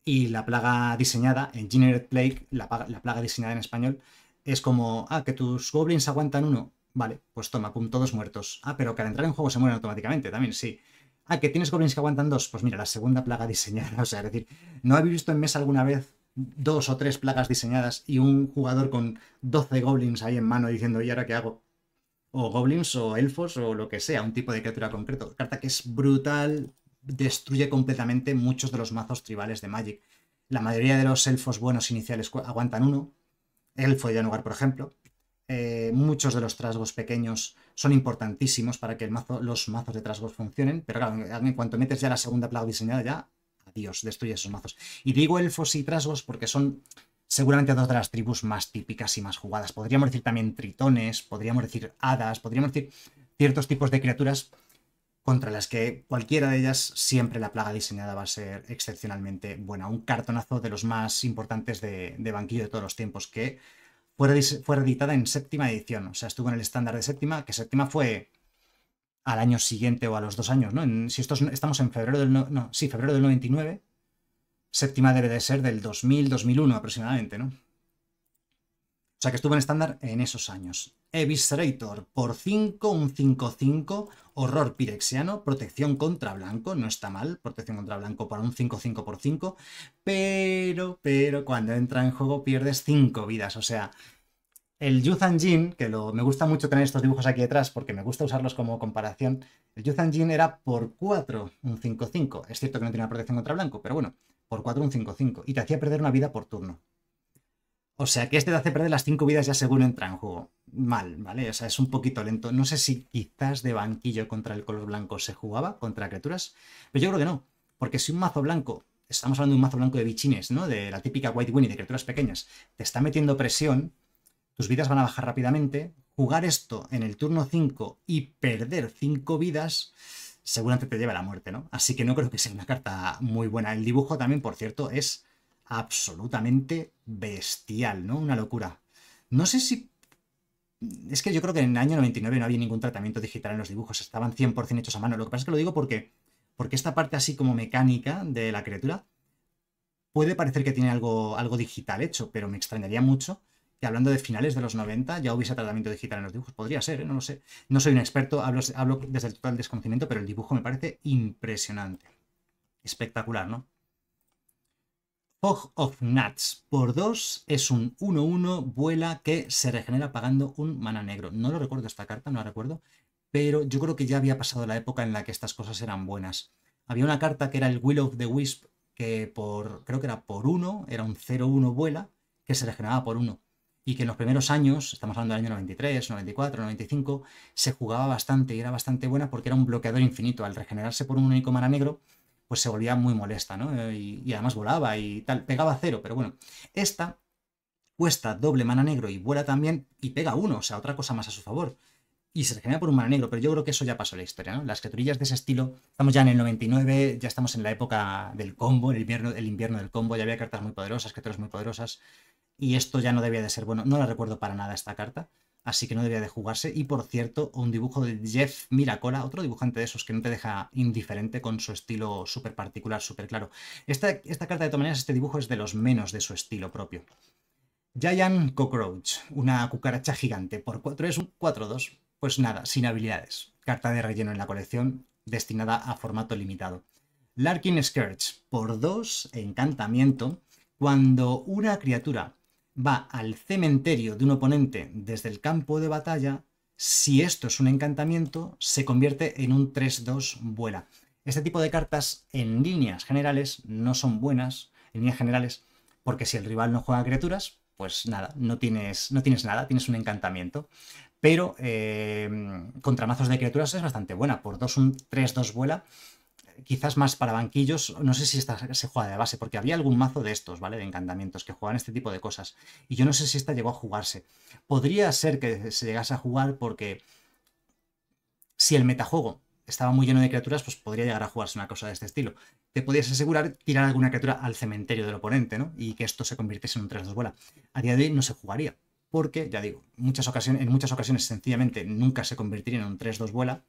y la plaga diseñada, Engineered Plague, la, la plaga diseñada en español, es como, ah, que tus goblins aguantan uno. Vale, pues toma, pum, todos muertos. Ah, pero que al entrar en juego se mueren automáticamente, también sí. Ah, que tienes goblins que aguantan dos. Pues mira, la segunda plaga diseñada. [LAUGHS] O sea, es decir, ¿no habéis visto en mesa alguna vez dos o tres plagas diseñadas y un jugador con 12 goblins ahí en mano diciendo, ¿y ahora qué hago? O goblins o elfos o lo que sea, un tipo de criatura concreto. Carta que es brutal, destruye completamente muchos de los mazos tribales de Magic. La mayoría de los elfos buenos iniciales aguantan uno. Elfo de Januar, por ejemplo. Eh, muchos de los trasgos pequeños son importantísimos para que los mazos de trasgos funcionen, pero claro, en cuanto metes ya la segunda plaga diseñada, ya, adiós, destruye esos mazos. Y digo elfos y trasgos porque son seguramente dos de las tribus más típicas y más jugadas. Podríamos decir también tritones, podríamos decir hadas, podríamos decir ciertos tipos de criaturas contra las que cualquiera de ellas siempre la plaga diseñada va a ser excepcionalmente buena. Un cartonazo de los más importantes de banquillo de todos los tiempos que fue, fue reeditada en séptima edición. O sea, estuvo en el estándar de séptima, que séptima fue al año siguiente o a los dos años, ¿no? si estamos en febrero del... No, no, sí, febrero del 99, séptima debe de ser del 2000, 2001 aproximadamente, ¿no? O sea que estuvo en estándar en esos años. Eviscerator por 5, un 5-5, horror pirexiano, protección contra blanco, no está mal, protección contra blanco para un 5-5 por 5, pero, pero cuando entra en juego pierdes 5 vidas, o sea, el Yuzan que me gusta mucho tener estos dibujos aquí detrás porque me gusta usarlos como comparación, el Yuzan era por 4, un 5-5, es cierto que no tiene protección contra blanco, pero bueno, por 4 un 5-5, y te hacía perder una vida por turno. O sea que este te hace perder las 5 vidas ya según entra en juego. Mal, ¿vale? O sea, es un poquito lento. No sé si quizás de banquillo contra el color blanco se jugaba, contra criaturas, pero yo creo que no. Porque si un mazo blanco, estamos hablando de un mazo blanco de bichines, ¿no? De la típica White Winnie de criaturas pequeñas, te está metiendo presión, tus vidas van a bajar rápidamente. Jugar esto en el turno 5 y perder 5 vidas seguramente te lleva a la muerte, ¿no? Así que no creo que sea una carta muy buena. El dibujo también, por cierto, es absolutamente bestial, ¿no? Una locura. No sé si... Mm, es que yo creo que en el año 99 no había ningún tratamiento digital en los dibujos, estaban 100% hechos a mano. Lo que pasa es que lo digo porque, porque esta parte así como mecánica de la criatura puede parecer que tiene algo, algo digital hecho, pero me extrañaría mucho que hablando de finales de los 90 ya hubiese tratamiento digital en los dibujos. Podría ser, ¿eh? no lo sé. No soy un experto, hablo desde el total desconocimiento, pero el dibujo me parece impresionante. Espectacular, ¿no? Hog of Nuts por 2 es un 1-1 vuela que se regenera pagando un mana negro. No lo recuerdo esta carta, no la recuerdo, pero yo creo que ya había pasado la época en la que estas cosas eran buenas. Había una carta que era el Will of the Wisp, que por creo que era por 1, era un 0-1 vuela, que se regeneraba por 1. Y que en los primeros años, estamos hablando del año 93, 94, 95, se jugaba bastante y era bastante buena porque era un bloqueador infinito. Al regenerarse por un único mana negro, pues se volvía muy molesta, ¿no? Eh, y, además volaba y tal, pegaba cero, pero bueno, esta cuesta doble mana negro y vuela también y pega uno, o sea, otra cosa más a su favor. Y se regenera por un mana negro, pero yo creo que eso ya pasó la historia, ¿no? Las criaturillas de ese estilo, estamos ya en el 99, ya estamos en la época del combo, el invierno, el invierno del combo, ya había cartas muy poderosas, criaturas muy poderosas, y esto ya no debía de ser bueno, no la recuerdo para nada esta carta, así que no debería de jugarse. Y por cierto, un dibujo de Jeff Miracola, otro dibujante de esos que no te deja indiferente con su estilo súper particular, súper claro. Esta, esta, carta de todas este dibujo es de los menos de su estilo propio. Giant Cockroach, una cucaracha gigante, por 4 es un 4-2. Pues nada, sin habilidades. Carta de relleno en la colección, destinada a formato limitado. Larkin Scourge, por 2, encantamiento. Cuando una criatura va al cementerio de un oponente desde el campo de batalla, si esto es un encantamiento, se convierte en un 3-2 vuela. Este tipo de cartas en líneas generales no son buenas, en líneas generales, porque si el rival no juega criaturas, pues nada, no tienes, no tienes nada, tienes un encantamiento. Pero eh, contra mazos de criaturas es bastante buena, por 2, un 3-2 vuela quizás más para banquillos, no sé si esta se juega de base, porque había algún mazo de estos, ¿vale? De encantamientos que juegan este tipo de cosas. Y yo no sé si esta llegó a jugarse. Podría ser que se llegase a jugar porque si el metajuego estaba muy lleno de criaturas, pues podría llegar a jugarse una cosa de este estilo. Te podías asegurar tirar alguna criatura al cementerio del oponente, ¿no? Y que esto se convirtiese en un 3-2 vuela A día de hoy no se jugaría, porque, ya digo, muchas ocasiones, en muchas ocasiones sencillamente nunca se convertiría en un 3-2 vuela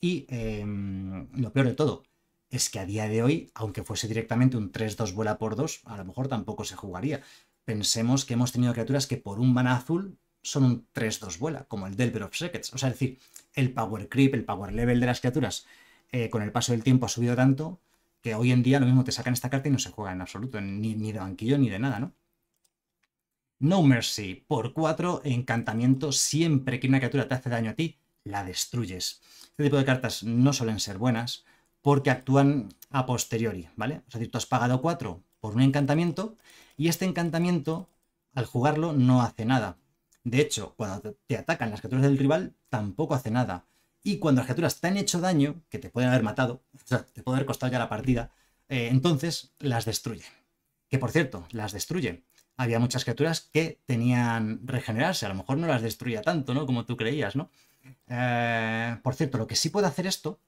Y em, lo peor de todo, es que a día de hoy, aunque fuese directamente un 3-2 vuela por 2, a lo mejor tampoco se jugaría. Pensemos que hemos tenido criaturas que por un mana azul son un 3-2 vuela, como el Delver of Secrets. O sea, es decir, el power creep, el power level de las criaturas, eh, con el paso del tiempo ha subido tanto que hoy en día lo mismo te sacan esta carta y no se juega en absoluto, ni, ni de banquillo ni de nada, ¿no? No Mercy, por 4, encantamiento, siempre que una criatura te hace daño a ti, la destruyes. Este tipo de cartas no suelen ser buenas, porque actúan a posteriori, ¿vale? Es decir, tú has pagado 4 por un encantamiento y este encantamiento, al jugarlo, no hace nada. De hecho, cuando te atacan las criaturas del rival, tampoco hace nada. Y cuando las criaturas te han hecho daño, que te pueden haber matado, o sea, te puede haber costado ya la partida, eh, entonces las destruye. Que por cierto, las destruye. Había muchas criaturas que tenían regenerarse, a lo mejor no las destruía tanto, ¿no? Como tú creías, ¿no? Eh, por cierto, lo que sí puede hacer esto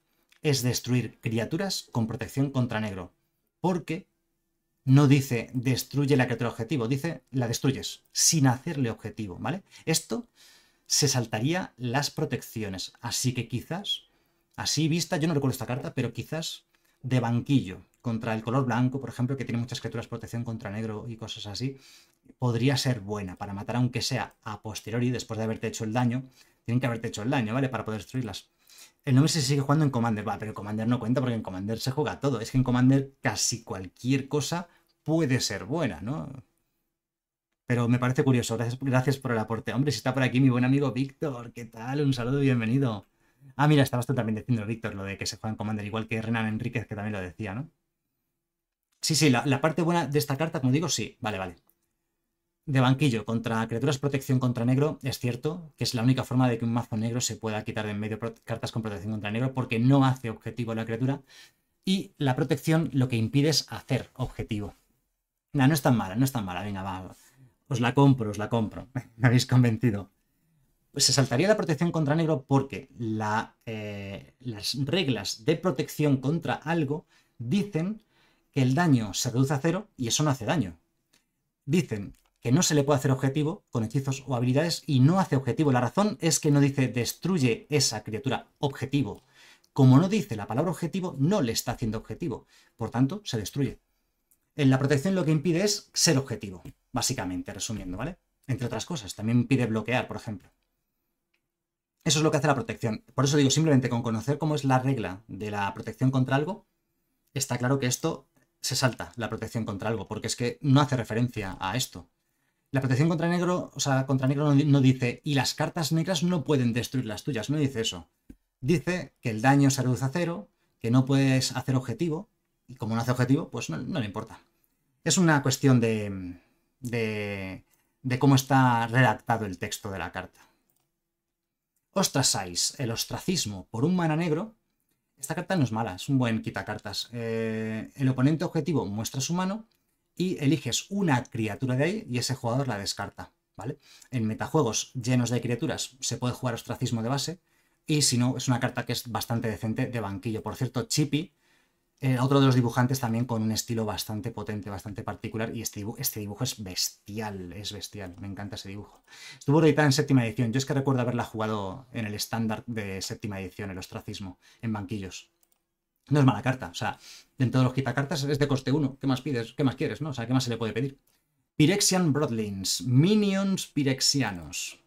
es destruir criaturas con protección contra negro. Porque no dice destruye la criatura objetivo, dice la destruyes, sin hacerle objetivo, ¿vale? Esto se saltaría las protecciones. Así que quizás, así vista, yo no recuerdo esta carta, pero quizás de banquillo, contra el color blanco, por ejemplo, que tiene muchas criaturas protección contra negro y cosas así, podría ser buena para matar, aunque sea a posteriori, después de haberte hecho el daño. Tienen que haberte hecho el daño, ¿vale? Para poder destruirlas. El nombre se sigue jugando en Commander, va, pero en Commander no cuenta porque en Commander se juega todo. Es que en Commander casi cualquier cosa puede ser buena, ¿no? Pero me parece curioso. Gracias, por el aporte. Hombre, si está por aquí mi buen amigo Víctor, ¿qué tal? Un saludo, y bienvenido. Ah, mira, estabas tú también diciendo, Víctor, lo de que se juega en Commander, igual que Renan Enríquez, que también lo decía, ¿no? Sí, sí, la parte buena de esta carta, como digo, sí. Vale, vale de banquillo contra criaturas protección contra negro, es cierto que es la única forma de que un mazo negro se pueda quitar de en medio cartas con protección contra negro porque no hace objetivo la criatura y la protección lo que impide es hacer objetivo. No, no es tan mala, no es tan mala, venga, va, os la compro, os la compro, [LAUGHS] me habéis convencido. Pues se saltaría la protección contra negro porque la, eh, las reglas de protección contra algo dicen que el daño se reduce a cero y eso no hace daño. Dicen no se le puede hacer objetivo con hechizos o habilidades y no hace objetivo. La razón es que no dice destruye esa criatura objetivo. Como no dice la palabra objetivo, no le está haciendo objetivo. Por tanto, se destruye. En la protección lo que impide es ser objetivo, básicamente, resumiendo, ¿vale? Entre otras cosas, también impide bloquear, por ejemplo. Eso es lo que hace la protección. Por eso digo, simplemente con conocer cómo es la regla de la protección contra algo, está claro que esto se salta, la protección contra algo, porque es que no hace referencia a esto la protección contra negro, o sea, contra negro no, dice, y las cartas negras no pueden destruir las tuyas, no dice eso. Dice que el daño se reduce a cero, que no puedes hacer objetivo, y como no hace objetivo, pues no, le importa. Es una cuestión de, de, cómo está redactado el texto de la carta. Ostracize, el ostracismo por un mana negro. Esta carta no es mala, es un buen quitacartas. Eh, el oponente objetivo muestra su mano y eliges una criatura de ahí y ese jugador la descarta. ¿vale? En metajuegos llenos de criaturas se puede jugar ostracismo de base y si no, es una carta que es bastante decente de banquillo. Por cierto, Chippy, eh, otro de los dibujantes también con un estilo bastante potente, bastante particular y este, dibujo, este dibujo es bestial, es bestial, me encanta ese dibujo. Estuvo editada en séptima edición, yo es que recuerdo haberla jugado en el estándar de séptima edición, el ostracismo, en banquillos no es mala carta. O sea, dentro todos los quitacartas es de coste 1. ¿Qué más pides? ¿Qué más quieres? ¿no? O sea, ¿qué más se le puede pedir? Pirexian Broadlings, Minions Pirexianos.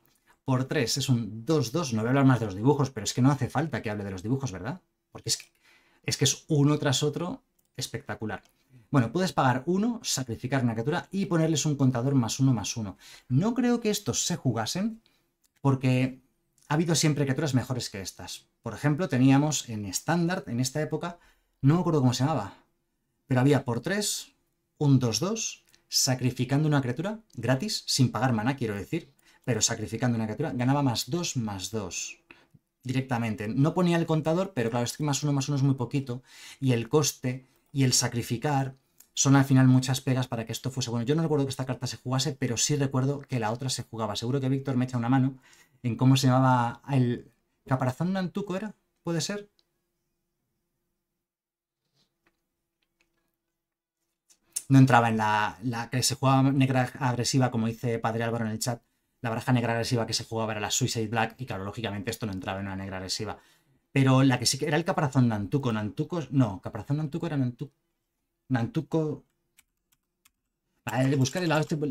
Por 3 es un 2-2. No voy a hablar más de los dibujos, pero es que no hace falta que hable de los dibujos, ¿verdad? Porque es que es, que es uno tras otro espectacular. Bueno, puedes pagar uno, sacrificar una criatura y ponerles un contador más uno más uno. No creo que estos se jugasen porque ha habido siempre criaturas mejores que estas. Por ejemplo, teníamos en estándar, en esta época, no me acuerdo cómo se llamaba, pero había por 3, un 2-2, sacrificando una criatura gratis, sin pagar mana, quiero decir, pero sacrificando una criatura, ganaba más 2 más 2 directamente. No ponía el contador, pero claro, es que más 1 más 1 es muy poquito, y el coste y el sacrificar son al final muchas pegas para que esto fuese bueno. Yo no recuerdo que esta carta se jugase, pero sí recuerdo que la otra se jugaba. Seguro que Víctor me echa una mano en cómo se llamaba el, ¿Caparazón Nantuco era? ¿Puede ser? No entraba en la, la que se jugaba negra agresiva, como dice Padre Álvaro en el chat. La baraja negra agresiva que se jugaba era la Suicide Black, y claro, lógicamente esto no entraba en una negra agresiva. Pero la que sí que era el caparazón Nantuco. Nantuco. No, caparazón Nantuco era Nantuco. Nantuco buscar,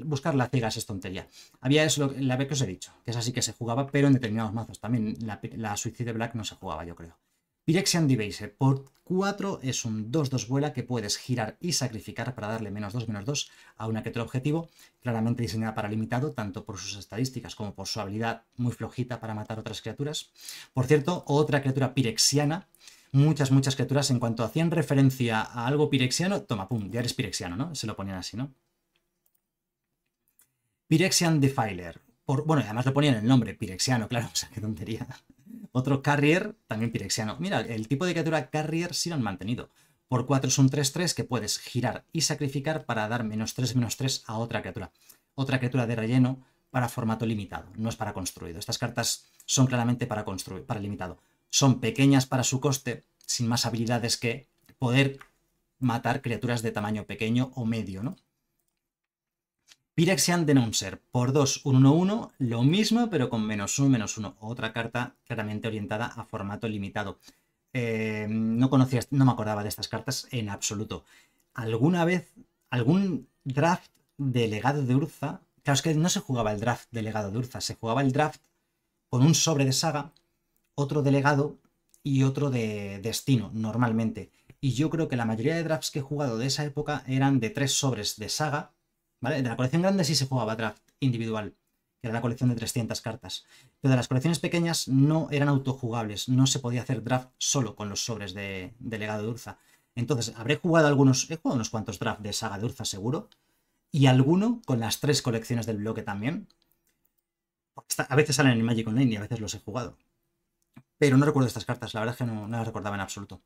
buscar la cegas es tontería. Había eso, la vez que os he dicho, que es así que se jugaba, pero en determinados mazos. También la, Suicide Black no se jugaba, yo creo. Pyrexian Debaser por 4 es un 2-2 vuela que puedes girar y sacrificar para darle menos 2, menos 2 a una criatura objetivo, claramente diseñada para limitado, tanto por sus estadísticas como por su habilidad muy flojita para matar otras criaturas. Por cierto, otra criatura pirexiana, muchas, muchas criaturas, en cuanto hacían referencia a algo pirexiano, toma, pum, ya eres pirexiano, ¿no? Se lo ponían así, ¿no? Pyrexian Defiler. Por, bueno, además lo ponían el nombre, Pirexiano, claro, [LAUGHS] o sea, qué tontería. Otro Carrier, también Pirexiano. Mira, el tipo de criatura Carrier sí lo han mantenido. Por 4 es un 3-3 que puedes girar y sacrificar para dar menos 3, menos 3 a otra criatura. Otra criatura de relleno para formato limitado, no es para construido. Estas cartas son claramente para construir, para limitado. Son pequeñas para su coste, sin más habilidades que poder matar criaturas de tamaño pequeño o medio, ¿no? Virexian Denouncer por 2, 1, 1, lo mismo pero con menos 1, menos 1. Otra carta claramente orientada a formato limitado. Em, no conocía, no me acordaba de estas cartas en absoluto. ¿Alguna vez, algún draft de legado de Urza? Claro, es que no se jugaba el draft de legado de Urza, se jugaba el draft con un sobre de saga, otro de legado y otro de destino, normalmente. Y yo creo que la mayoría de drafts que he jugado de esa época eran de tres sobres de saga de la colección grande sí se jugaba draft individual, que era la colección de 300 cartas. Pero de las colecciones pequeñas no eran autojugables, no se podía hacer draft solo con los sobres de, de legado de Urza. Entonces, habré jugado algunos, he jugado unos cuantos draft de saga de Urza seguro, y alguno con las tres colecciones del bloque también. A veces salen en Magic Online y a veces los he jugado. Pero no recuerdo estas cartas, la verdad es que no las recordaba en absoluto.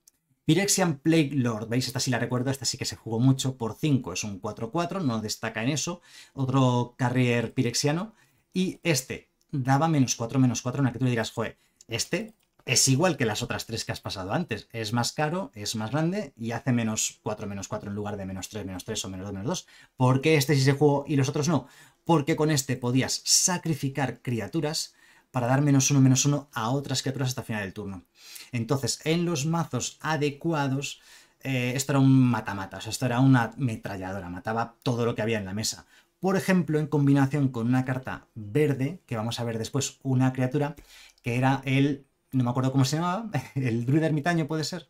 Pyrexian Plague Lord, veis, esta sí la recuerdo, esta sí que se jugó mucho por 5, es un 4-4, no destaca en eso. Otro carrier pirexiano. Y este daba menos 4, menos 4, en la que tú le dirás, joder, este es igual que las otras 3 que has pasado antes. Es más caro, es más grande y hace menos 4, menos 4 en lugar de menos 3, menos 3 o menos 2, menos 2. ¿Por qué este sí se jugó y los otros no? Porque con este podías sacrificar criaturas para dar menos uno, menos uno a otras criaturas hasta el final del turno. Entonces, en los mazos adecuados, eh, esto era un mata o sea, esto era una ametralladora, mataba todo lo que había en la mesa. Por ejemplo, en combinación con una carta verde, que vamos a ver después, una criatura, que era el, no me acuerdo cómo se llamaba, [LAUGHS] el druida ermitaño puede ser.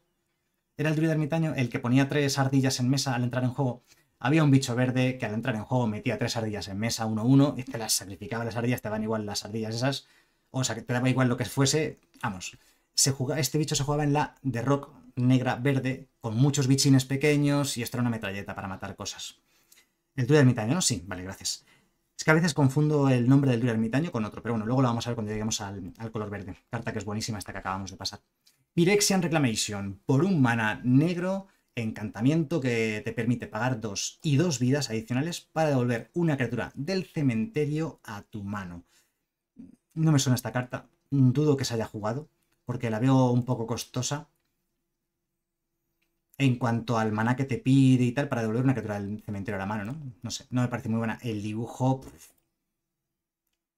Era el druida ermitaño el que ponía tres ardillas en mesa al entrar en juego. Había un bicho verde que al entrar en juego metía tres ardillas en mesa, uno, uno, y te las sacrificaba las ardillas, te van igual las ardillas esas, o sea, que te daba igual lo que fuese, vamos, se este bicho se jugaba en la de rock negra verde, con muchos bichines pequeños y esto era una metralleta para matar cosas. El Druid Ermitaño, ¿no? Sí, vale, gracias. Es que a veces confundo el nombre del Druid Ermitaño con otro, pero bueno, luego lo vamos a ver cuando lleguemos al, color verde. Carta que es buenísima esta que acabamos de pasar. Pyrexian Reclamation, por un mana negro, encantamiento que te permite pagar dos y dos vidas adicionales para devolver una criatura del cementerio a tu mano. No me suena esta carta. Dudo que se haya jugado, porque la veo un poco costosa. En cuanto al maná que te pide y tal, para devolver una criatura del cementerio a la mano, ¿no? No sé, no me parece muy buena. El dibujo...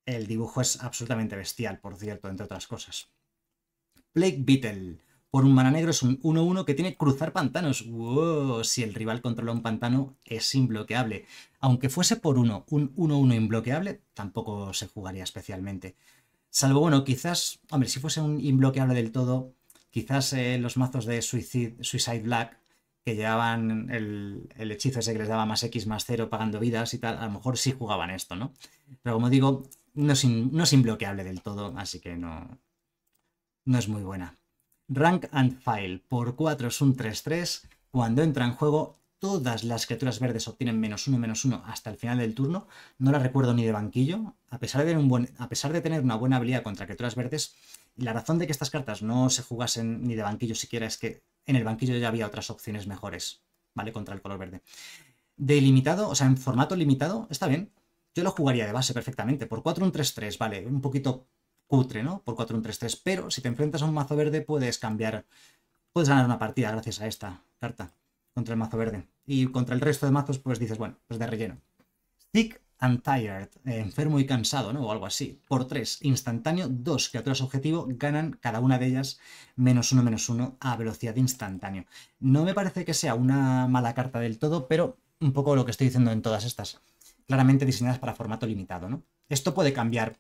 El dibujo es absolutamente bestial, por cierto, entre otras cosas. Plague Beetle por un mana negro es un 1-1 que tiene cruzar pantanos. Si el rival controla un pantano, es imbloqueable. Aunque fuese por uno un 1-1 imbloqueable, tampoco se jugaría especialmente. Salvo, bueno, quizás, hombre, si fuese un imbloqueable del todo, quizás eh, los mazos de Suicide, Suicide, Black, que llevaban el, hechizo ese que les daba más X más 0 pagando vidas y tal, a lo mejor sí jugaban esto, ¿no? Pero como digo, no es, imbloqueable del todo, así que no, no es muy buena. Rank and File por 4 es un 3-3. Cuando entra en juego, todas las criaturas verdes obtienen menos 1, menos 1 hasta el final del turno. No la recuerdo ni de banquillo. A pesar de, tener un buen, a pesar de tener una buena habilidad contra criaturas verdes, la razón de que estas cartas no se jugasen ni de banquillo siquiera es que en el banquillo ya había otras opciones mejores, ¿vale? Contra el color verde. delimitado o sea, en formato limitado, está bien. Yo lo jugaría de base perfectamente. Por 4 un 3-3, vale, un poquito cutre, ¿no? Por 4 un 3-3, pero si te enfrentas a un mazo verde puedes cambiar, puedes ganar una partida gracias a esta carta contra el mazo verde. Y contra el resto de mazos pues dices, bueno, pues de relleno. Stick and tired, eh, enfermo y cansado, ¿no? O algo así. Por 3, instantáneo, dos criaturas objetivo ganan cada una de ellas menos uno, menos uno a velocidad instantáneo. No me parece que sea una mala carta del todo, pero un poco lo que estoy diciendo en todas estas. Claramente diseñadas para formato limitado, ¿no? Esto puede cambiar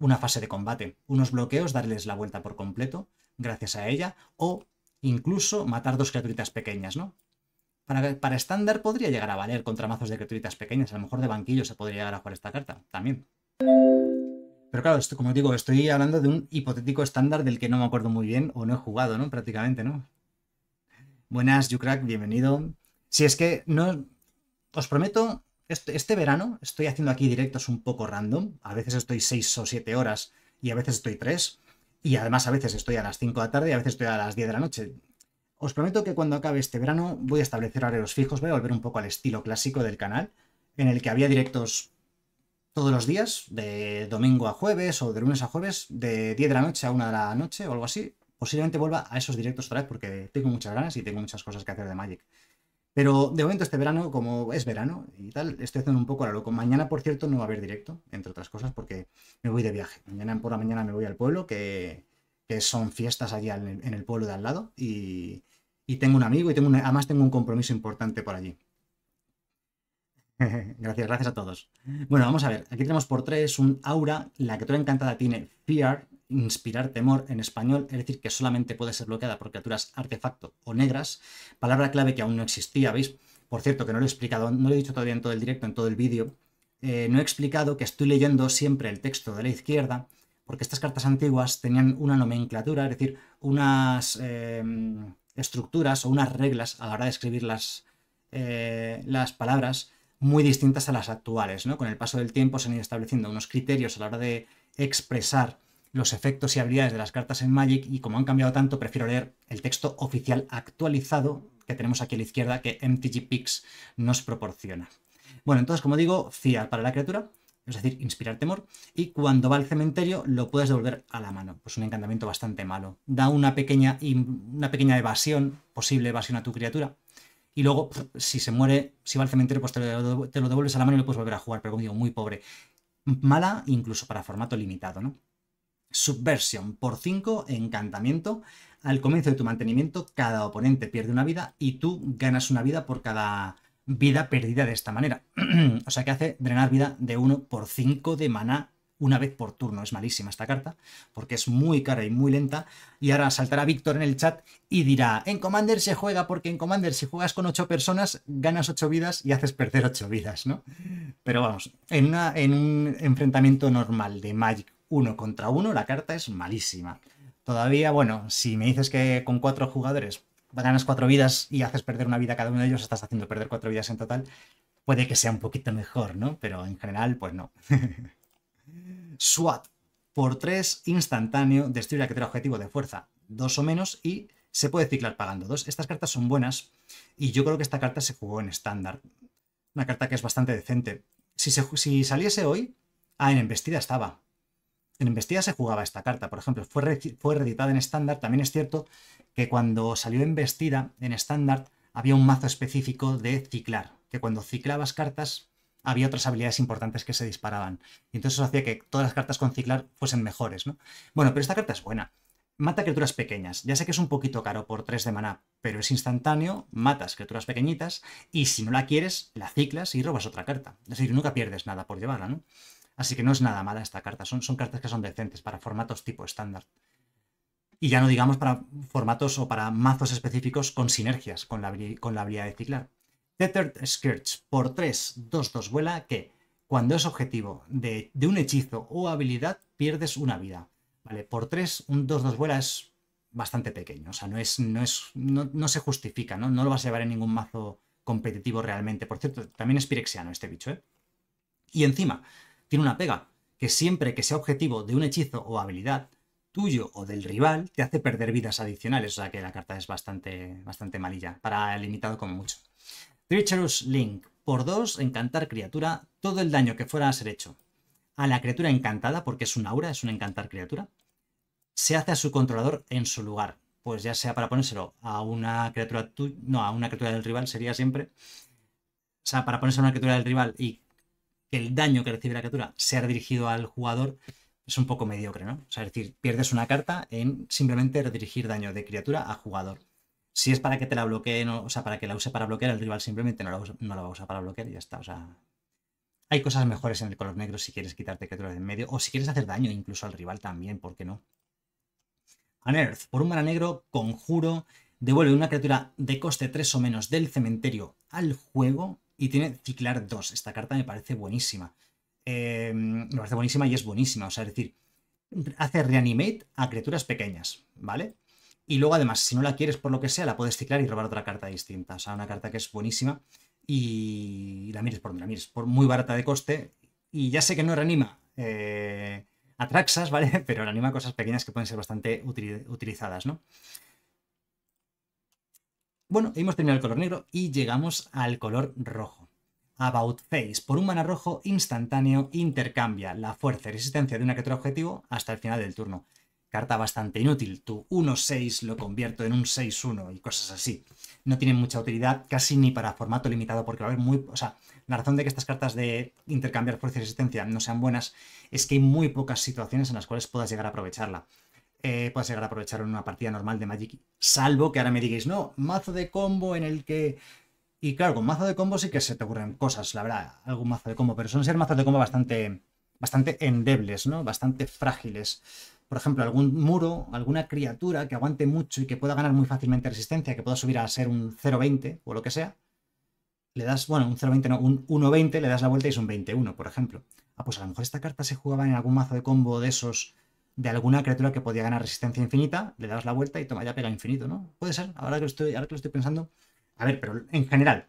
una fase de combate, unos bloqueos, darles la vuelta por completo gracias a ella, o incluso matar dos criaturitas pequeñas, ¿no? Para, para estándar podría llegar a valer contra mazos de criaturitas pequeñas, a lo mejor de banquillo se podría llegar a jugar esta carta también. Pero claro, esto, como digo, estoy hablando de un hipotético estándar del que no me acuerdo muy bien o no he jugado, ¿no? Prácticamente, ¿no? Buenas, Yucrack, bienvenido. Si es que no. Os prometo este, este, verano estoy haciendo aquí directos un poco random. A veces estoy 6 o 7 horas y a veces estoy 3. Y además a veces estoy a las 5 de la tarde y a veces estoy a las 10 de la noche. Os prometo que cuando acabe este verano voy a establecer horarios fijos, voy a volver un poco al estilo clásico del canal, en el que había directos todos los días, de domingo a jueves o de lunes a jueves, de 10 de la noche a 1 de la noche o algo así. Posiblemente vuelva a esos directos otra vez porque tengo muchas ganas y tengo muchas cosas que hacer de Magic. Pero de momento este verano, como es verano y tal, estoy haciendo un poco la loco. Mañana, por cierto, no va a haber directo, entre otras cosas, porque me voy de viaje. Mañana por la mañana me voy al pueblo, que, son fiestas allí en el, pueblo de al lado, y, tengo un amigo y tengo además tengo un compromiso importante por allí. [LAUGHS] gracias, gracias a todos. Bueno, vamos a ver. Aquí tenemos por tres un Aura, la que encantada tiene Fear, inspirar temor en español, es decir, que solamente puede ser bloqueada por criaturas artefacto o negras, palabra clave que aún no existía, ¿veis? Por cierto, que no lo he explicado, no lo he dicho todavía en todo el directo, en todo el vídeo, eh, no he explicado que estoy leyendo siempre el texto de la izquierda, porque estas cartas antiguas tenían una nomenclatura, es decir, unas eh, estructuras o unas reglas a la hora de escribir las, eh, las palabras muy distintas a las actuales, ¿no? Con el paso del tiempo se han ido estableciendo unos criterios a la hora de expresar los efectos y habilidades de las cartas en Magic y como han cambiado tanto, prefiero leer el texto oficial actualizado que tenemos aquí a la izquierda que MTG Picks nos proporciona. Bueno, entonces, como digo, fiar para la criatura, es decir, inspirar temor, y cuando va al cementerio lo puedes devolver a la mano. Pues un encantamiento bastante malo. Da una pequeña, una pequeña evasión, posible evasión a tu criatura, y luego, si se muere, si va al cementerio, pues te lo, devuelves a la mano y lo puedes volver a jugar, pero como digo, muy pobre. Mala incluso para formato limitado, ¿no? Subversión por 5, encantamiento. Al comienzo de tu mantenimiento, cada oponente pierde una vida y tú ganas una vida por cada vida perdida de esta manera. [CLEARS THROAT] o sea que hace drenar vida de 1 por 5 de maná una vez por turno. Es malísima esta carta porque es muy cara y muy lenta. Y ahora saltará Víctor en el chat y dirá, en Commander se juega porque en Commander si juegas con 8 personas ganas 8 vidas y haces perder 8 vidas, ¿no? Pero vamos, en, en un enfrentamiento normal de Magic uno contra uno, la carta es malísima. Todavía, bueno, si me dices que con cuatro jugadores ganas cuatro vidas y haces perder una vida a cada uno de ellos, estás haciendo perder cuatro vidas en total, puede que sea un poquito mejor, ¿no? Pero en general, pues no. [LAUGHS] SWAT. Por tres, instantáneo, destruir trae objetivo de fuerza dos o menos y se puede ciclar pagando dos. Estas cartas son buenas y yo creo que esta carta se jugó en estándar. Una carta que es bastante decente. Si, se, si saliese hoy, ah, en embestida estaba. En vestida se jugaba esta carta, por ejemplo, fue, fue reeditada en estándar. También es cierto que cuando salió vestida, en estándar había un mazo específico de ciclar, que cuando ciclabas cartas había otras habilidades importantes que se disparaban. Y entonces eso hacía que todas las cartas con ciclar fuesen mejores, ¿no? Bueno, pero esta carta es buena. Mata criaturas pequeñas. Ya sé que es un poquito caro por 3 de maná, pero es instantáneo, matas criaturas pequeñitas y si no la quieres, la ciclas y robas otra carta. Es decir, nunca pierdes nada por llevarla, ¿no? Así que no es nada mala esta carta. Son, son cartas que son decentes para formatos tipo estándar. Y ya no digamos para formatos o para mazos específicos con sinergias con la, con la habilidad de ciclar. Tethered Scourge por 3, 2, 2 vuela que cuando es objetivo de, un hechizo o habilidad pierdes una vida. Vale, por 3, un 2, 2 vuela es bastante pequeño. O sea, no, es, no, es, no, no se justifica, ¿no? No lo vas a llevar en ningún mazo competitivo realmente. Por cierto, también es pirexiano este bicho, ¿eh? Y encima, tiene una pega, que siempre que sea objetivo de un hechizo o habilidad, tuyo o del rival, te hace perder vidas adicionales, o sea que la carta es bastante, bastante malilla, para el limitado como mucho. Treacherous Link, por 2, encantar criatura, todo el daño que fuera a ser hecho a la criatura encantada, porque es un aura, es un encantar criatura, se hace a su controlador en su lugar. Pues ya sea para ponérselo a una criatura tuya, no, a una criatura del rival sería siempre. O sea, para ponérselo a una criatura del rival y que el daño que recibe la criatura sea dirigido al jugador es un poco mediocre, ¿no? O sea, es decir, pierdes una carta en simplemente redirigir daño de criatura a jugador. Si es para que te la bloquee, o sea, para que la use para bloquear, el rival simplemente no la, va a usar para bloquear y ya está. O sea, hay cosas mejores en el color negro si quieres quitarte criaturas de en medio o si quieres hacer daño incluso al rival también, ¿por qué no? Unearth, por un mana negro, conjuro, devuelve una criatura de coste 3 o menos del cementerio al juego y tiene Ciclar 2. Esta carta me parece buenísima. Eh, me parece buenísima y es buenísima. O sea, es decir, hace reanimate a criaturas pequeñas, ¿vale? Y luego, además, si no la quieres por lo que sea, la puedes ciclar y robar otra carta distinta. O sea, una carta que es buenísima y la mires por la por muy barata de coste. Y ya sé que no reanima eh, a Traxas, [LAUGHS] ¿vale? Pero reanima cosas pequeñas que pueden ser bastante utilizadas, ¿no? Bueno, hemos terminado el color negro y llegamos al color rojo. About Face, por un mana rojo instantáneo, intercambia la fuerza y resistencia de una otro objetivo hasta el final del turno. Carta bastante inútil, tu 1-6 lo convierto en un 6-1 y cosas así. No tienen mucha utilidad, casi ni para formato limitado, porque va a haber muy... O sea, la razón de que estas cartas de intercambiar fuerza y resistencia no sean buenas es que hay muy pocas situaciones en las cuales puedas llegar a aprovecharla eh, llegar a aprovechar en una partida normal de Magic. Salvo que ahora me digáis, no, mazo de combo en el que... Y claro, con mazo de combo sí que se te ocurren cosas, la verdad, algún mazo de combo, pero son ser mazos de combo bastante, bastante endebles, ¿no? Bastante frágiles. Por ejemplo, algún muro, alguna criatura que aguante mucho y que pueda ganar muy fácilmente resistencia, que pueda subir a ser un 0-20 o lo que sea, le das, bueno, un 0 no, un 1-20, le das la vuelta y es un 21, por ejemplo. Ah, pues a lo mejor esta carta se jugaba en algún mazo de combo de esos de alguna criatura que podía ganar resistencia infinita, le das la vuelta y toma, ya pega infinito, ¿no? Puede ser, ahora que, lo estoy, ahora que estoy pensando. A ver, pero en general,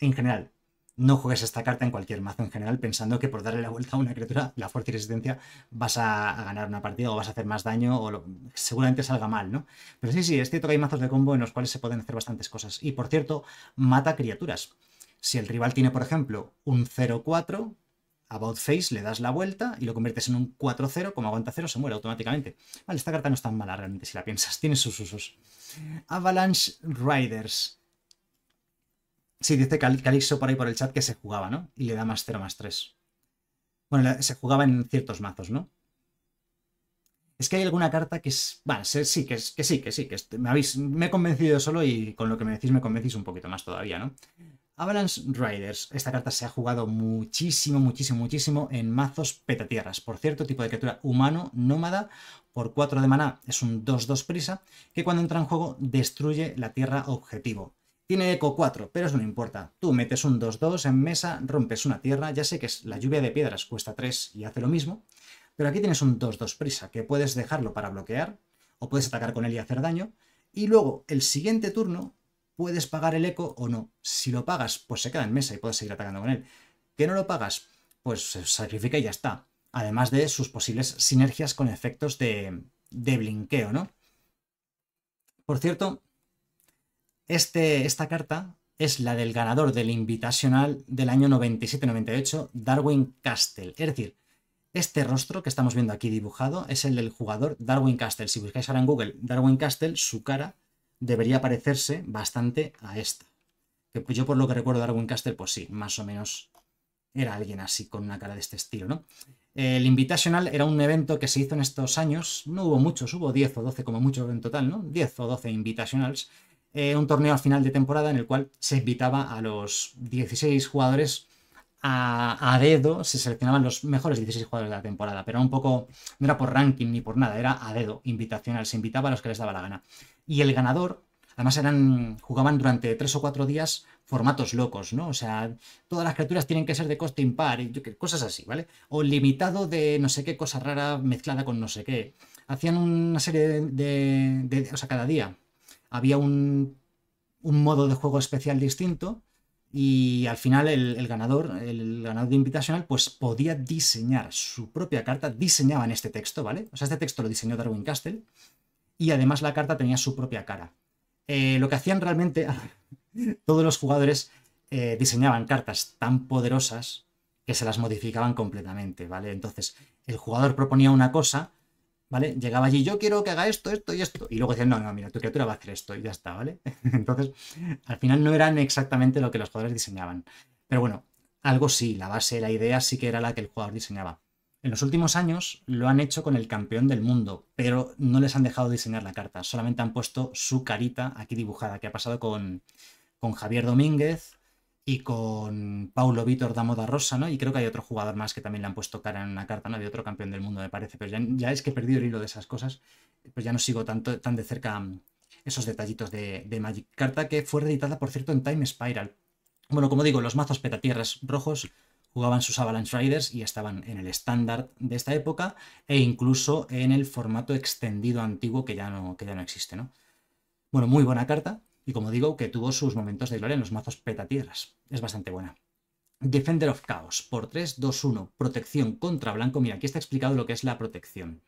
en general, no juegues esta carta en cualquier mazo en general pensando que por darle la vuelta a una criatura, la fuerza y resistencia, vas a, ganar una partida o vas a hacer más daño o seguramente salga mal, ¿no? Pero sí, sí, es cierto que hay mazos de combo en los cuales se pueden hacer bastantes cosas. Y por cierto, mata criaturas. Si el rival tiene, por ejemplo, un 0-4, About Face, le das la vuelta y lo conviertes en un 4-0, como aguanta 0 se muere automáticamente. Vale, esta carta no es tan mala realmente si la piensas, tiene sus usos. Avalanche Riders. Sí, dice Calixo por ahí por el chat que se jugaba, ¿no? Y le da más 0, más 3. Bueno, se jugaba en ciertos mazos, ¿no? Es que hay alguna carta que es... vale sí, que, es, que sí, que sí, que me, habéis... me he convencido solo y con lo que me decís me convencís un poquito más todavía, ¿no? Avalanche Riders. Esta carta se ha jugado muchísimo, muchísimo, muchísimo en mazos petatierras. Por cierto, tipo de criatura humano, nómada, por 4 de maná es un 2-2 prisa, que cuando entra en juego destruye la tierra objetivo. Tiene eco 4, pero eso no importa. Tú metes un 2-2 en mesa, rompes una tierra, ya sé que es la lluvia de piedras cuesta 3 y hace lo mismo, pero aquí tienes un 2-2 prisa, que puedes dejarlo para bloquear, o puedes atacar con él y hacer daño, y luego el siguiente turno puedes pagar el eco o no. Si lo pagas, pues se queda en mesa y puedes seguir atacando con él. ¿Que no lo pagas? Pues se sacrifica y ya está. Además de sus posibles sinergias con efectos de, de blinqueo, ¿no? Por cierto, este, esta carta es la del ganador del Invitacional del año 97-98, Darwin Castle. Es decir, este rostro que estamos viendo aquí dibujado es el del jugador Darwin Castle. Si buscáis ahora en Google Darwin Castle, su cara debería parecerse bastante a esta. Que pues yo por lo que recuerdo de Arwen caster pues sí, más o menos era alguien así, con una cara de este estilo, ¿no? El Invitational era un evento que se hizo en estos años, no hubo muchos, hubo 10 o 12 como mucho en total, ¿no? 10 o 12 Invitationals, eh, un torneo a final de temporada en el cual se invitaba a los 16 jugadores a, a, dedo, se seleccionaban los mejores 16 jugadores de la temporada, pero un poco, no era por ranking ni por nada, era a dedo, invitacional, se invitaba a los que les daba la gana y el ganador, además eran, jugaban durante tres o cuatro días formatos locos, ¿no? O sea, todas las criaturas tienen que ser de coste impar, y cosas así, ¿vale? O limitado de no sé qué cosa rara mezclada con no sé qué. Hacían una serie de, o sea, cada día había un, un, modo de juego especial distinto y al final el, el ganador, el ganador de Invitational, pues podía diseñar su propia carta, diseñaban este texto, ¿vale? O sea, este texto lo diseñó Darwin Castle y además la carta tenía su propia cara. Eh, lo que hacían realmente todos los jugadores eh, diseñaban cartas tan poderosas que se las modificaban completamente, ¿vale? Entonces, el jugador proponía una cosa, ¿vale? Llegaba allí, yo quiero que haga esto, esto y esto. Y luego decían, no, no, mira, tu criatura va a hacer esto y ya está, ¿vale? [LAUGHS] Entonces, al final no eran exactamente lo que los jugadores diseñaban. Pero bueno, algo sí, la base, la idea sí que era la que el jugador diseñaba. En los últimos años lo han hecho con el campeón del mundo, pero no les han dejado diseñar la carta, solamente han puesto su carita aquí dibujada, que ha pasado con, con Javier Domínguez y con Paulo Vítor Moda Rosa, ¿no? Y creo que hay otro jugador más que también le han puesto cara en una carta, ¿no? De otro campeón del mundo, me parece, pero ya, es que he perdido el hilo de esas cosas, pues ya no sigo tanto, tan de cerca mm, esos detallitos de, de Magic. Carta que fue reeditada, por cierto, en Time Spiral. Bueno, como digo, los mazos petatierras rojos jugaban sus Avalanche Riders y estaban en el estándar de esta época e incluso en el formato extendido antiguo que ya no, que ya no existe. ¿no? Bueno, muy buena carta y como digo, que tuvo sus momentos de gloria en los mazos petatierras. Es bastante buena. Defender of Chaos, por 3, 2, 1, protección contra blanco. Mira, aquí está explicado lo que es la protección.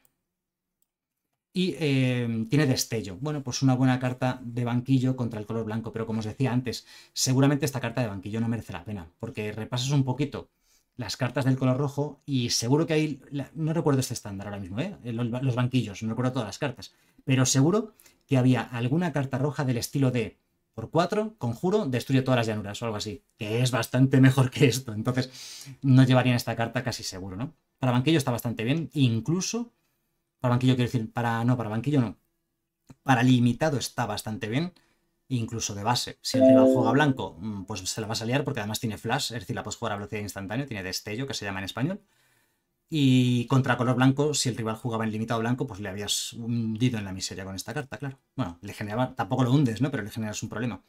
Y eh, tiene destello. Bueno, pues una buena carta de banquillo contra el color blanco, pero como os decía antes, seguramente esta carta de banquillo no merece la pena, porque repasas un poquito las cartas del color rojo y seguro que hay, no recuerdo este estándar ahora mismo, ¿eh? Eh, los, banquillos, no recuerdo todas las cartas, pero seguro que había alguna carta roja del estilo de por cuatro conjuro, destruye todas las llanuras o algo así, que es bastante mejor que esto, entonces no llevarían esta carta casi seguro, ¿no? Para banquillo está bastante bien, incluso, para banquillo quiero decir, para, no, para banquillo no, para limitado está bastante bien, incluso de base. Si el rival juega blanco, mm, pues se la vas a liar porque además tiene flash, es decir, la puedes jugar a velocidad instantánea, tiene destello, que se llama en español. Y contra color blanco, si el rival jugaba en limitado blanco, pues le habías hundido en la miseria con esta carta, claro. Bueno, le generaba, tampoco lo hundes, ¿no? Pero le generas un problema.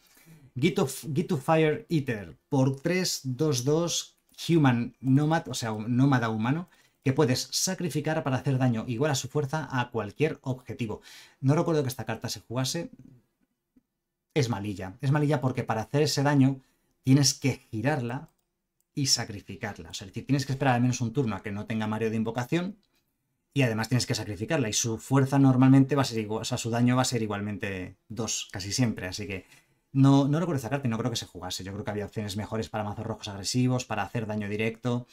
Get of, to Fire Eater por 3, 2, 2, Human Nomad, o sea, nómada humano, que puedes sacrificar para hacer daño igual a su fuerza a cualquier objetivo. No recuerdo que esta carta se jugase, es malilla. Es malilla porque para hacer ese daño tienes que girarla y sacrificarla. es decir, tienes que esperar al menos un turno a que no tenga Mario de invocación y además tienes que sacrificarla. Y su fuerza normalmente va a ser igual, o sea, su daño va a ser igualmente 2 casi siempre. Así que no, no recuerdo esa carta y no creo que se jugase. Yo creo que había opciones mejores para mazos rojos agresivos, para hacer daño directo.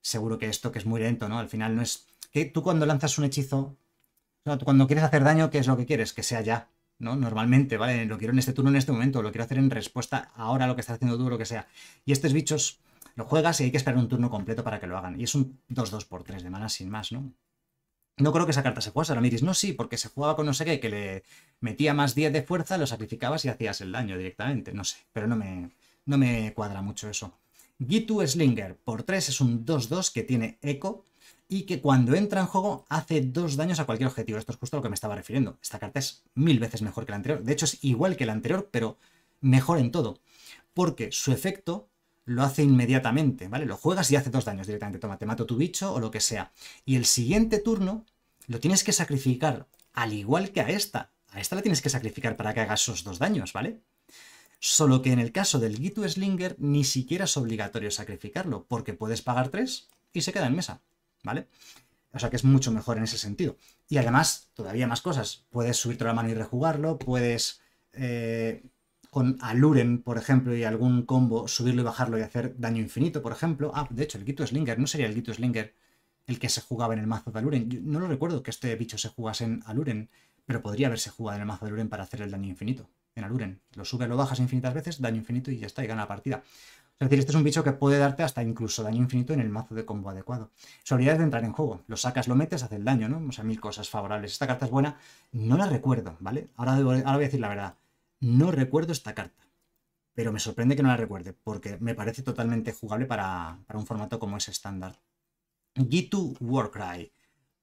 Seguro que esto que es muy lento, ¿no? Al final no es... Que tú cuando lanzas un hechizo... cuando quieres hacer daño, ¿qué es lo que quieres? Que sea ya. Normalmente, ¿vale? Lo quiero en este turno, en este momento, lo quiero hacer en respuesta ahora a lo que está haciendo tú, lo que sea. Y estos bichos lo juegas y hay que esperar un turno completo para que lo hagan. Y es un 2-2 por 3 de mana sin más, ¿no? No creo que esa carta se juegue ahora miris, no, sí, porque se jugaba con no sé qué, que le metía más 10 de fuerza, lo sacrificabas y hacías el daño directamente, no sé, pero no me, no me cuadra mucho eso. Gitu Slinger por 3 es un 2-2 que tiene eco y que cuando entra en juego hace dos daños a cualquier objetivo. Esto es justo a lo que me estaba refiriendo. Esta carta es mil veces mejor que la anterior. De hecho, es igual que la anterior, pero mejor en todo. Porque su efecto lo hace inmediatamente, ¿vale? Lo juegas y hace dos daños directamente. Toma, te mato tu bicho o lo que sea. Y el siguiente turno lo tienes que sacrificar, al igual que a esta. A esta la tienes que sacrificar para que haga esos dos daños, ¿vale? Solo que en el caso del Gitu Slinger ni siquiera es obligatorio sacrificarlo, porque puedes pagar tres y se queda en mesa. ¿vale? O sea que es mucho mejor en ese sentido. Y además, todavía más cosas. Puedes subirte la mano y rejugarlo, puedes eh, con Aluren, por ejemplo, y algún combo, subirlo y bajarlo y hacer daño infinito, por ejemplo. Ah, de hecho, el Gito Slinger, ¿no sería el Gito Slinger el que se jugaba en el mazo de Aluren? no lo recuerdo que este bicho se jugase en Aluren, pero podría haberse jugado en el mazo de Aluren para hacer el daño infinito. En Aluren, lo subes, lo bajas infinitas veces, daño infinito y ya está, y gana la partida. Es decir, este es un bicho que puede darte hasta incluso daño infinito en el mazo de combo adecuado. Su es de entrar en juego. Lo sacas, lo metes, hace el daño, ¿no? O sea, mil cosas favorables. Esta carta es buena. No la recuerdo, ¿vale? Ahora, voy a decir la verdad. No recuerdo esta carta. Pero me sorprende que no la recuerde, porque me parece totalmente jugable para, un formato como es estándar. G2 Warcry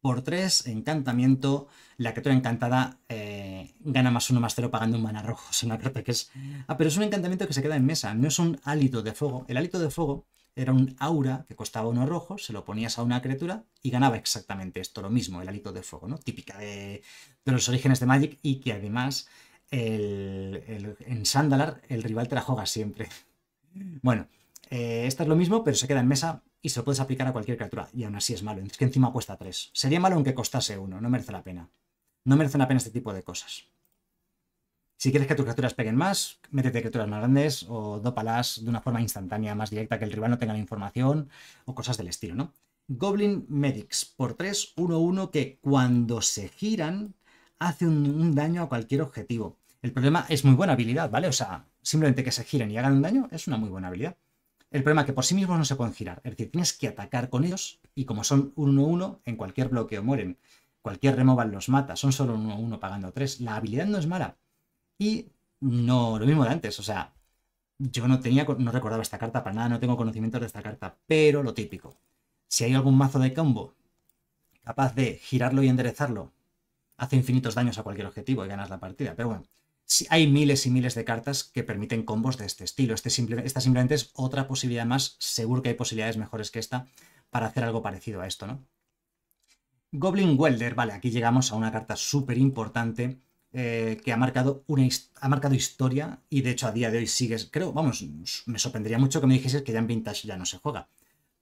por 3, encantamiento. La criatura encantada eh, gana más uno más 0 pagando un mana rojo. [LAUGHS] Es una carta que es. Ah, pero es un encantamiento que se queda en mesa, no es un hálito de fuego. El hálito de fuego era un aura que costaba uno rojo, se lo ponías a una criatura y ganaba exactamente esto, lo mismo, el hálito de fuego, ¿no? Típica de, los orígenes de Magic y que además en Sandalar el rival te la juega siempre. [LAUGHS] Bueno, eh, esta es lo mismo, pero se queda en mesa y se lo puedes aplicar a cualquier criatura, y aún así es malo. Es que encima cuesta 3. Sería malo aunque costase 1, no merece la pena. No merecen la pena este tipo de cosas. Si quieres que tus criaturas peguen más, métete criaturas más grandes o dópalas de una forma instantánea, más directa, que el rival no tenga la información o cosas del estilo, ¿no? Goblin Medics por 3, 1, 1, que cuando se giran hace un, un daño a cualquier objetivo. El problema es muy buena habilidad, ¿vale? O sea, simplemente que se giren y hagan un daño es una muy buena habilidad. El problema es que por sí mismos no se pueden girar. Es decir, tienes que atacar con ellos y como son 1-1, en cualquier bloqueo mueren. Cualquier removal los mata. Son solo 1-1 pagando 3. La habilidad no es mala. Y no, lo mismo de antes. O sea, yo no tenía, no recordaba esta carta para nada. No tengo conocimientos de esta carta. Pero lo típico. Si hay algún mazo de combo capaz de girarlo y enderezarlo, hace infinitos daños a cualquier objetivo y ganas la partida. Pero bueno, hay miles y miles de cartas que permiten combos de este estilo. Este esta simplemente es otra posibilidad más. Seguro que hay posibilidades mejores que esta para hacer algo parecido a esto, ¿no? Goblin Welder, vale, aquí llegamos a una carta súper importante eh, que ha marcado, una, ha marcado historia y de hecho a día de hoy sigues, creo, vamos, me sorprendería mucho que me dijese que ya en Vintage ya no se juega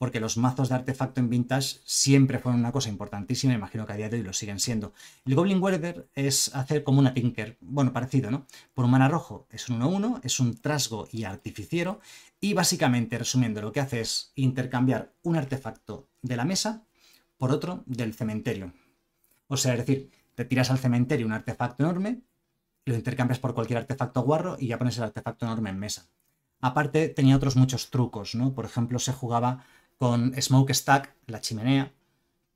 porque los mazos de artefacto en Vintage siempre fueron una cosa importantísima, imagino que a día de hoy lo siguen siendo. El Goblin Werder es hacer como una Tinker, bueno, parecido, ¿no? Por un mana rojo es un 1-1, es un trasgo y artificiero, y básicamente, resumiendo, lo que hace es intercambiar un artefacto de la mesa por otro del cementerio. O sea, es decir, te tiras al cementerio un artefacto enorme, lo intercambias por cualquier artefacto guarro y ya pones el artefacto enorme en mesa. Aparte, tenía otros muchos trucos, ¿no? Por ejemplo, se jugaba con Smokestack, la chimenea.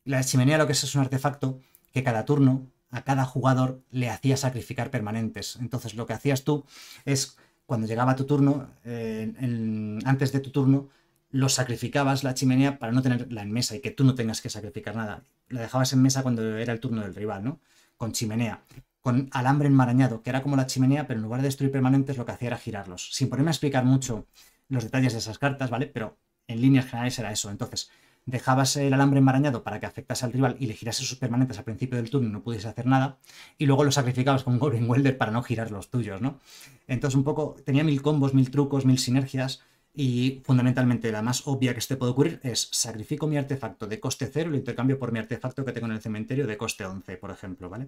La chimenea lo que es es un artefacto que cada turno a cada jugador le hacía sacrificar permanentes. Entonces lo que hacías tú es, cuando llegaba tu turno, antes de tu turno, lo sacrificabas la chimenea para no tenerla en mesa y que tú no tengas que sacrificar nada. La dejabas en mesa cuando era el turno del rival, ¿no? Con chimenea, con alambre enmarañado, que era como la chimenea, pero en lugar de destruir permanentes lo que hacía era girarlos. Sin ponerme a explicar mucho los detalles de esas cartas, ¿vale? Pero en líneas generales era eso. Entonces, dejabas el alambre enmarañado para que afectase al rival y le girase sus permanentes al principio del turno y no pudiese hacer nada, y luego lo sacrificabas con Goblin Welder para no girar los tuyos, ¿no? Entonces, un poco, tenía mil combos, mil trucos, mil sinergias, y fundamentalmente la más obvia que esto puede ocurrir es sacrifico mi artefacto de coste 0 y lo intercambio por mi artefacto que tengo en el cementerio de coste 11, por ejemplo, ¿vale?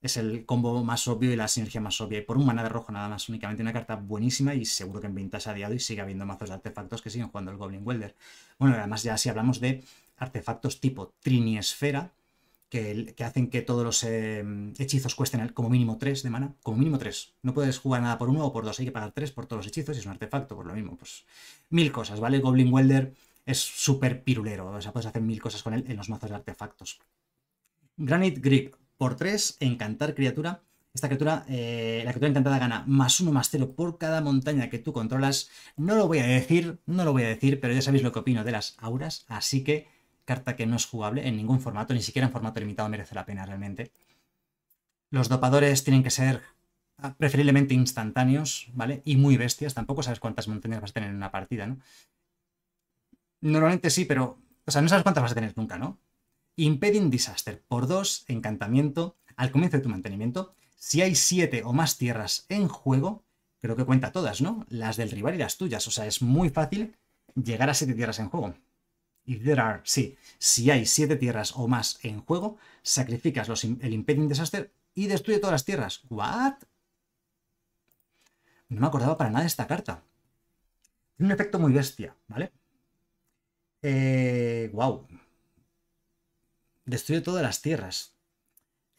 Es el combo más obvio y la sinergia más obvia. Y por un maná de rojo nada más, únicamente una carta buenísima y seguro que en Vintage ha diado y sigue habiendo mazos de artefactos que siguen jugando el Goblin Welder. Bueno, además ya si hablamos de artefactos tipo Trini Esfera que, hacen que todos los em, hechizos cuesten como mínimo 3 de mana. Como mínimo 3. No puedes jugar nada por uno o por dos. Hay que pagar 3 por todos los hechizos y es un artefacto, por lo mismo. Pues mil cosas, ¿vale? Goblin Welder es súper pirulero. O sea, puedes hacer mil cosas con él en los mazos de artefactos. Granite Grip por 3, encantar criatura. Esta criatura, eh, la criatura encantada gana más 1 más 0 por cada montaña que tú controlas. No lo voy a decir, no lo voy a decir, pero ya sabéis lo que opino de las auras, así que carta que no es jugable en ningún formato, ni siquiera en formato limitado merece la pena realmente. Los dopadores tienen que ser ah, preferiblemente instantáneos, ¿vale? Y muy bestias, tampoco sabes cuántas montañas vas a tener en una partida, ¿no? Normalmente sí, pero, o sea, no sabes cuántas vas a tener nunca, ¿no? Impeding Disaster, por dos encantamiento, al comienzo de tu mantenimiento. Si hay 7 o más tierras en juego, creo que cuenta todas, ¿no? Las del rival y las tuyas, o sea, es muy fácil llegar a 7 tierras en juego sí, si hay siete tierras o más en juego, sacrificas el Impending Disaster y destruye todas las tierras. ¿What? No me acordaba para nada de esta carta. Tiene un efecto muy bestia, ¿vale? Eh, wow. Destruye todas las tierras.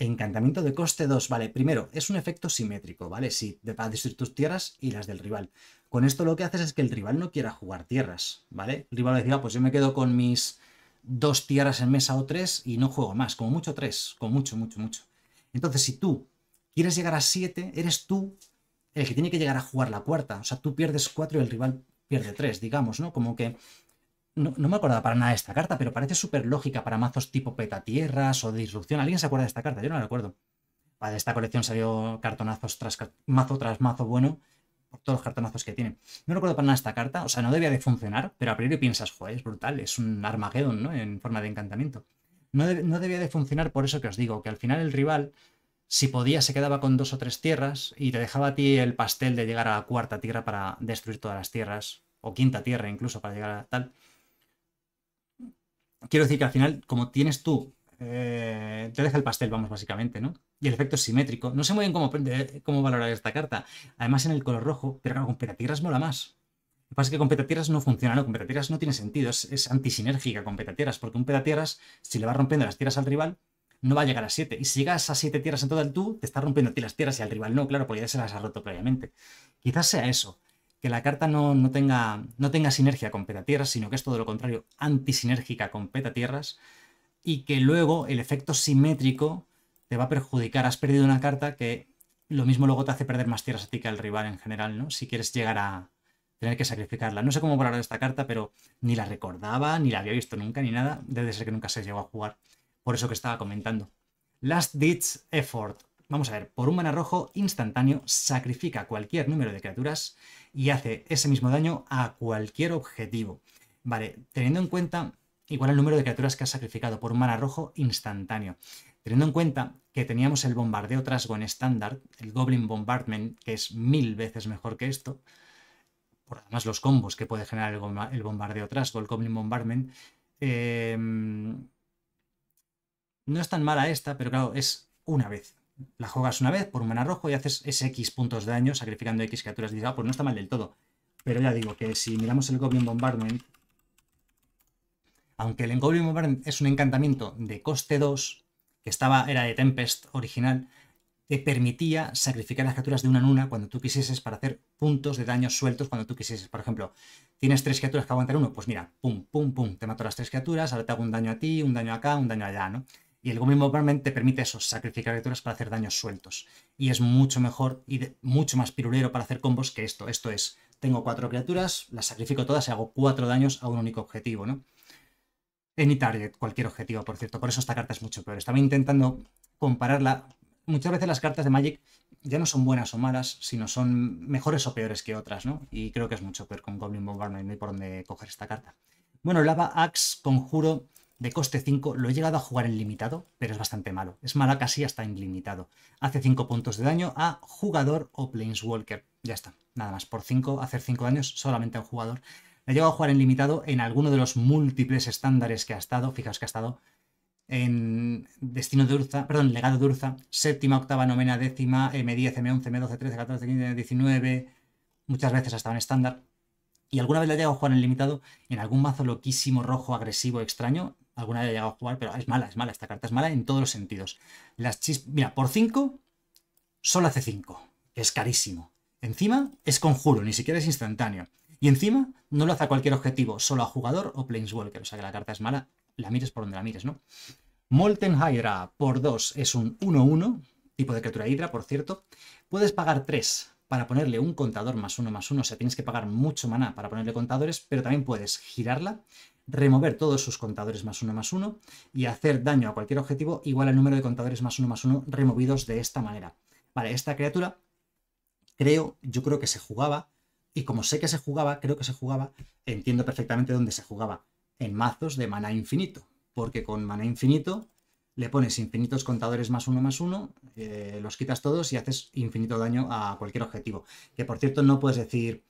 Encantamiento de coste 2, vale, primero, es un efecto simétrico, ¿vale? Sí, a destruir tus tierras y las del rival. Con esto lo que haces es que el rival no quiera jugar tierras, ¿vale? El rival decía, ah, pues yo me quedo con mis dos tierras en mesa o tres y no juego más, como mucho tres, como mucho, mucho, mucho. Entonces, si tú quieres llegar a siete, eres tú el que tiene que llegar a jugar la cuarta. O sea, tú pierdes cuatro y el rival pierde tres, digamos, ¿no? Como que no, me acuerdo para nada de esta carta, pero parece súper lógica para mazos tipo petatierras o disrupción. ¿Alguien se acuerda de esta carta? Yo no la recuerdo. De esta colección salió cartonazos tras mazo tras mazo bueno por todos los cartonazos que tiene. No recuerdo para nada esta carta, o sea, no debía de funcionar, pero a priori piensas, joder, es brutal, es un armagedón ¿no? En forma de encantamiento. No, no debía de funcionar por eso que os digo, que al final el rival, si podía, se quedaba con dos o tres tierras y te dejaba a ti el pastel de llegar a la cuarta tierra para destruir todas las tierras, o quinta tierra incluso para llegar a tal quiero decir que al final, como tienes tú, eh, te deja el pastel, vamos, básicamente, ¿no? Y el efecto es simétrico. No sé muy bien cómo, cómo valorar esta carta. Además, en el color rojo, pero con petatierras mola más. Lo que pasa es que con petatierras no funciona, ¿no? Con petatierras no tiene sentido, es, antisinérgica con petatierras, porque un petatierras, si le va rompiendo las tierras al rival, no va a llegar a 7. Y si llegas a 7 tierras en total, tú te está rompiendo a ti las tierras y al rival no, claro, porque ya se las has roto previamente. Quizás sea eso que la carta no, tenga, no tenga sinergia con petatierras, sino que es todo lo contrario, antisinérgica con petatierras, y que luego el efecto simétrico te va a perjudicar. Has perdido una carta que lo mismo luego te hace perder más tierras a ti que al rival en general, ¿no? Si quieres llegar a tener que sacrificarla. No sé cómo valorar esta carta, pero ni la recordaba, ni la había visto nunca, ni nada. Debe ser que nunca se llegó a jugar. Por eso que estaba comentando. Last Ditch Effort. Vamos a ver, por un mana rojo instantáneo, sacrifica cualquier número de criaturas y hace ese mismo daño a cualquier objetivo. Vale, teniendo en cuenta igual el número de criaturas que ha sacrificado por un mana rojo instantáneo. Teniendo en cuenta que teníamos el bombardeo Trasgo en estándar, el Goblin Bombardment, que es mil veces mejor que esto, por además los combos que puede generar el, bombardeo Trasgo, el Goblin Bombardment, eh, no es tan mala esta, pero claro, es una vez la juegas una vez por un mana rojo y haces ese X puntos de daño sacrificando X criaturas. Dices, ah, pues no está mal del todo. Pero ya digo que si miramos el Goblin Bombardment, aunque el Goblin Bombardment es un encantamiento de coste 2, que estaba, era de Tempest original, te permitía sacrificar las criaturas de una en una cuando tú quisieses para hacer puntos de daño sueltos cuando tú quisieses. Por ejemplo, tienes tres criaturas que aguantan uno, pues mira, pum, pum, pum, te mato las tres criaturas, ahora te hago un daño a ti, un daño acá, un daño allá, ¿no? Y el Goblin Bombardment te permite eso, sacrificar criaturas para hacer daños sueltos. Y es mucho mejor y mucho más pirulero para hacer combos que esto. Esto es, tengo cuatro criaturas, las sacrifico todas y hago cuatro daños a un único objetivo, ¿no? Any target, cualquier objetivo, por cierto. Por eso esta carta es mucho peor. Estaba intentando compararla. Muchas veces las cartas de Magic ya no son buenas o malas, sino son mejores o peores que otras, ¿no? Y creo que es mucho peor con Goblin Bombardment, no hay por dónde coger esta carta. Bueno, Lava Axe, Conjuro, de coste 5, lo he llegado a jugar en limitado, pero es bastante malo. Es malo casi hasta en limitado. Hace 5 puntos de daño a jugador o Planeswalker. Ya está, nada más. Por 5, hacer 5 daños solamente a un jugador. Le he llegado a jugar en limitado en alguno de los múltiples estándares que ha estado. Fijaos que ha estado en Destino de Urza, perdón, Legado de Urza, séptima, octava, novena, décima, M10, M11, M12, 13, 14, 15, 19, muchas veces ha estado en estándar. Y alguna vez le he llegado a jugar en limitado en algún mazo loquísimo, rojo, agresivo, extraño, alguna vez he llegado a jugar, pero es mala, es mala, esta carta es mala en todos los sentidos. Las Mira, por 5, solo hace 5, es carísimo. Encima es conjuro, ni siquiera es instantáneo. Y encima no lo hace a cualquier objetivo, solo a jugador o planeswalker, o sea que la carta es mala, la mires por donde la mires, ¿no? Molten Hydra por 2 es un 1-1, tipo de criatura Hydra, por cierto. Puedes pagar 3 para ponerle un contador más uno más uno, o sea, tienes que pagar mucho maná para ponerle contadores, pero también puedes girarla remover todos sus contadores más uno más uno y hacer daño a cualquier objetivo igual al número de contadores más uno más uno removidos de esta manera. Vale, esta criatura creo, yo creo que se jugaba, y como sé que se jugaba, creo que se jugaba, entiendo perfectamente dónde se jugaba, en mazos de mana infinito, porque con mana infinito le pones infinitos contadores más uno más uno, eh, los quitas todos y haces infinito daño a cualquier objetivo. Que por cierto no puedes decir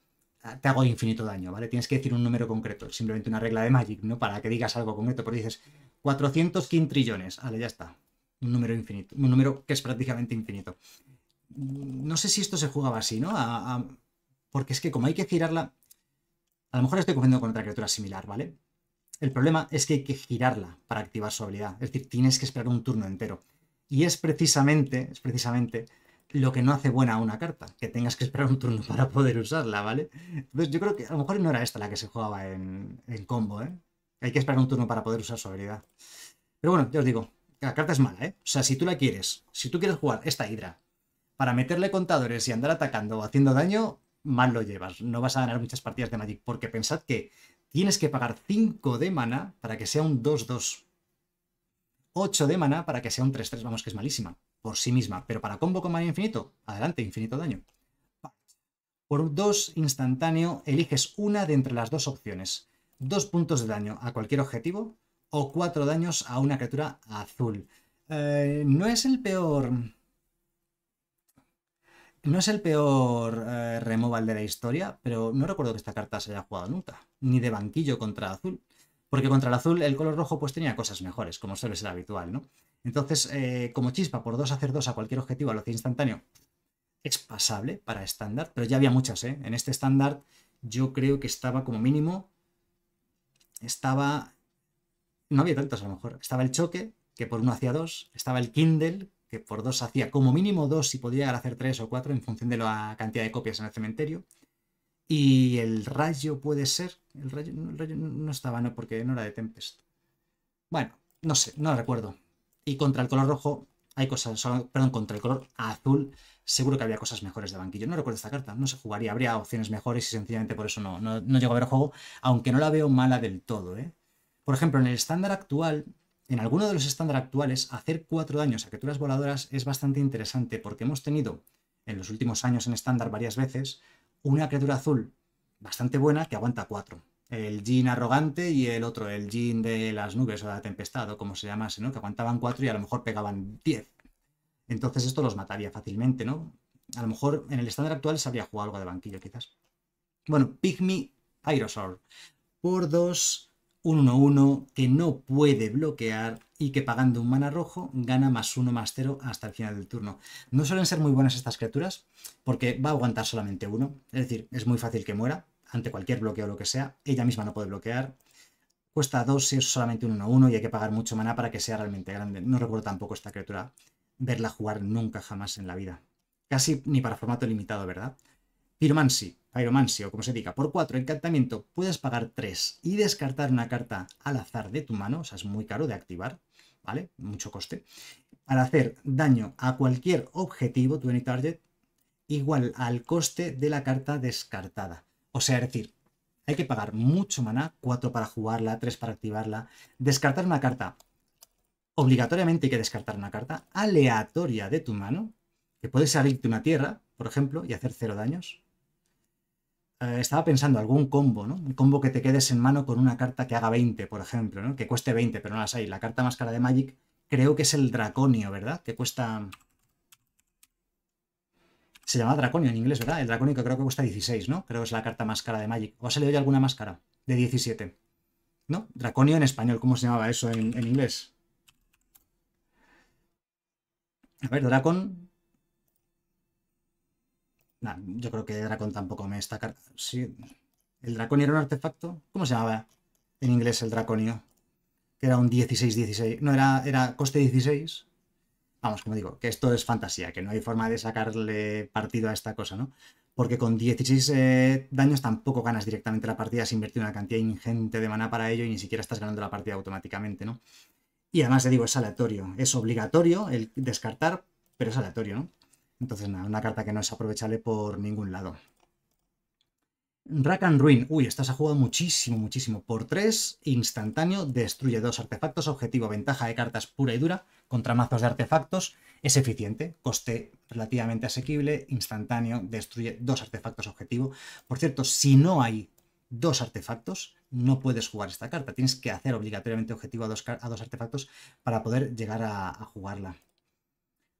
te hago infinito daño, ¿vale? Tienes que decir un número concreto, simplemente una regla de Magic, ¿no? Para que digas algo concreto, porque dices 400 quintrillones, vale, ya está. Un número infinito, un número que es prácticamente infinito. No sé si esto se jugaba así, ¿no? Porque es que como hay que girarla, a lo mejor estoy confundiendo con otra criatura similar, ¿vale? El problema es que hay que girarla para activar su habilidad, es decir, tienes que esperar un turno entero. Y es precisamente, es precisamente lo que no hace buena una carta, que tengas que esperar un turno [LAUGHS] para poder usarla, ¿vale? Entonces yo creo que a lo mejor no era esta la que se jugaba en, en combo, ¿eh? Hay que esperar un turno para poder usar su habilidad. Pero bueno, ya os digo, la carta es mala, ¿eh? O sea, si tú la quieres, si tú quieres jugar esta Hidra para meterle contadores y andar atacando o haciendo daño, mal lo llevas. No vas a ganar muchas partidas de Magic, porque pensad que tienes que pagar 5 de mana para que sea un 2-2. 8 de mana para que sea un 3-3, vamos, que es malísima por sí misma. Pero para combo con Mario Infinito, adelante, infinito daño. Por dos instantáneo, eliges una de entre las dos opciones. dos puntos de daño a cualquier objetivo o cuatro daños a una criatura azul. Eh, no es el peor... No es el peor eh, removal de la historia, pero no recuerdo que esta carta se haya jugado nunca. Ni de banquillo contra azul. Porque contra el azul, el color rojo pues tenía cosas mejores, como suele ser habitual, ¿no? Entonces, eh, como chispa, por dos hacer dos a cualquier objetivo a lo instantáneo es pasable para estándar, pero ya había muchas, ¿eh? En este estándar yo creo que estaba como mínimo, estaba, no había tantos a lo mejor, estaba el choque, que por uno hacía dos, estaba el Kindle, que por dos hacía como mínimo dos y podía hacer tres o cuatro en función de la cantidad de copias en el cementerio. Y el rayo puede ser. El rayo, el rayo, no estaba, no, porque no era de Tempest. Bueno, no sé, no recuerdo. Y contra el color rojo hay cosas, perdón, contra el color azul seguro que había cosas mejores de banquillo. No recuerdo esta carta, no se jugaría, habría opciones mejores y sencillamente por eso no, no, llego a ver el juego, aunque no la veo mala del todo. ¿eh? Por ejemplo, en el estándar actual, en alguno de los estándares actuales, hacer cuatro daños a criaturas voladoras es bastante interesante porque hemos tenido en los últimos años en estándar varias veces una criatura azul bastante buena que aguanta cuatro el jean arrogante y el otro, el jean de las nubes o de la tempestad o como se llamase, ¿no? Que aguantaban cuatro y a lo mejor pegaban 10. Entonces esto los mataría fácilmente, ¿no? A lo mejor en el estándar actual se habría jugado algo de banquillo quizás. Bueno, Pygmy aerosol Por 2, 1 1-1 que no puede bloquear y que pagando un mana rojo gana más 1 más 0 hasta el final del turno. No suelen ser muy buenas estas criaturas porque va a aguantar solamente uno, es decir, es muy fácil que muera, ante cualquier bloqueo o lo que sea. Ella misma no puede bloquear. Cuesta 2 si es solamente un 1-1 y hay que pagar mucho maná para que sea realmente grande. No recuerdo tampoco esta criatura verla jugar nunca jamás en la vida. Casi ni para formato limitado, ¿verdad? Pyromancy, Pyromancy o como se diga, por 4 encantamiento, puedes pagar 3 y descartar una carta al azar de tu mano, o sea, es muy caro de activar, ¿vale? Mucho coste. al hacer daño a cualquier objetivo, tu any target, igual al coste de la carta descartada. O sea, es decir, hay que pagar mucho maná, 4 para jugarla, 3 para activarla, descartar una carta. Obligatoriamente hay que descartar una carta aleatoria de tu mano, que puede salirte una tierra, por ejemplo, y hacer 0 daños. Eh, estaba pensando algún combo, ¿no? Un combo que te quedes en mano con una carta que haga 20, por ejemplo, ¿no? Que cueste 20, pero no las hay. La carta más cara de Magic creo que es el Draconio, ¿verdad? Que cuesta se llama Draconio en inglés, ¿verdad? El Draconio que creo que cuesta 16, ¿no? Creo que es la carta más cara de Magic. ¿O se le ya alguna máscara De 17. ¿No? Draconio en español. ¿Cómo se llamaba eso en, inglés? A ver, Dracon... Nah, yo creo que Dracon tampoco me está... Sí. ¿El Draconio era un artefacto? ¿Cómo se llamaba en inglés el Draconio? Que era un 16-16. No, era, era coste 16 vamos, como digo, que esto es fantasía, que no hay forma de sacarle partido a esta cosa, ¿no? Porque con 16 eh, daños tampoco ganas directamente la partida, sin invertido una cantidad ingente de maná para ello y ni siquiera estás ganando la partida automáticamente, ¿no? Y además, te digo, es aleatorio. Es obligatorio el descartar, pero es aleatorio, ¿no? Entonces, nada, una carta que no es aprovechable por ningún lado. Rack and Ruin. Uy, esta se ha jugado muchísimo, muchísimo. Por 3, instantáneo, destruye dos artefactos, objetivo, ventaja de cartas pura y dura contra mazos de artefactos. Es eficiente, coste relativamente asequible, instantáneo, destruye dos artefactos, objetivo. Por cierto, si no hay dos artefactos, no puedes jugar esta carta. Tienes que hacer obligatoriamente objetivo a dos, artefactos para poder llegar a jugarla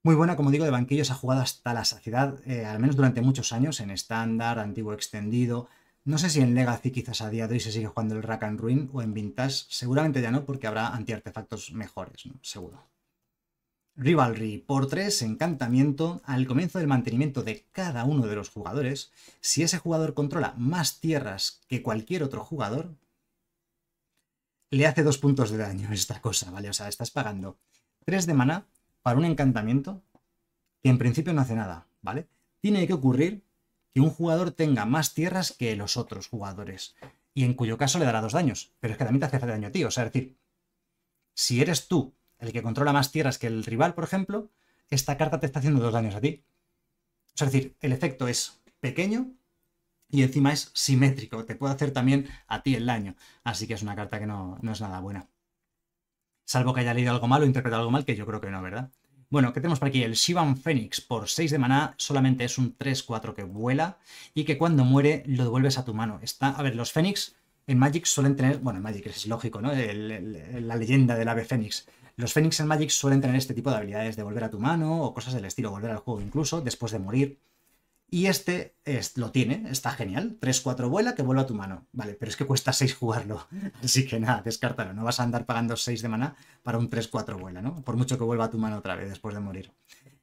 muy buena, como digo, de banquillos ha jugado hasta la saciedad, eh, al menos durante muchos años, en estándar, antiguo extendido. No sé si en Legacy quizás a día de hoy se sigue jugando el Rack and Ruin o en Vintage, seguramente ya no, porque habrá antiartefactos mejores, ¿no? seguro. Rivalry por 3, encantamiento, al comienzo del mantenimiento de cada uno de los jugadores, si ese jugador controla más tierras que cualquier otro jugador, le hace dos puntos de daño esta cosa, ¿vale? O sea, estás pagando 3 de mana para un encantamiento que en principio no hace nada, ¿vale? Tiene que ocurrir que un jugador tenga más tierras que los otros jugadores y en cuyo caso le dará dos daños, pero es que también te hace daño a ti, o sea, es decir, si eres tú el que controla más tierras que el rival, por ejemplo, esta carta te está haciendo dos daños a ti. O sea, es decir, el efecto es pequeño y encima es simétrico, te puede hacer también a ti el daño, así que es una carta que no, no es nada buena. Salvo que haya leído algo mal o interpretado algo mal, que yo creo que no, ¿verdad? Bueno, ¿qué tenemos por aquí? El Shivan Phoenix por 6 de maná solamente es un 3-4 que vuela y que cuando muere lo devuelves a tu mano. Está, a ver, los Fénix en Magic suelen tener, bueno, en Magic es lógico, ¿no? la leyenda del ave Fénix. Los Fénix en Magic suelen tener este tipo de habilidades de volver a tu mano o cosas del estilo, volver al juego incluso después de morir. Y este es, lo tiene, está genial. 3-4 vuela, que vuelva a tu mano. Vale, pero es que cuesta 6 jugarlo. [LAUGHS] Así que nada, descártalo. No vas a andar pagando 6 de maná para un 3-4 vuela, ¿no? Por mucho que vuelva a tu mano otra vez después de morir.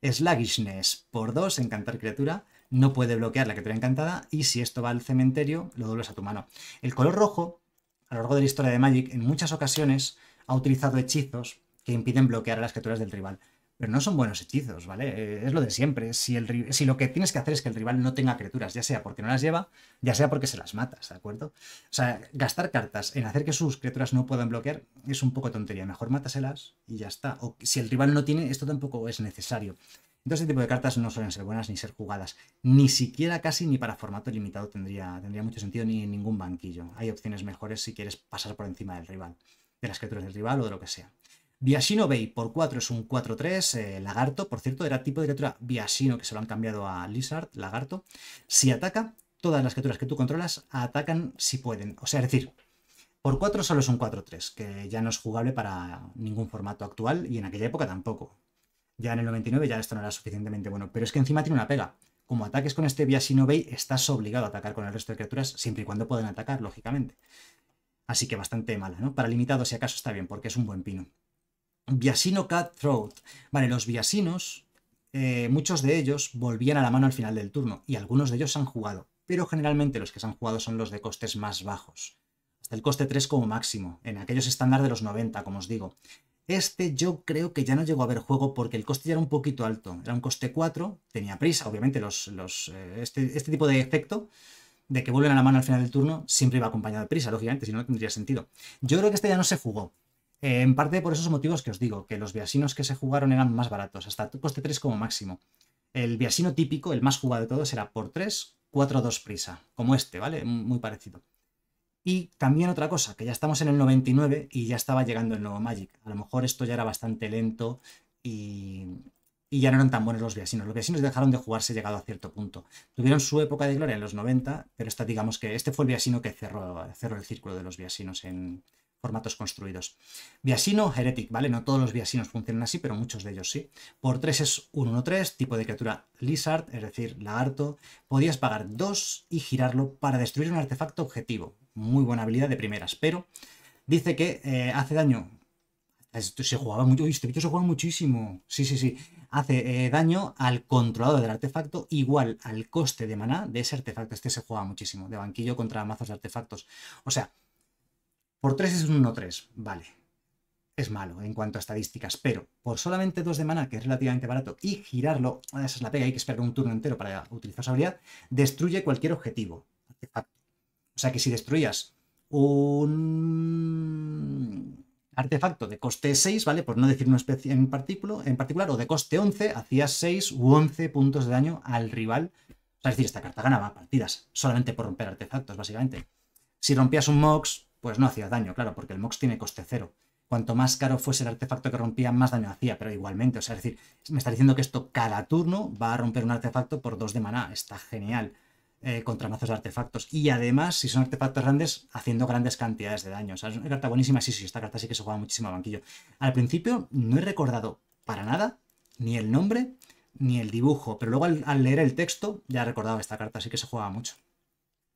Sluggishness, por 2, encantar criatura. No puede bloquear la criatura encantada. Y si esto va al cementerio, lo dobles a tu mano. El color rojo, a lo largo de la historia de Magic, en muchas ocasiones ha utilizado hechizos que impiden bloquear a las criaturas del rival. Pero no son buenos hechizos, ¿vale? Eh, es lo de siempre. Si, lo que tienes que hacer es que el rival no tenga criaturas, ya sea porque no las lleva, ya sea porque se las matas, ¿de acuerdo? O sea, gastar cartas en hacer que sus criaturas no puedan bloquear es un poco tontería. Mejor mátaselas y ya está. O si el rival no tiene, esto tampoco es necesario. Entonces, este tipo de cartas no suelen ser buenas ni ser jugadas. Ni siquiera casi ni para formato limitado tendría, tendría mucho sentido ni en ningún banquillo. Hay opciones mejores si quieres pasar por encima del rival, de las criaturas del rival o de lo que sea. Viasino Bay por 4 es un 4-3, eh, Lagarto, por cierto, era tipo de criatura Viasino que se lo han cambiado a Lizard, Lagarto. Si ataca, todas las criaturas que tú controlas atacan si pueden. O sea, es decir, por 4 solo es un 4-3, que ya no es jugable para ningún formato actual y en aquella época tampoco. Ya en el 99 ya esto no era suficientemente bueno, pero es que encima tiene una pega. Como ataques con este Biasino Bay, estás obligado a atacar con el resto de criaturas siempre y cuando puedan atacar, lógicamente. Así que bastante mala, ¿no? Para limitado, si acaso está bien, porque es un buen pino. Viasino Cutthroat. Vale, los viasinos, eh, muchos de ellos volvían a la mano al final del turno, y algunos de ellos han jugado, pero generalmente los que se han jugado son los de costes más bajos. Hasta el coste 3 como máximo, en aquellos estándares de los 90, como os digo. Este yo creo que ya no llegó a ver juego porque el coste ya era un poquito alto. Era un coste 4, tenía prisa, obviamente los, los eh, este, este tipo de efecto de que vuelven a la mano al final del turno siempre iba acompañado de prisa, lógicamente, si no, no tendría sentido. Yo creo que este ya no se jugó, eh, en parte por esos motivos que os digo, que los viasinos que se jugaron eran más baratos, hasta coste 3 como máximo. El viasino típico, el más jugado de todos, era por 3, 4, 2 prisa, como este, ¿vale? Muy parecido. Y también otra cosa, que ya estamos en el 99 y ya estaba llegando el nuevo Magic. A lo mejor esto ya era bastante lento y, ya no eran tan buenos los viasinos. Los viasinos dejaron de jugarse llegado a cierto punto. Tuvieron su época de gloria en los 90, pero digamos que este fue el viasino que cerró, cerró el círculo de los viasinos en, formatos construidos. Viasino, Heretic, ¿vale? No todos los Viasinos funcionan así, pero muchos de ellos sí. Por 3 es 1-1-3, tipo de criatura Lizard, es decir, lagarto. Podías pagar 2 y girarlo para destruir un artefacto objetivo. Muy buena habilidad de primeras, pero dice que eh, hace daño. Se jugaba mucho, este bicho se jugaba muchísimo. Sí, sí, sí. Hace eh, daño al controlador del artefacto igual al coste de maná de ese artefacto. Este se juega muchísimo, de banquillo contra mazos de artefactos. O sea, por 3 es un 1-3, vale. Es malo en cuanto a estadísticas, pero por solamente 2 de mana, que es relativamente barato, y girarlo, ah, esa es la pega, hay que esperar un turno entero para utilizar esa habilidad, destruye cualquier objetivo, O sea que si destruías un artefacto de coste 6, ¿vale? Por no decir una especie en, en particular, o de coste 11, hacías 6 u 11 puntos de daño al rival. es decir, esta carta ganaba partidas solamente por romper artefactos, básicamente. Si rompías un Mox, pues no hacía daño, claro, porque el MOX tiene coste cero. Cuanto más caro fuese el artefacto que rompía, más daño hacía, pero igualmente, o sea, es decir, me está diciendo que esto cada turno va a romper un artefacto por dos de maná, está genial. Eh, contra mazos de artefactos. Y además, si son artefactos grandes, haciendo grandes cantidades de daño. O sea, es una carta buenísima. Sí, sí, esta carta sí que se juega muchísimo a banquillo. Al principio no he recordado para nada ni el nombre ni el dibujo, pero luego al, leer el texto ya he recordado esta carta, así que se juega mucho.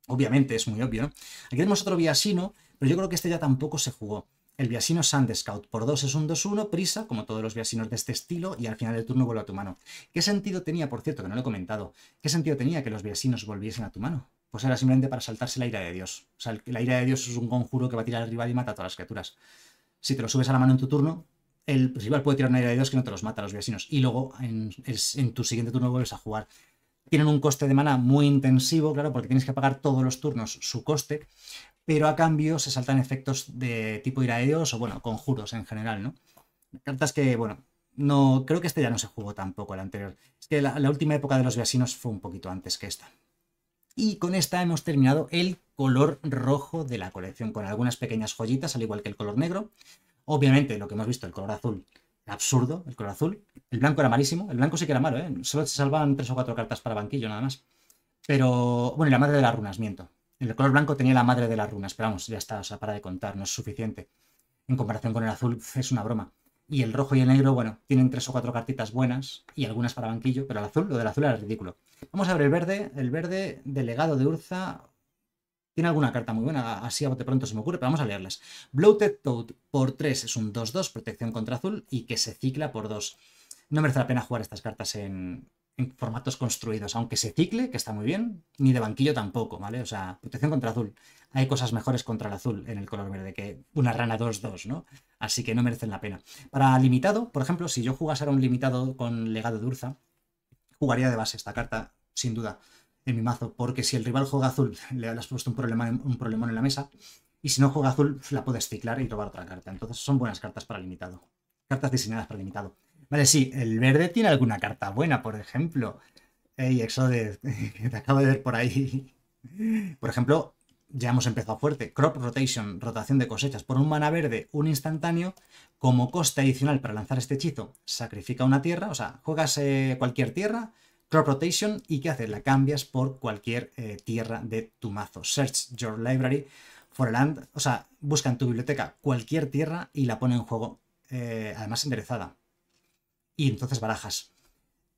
Obviamente, es muy obvio, ¿no? Aquí tenemos otro Viasino, pero yo creo que este ya tampoco se jugó. El Viasino Sand Scout por 2 es un 2-1, prisa, como todos los Viasinos de este estilo, y al final del turno vuelve a tu mano. ¿Qué sentido tenía, por cierto, que no lo he comentado, qué sentido tenía que los Viasinos volviesen a tu mano? Pues era simplemente para saltarse la ira de Dios. O sea, la ira de Dios es un conjuro que va a tirar al rival y mata a todas las criaturas. Si te lo subes a la mano en tu turno, el rival puede tirar una ira de Dios que no te los mata a los Viasinos. Y luego, en, en tu siguiente turno vuelves a jugar tienen un coste de mana muy intensivo, claro, porque tienes que pagar todos los turnos su coste, pero a cambio se saltan efectos de tipo iraedos o, bueno, conjuros en general, ¿no? Cartas que, bueno, no creo que este ya no se jugó tampoco, el anterior. Es que la, última época de los vecinos fue un poquito antes que esta. Y con esta hemos terminado el color rojo de la colección, con algunas pequeñas joyitas, al igual que el color negro. Obviamente, lo que hemos visto, el color azul, absurdo, el color azul. El blanco era malísimo, el blanco sí que era malo, ¿eh? Solo se salvaban tres o cuatro cartas para banquillo, nada más. Pero, bueno, y la madre de las runas, miento. El color blanco tenía la madre de las runas, pero vamos, ya está, o sea, para de contar, no es suficiente. En comparación con el azul, es una broma. Y el rojo y el negro, bueno, tienen tres o cuatro cartitas buenas y algunas para banquillo, pero el azul, lo del azul era ridículo. Vamos a ver el verde. El verde, delegado de Urza, tiene alguna carta muy buena, así a bote pronto se me ocurre, pero vamos a leerlas. Bloated Toad por 3 es un 2-2, protección contra azul, y que se cicla por 2. No merece la pena jugar estas cartas en, en formatos construidos, aunque se cicle, que está muy bien, ni de banquillo tampoco, ¿vale? O sea, protección contra azul. Hay cosas mejores contra el azul en el color verde que una rana 2-2, ¿no? Así que no merecen la pena. Para limitado, por ejemplo, si yo jugase a un limitado con legado de Urza, jugaría de base esta carta, sin duda, en mi mazo, porque si el rival juega azul, [LAUGHS] le has puesto un problema, un problemón en la mesa, y si no juega azul, la puedes ciclar y robar otra carta. Entonces son buenas cartas para limitado. Cartas diseñadas para limitado. Vale, sí, el verde tiene alguna carta buena, por ejemplo. Ey, Exodus, [LAUGHS] que te acabo de ver por ahí. Por ejemplo, ya hemos empezado fuerte. Crop Rotation, rotación de cosechas. Por un mana verde, un instantáneo. Como coste adicional para lanzar este hechizo, sacrifica una tierra. O sea, juegas eh, cualquier tierra, Crop Rotation, y ¿qué haces? La cambias por cualquier eh, tierra de tu mazo. Search your library for a land. O sea, busca en tu biblioteca cualquier tierra y la pone en juego. Eh, además, enderezada y entonces barajas.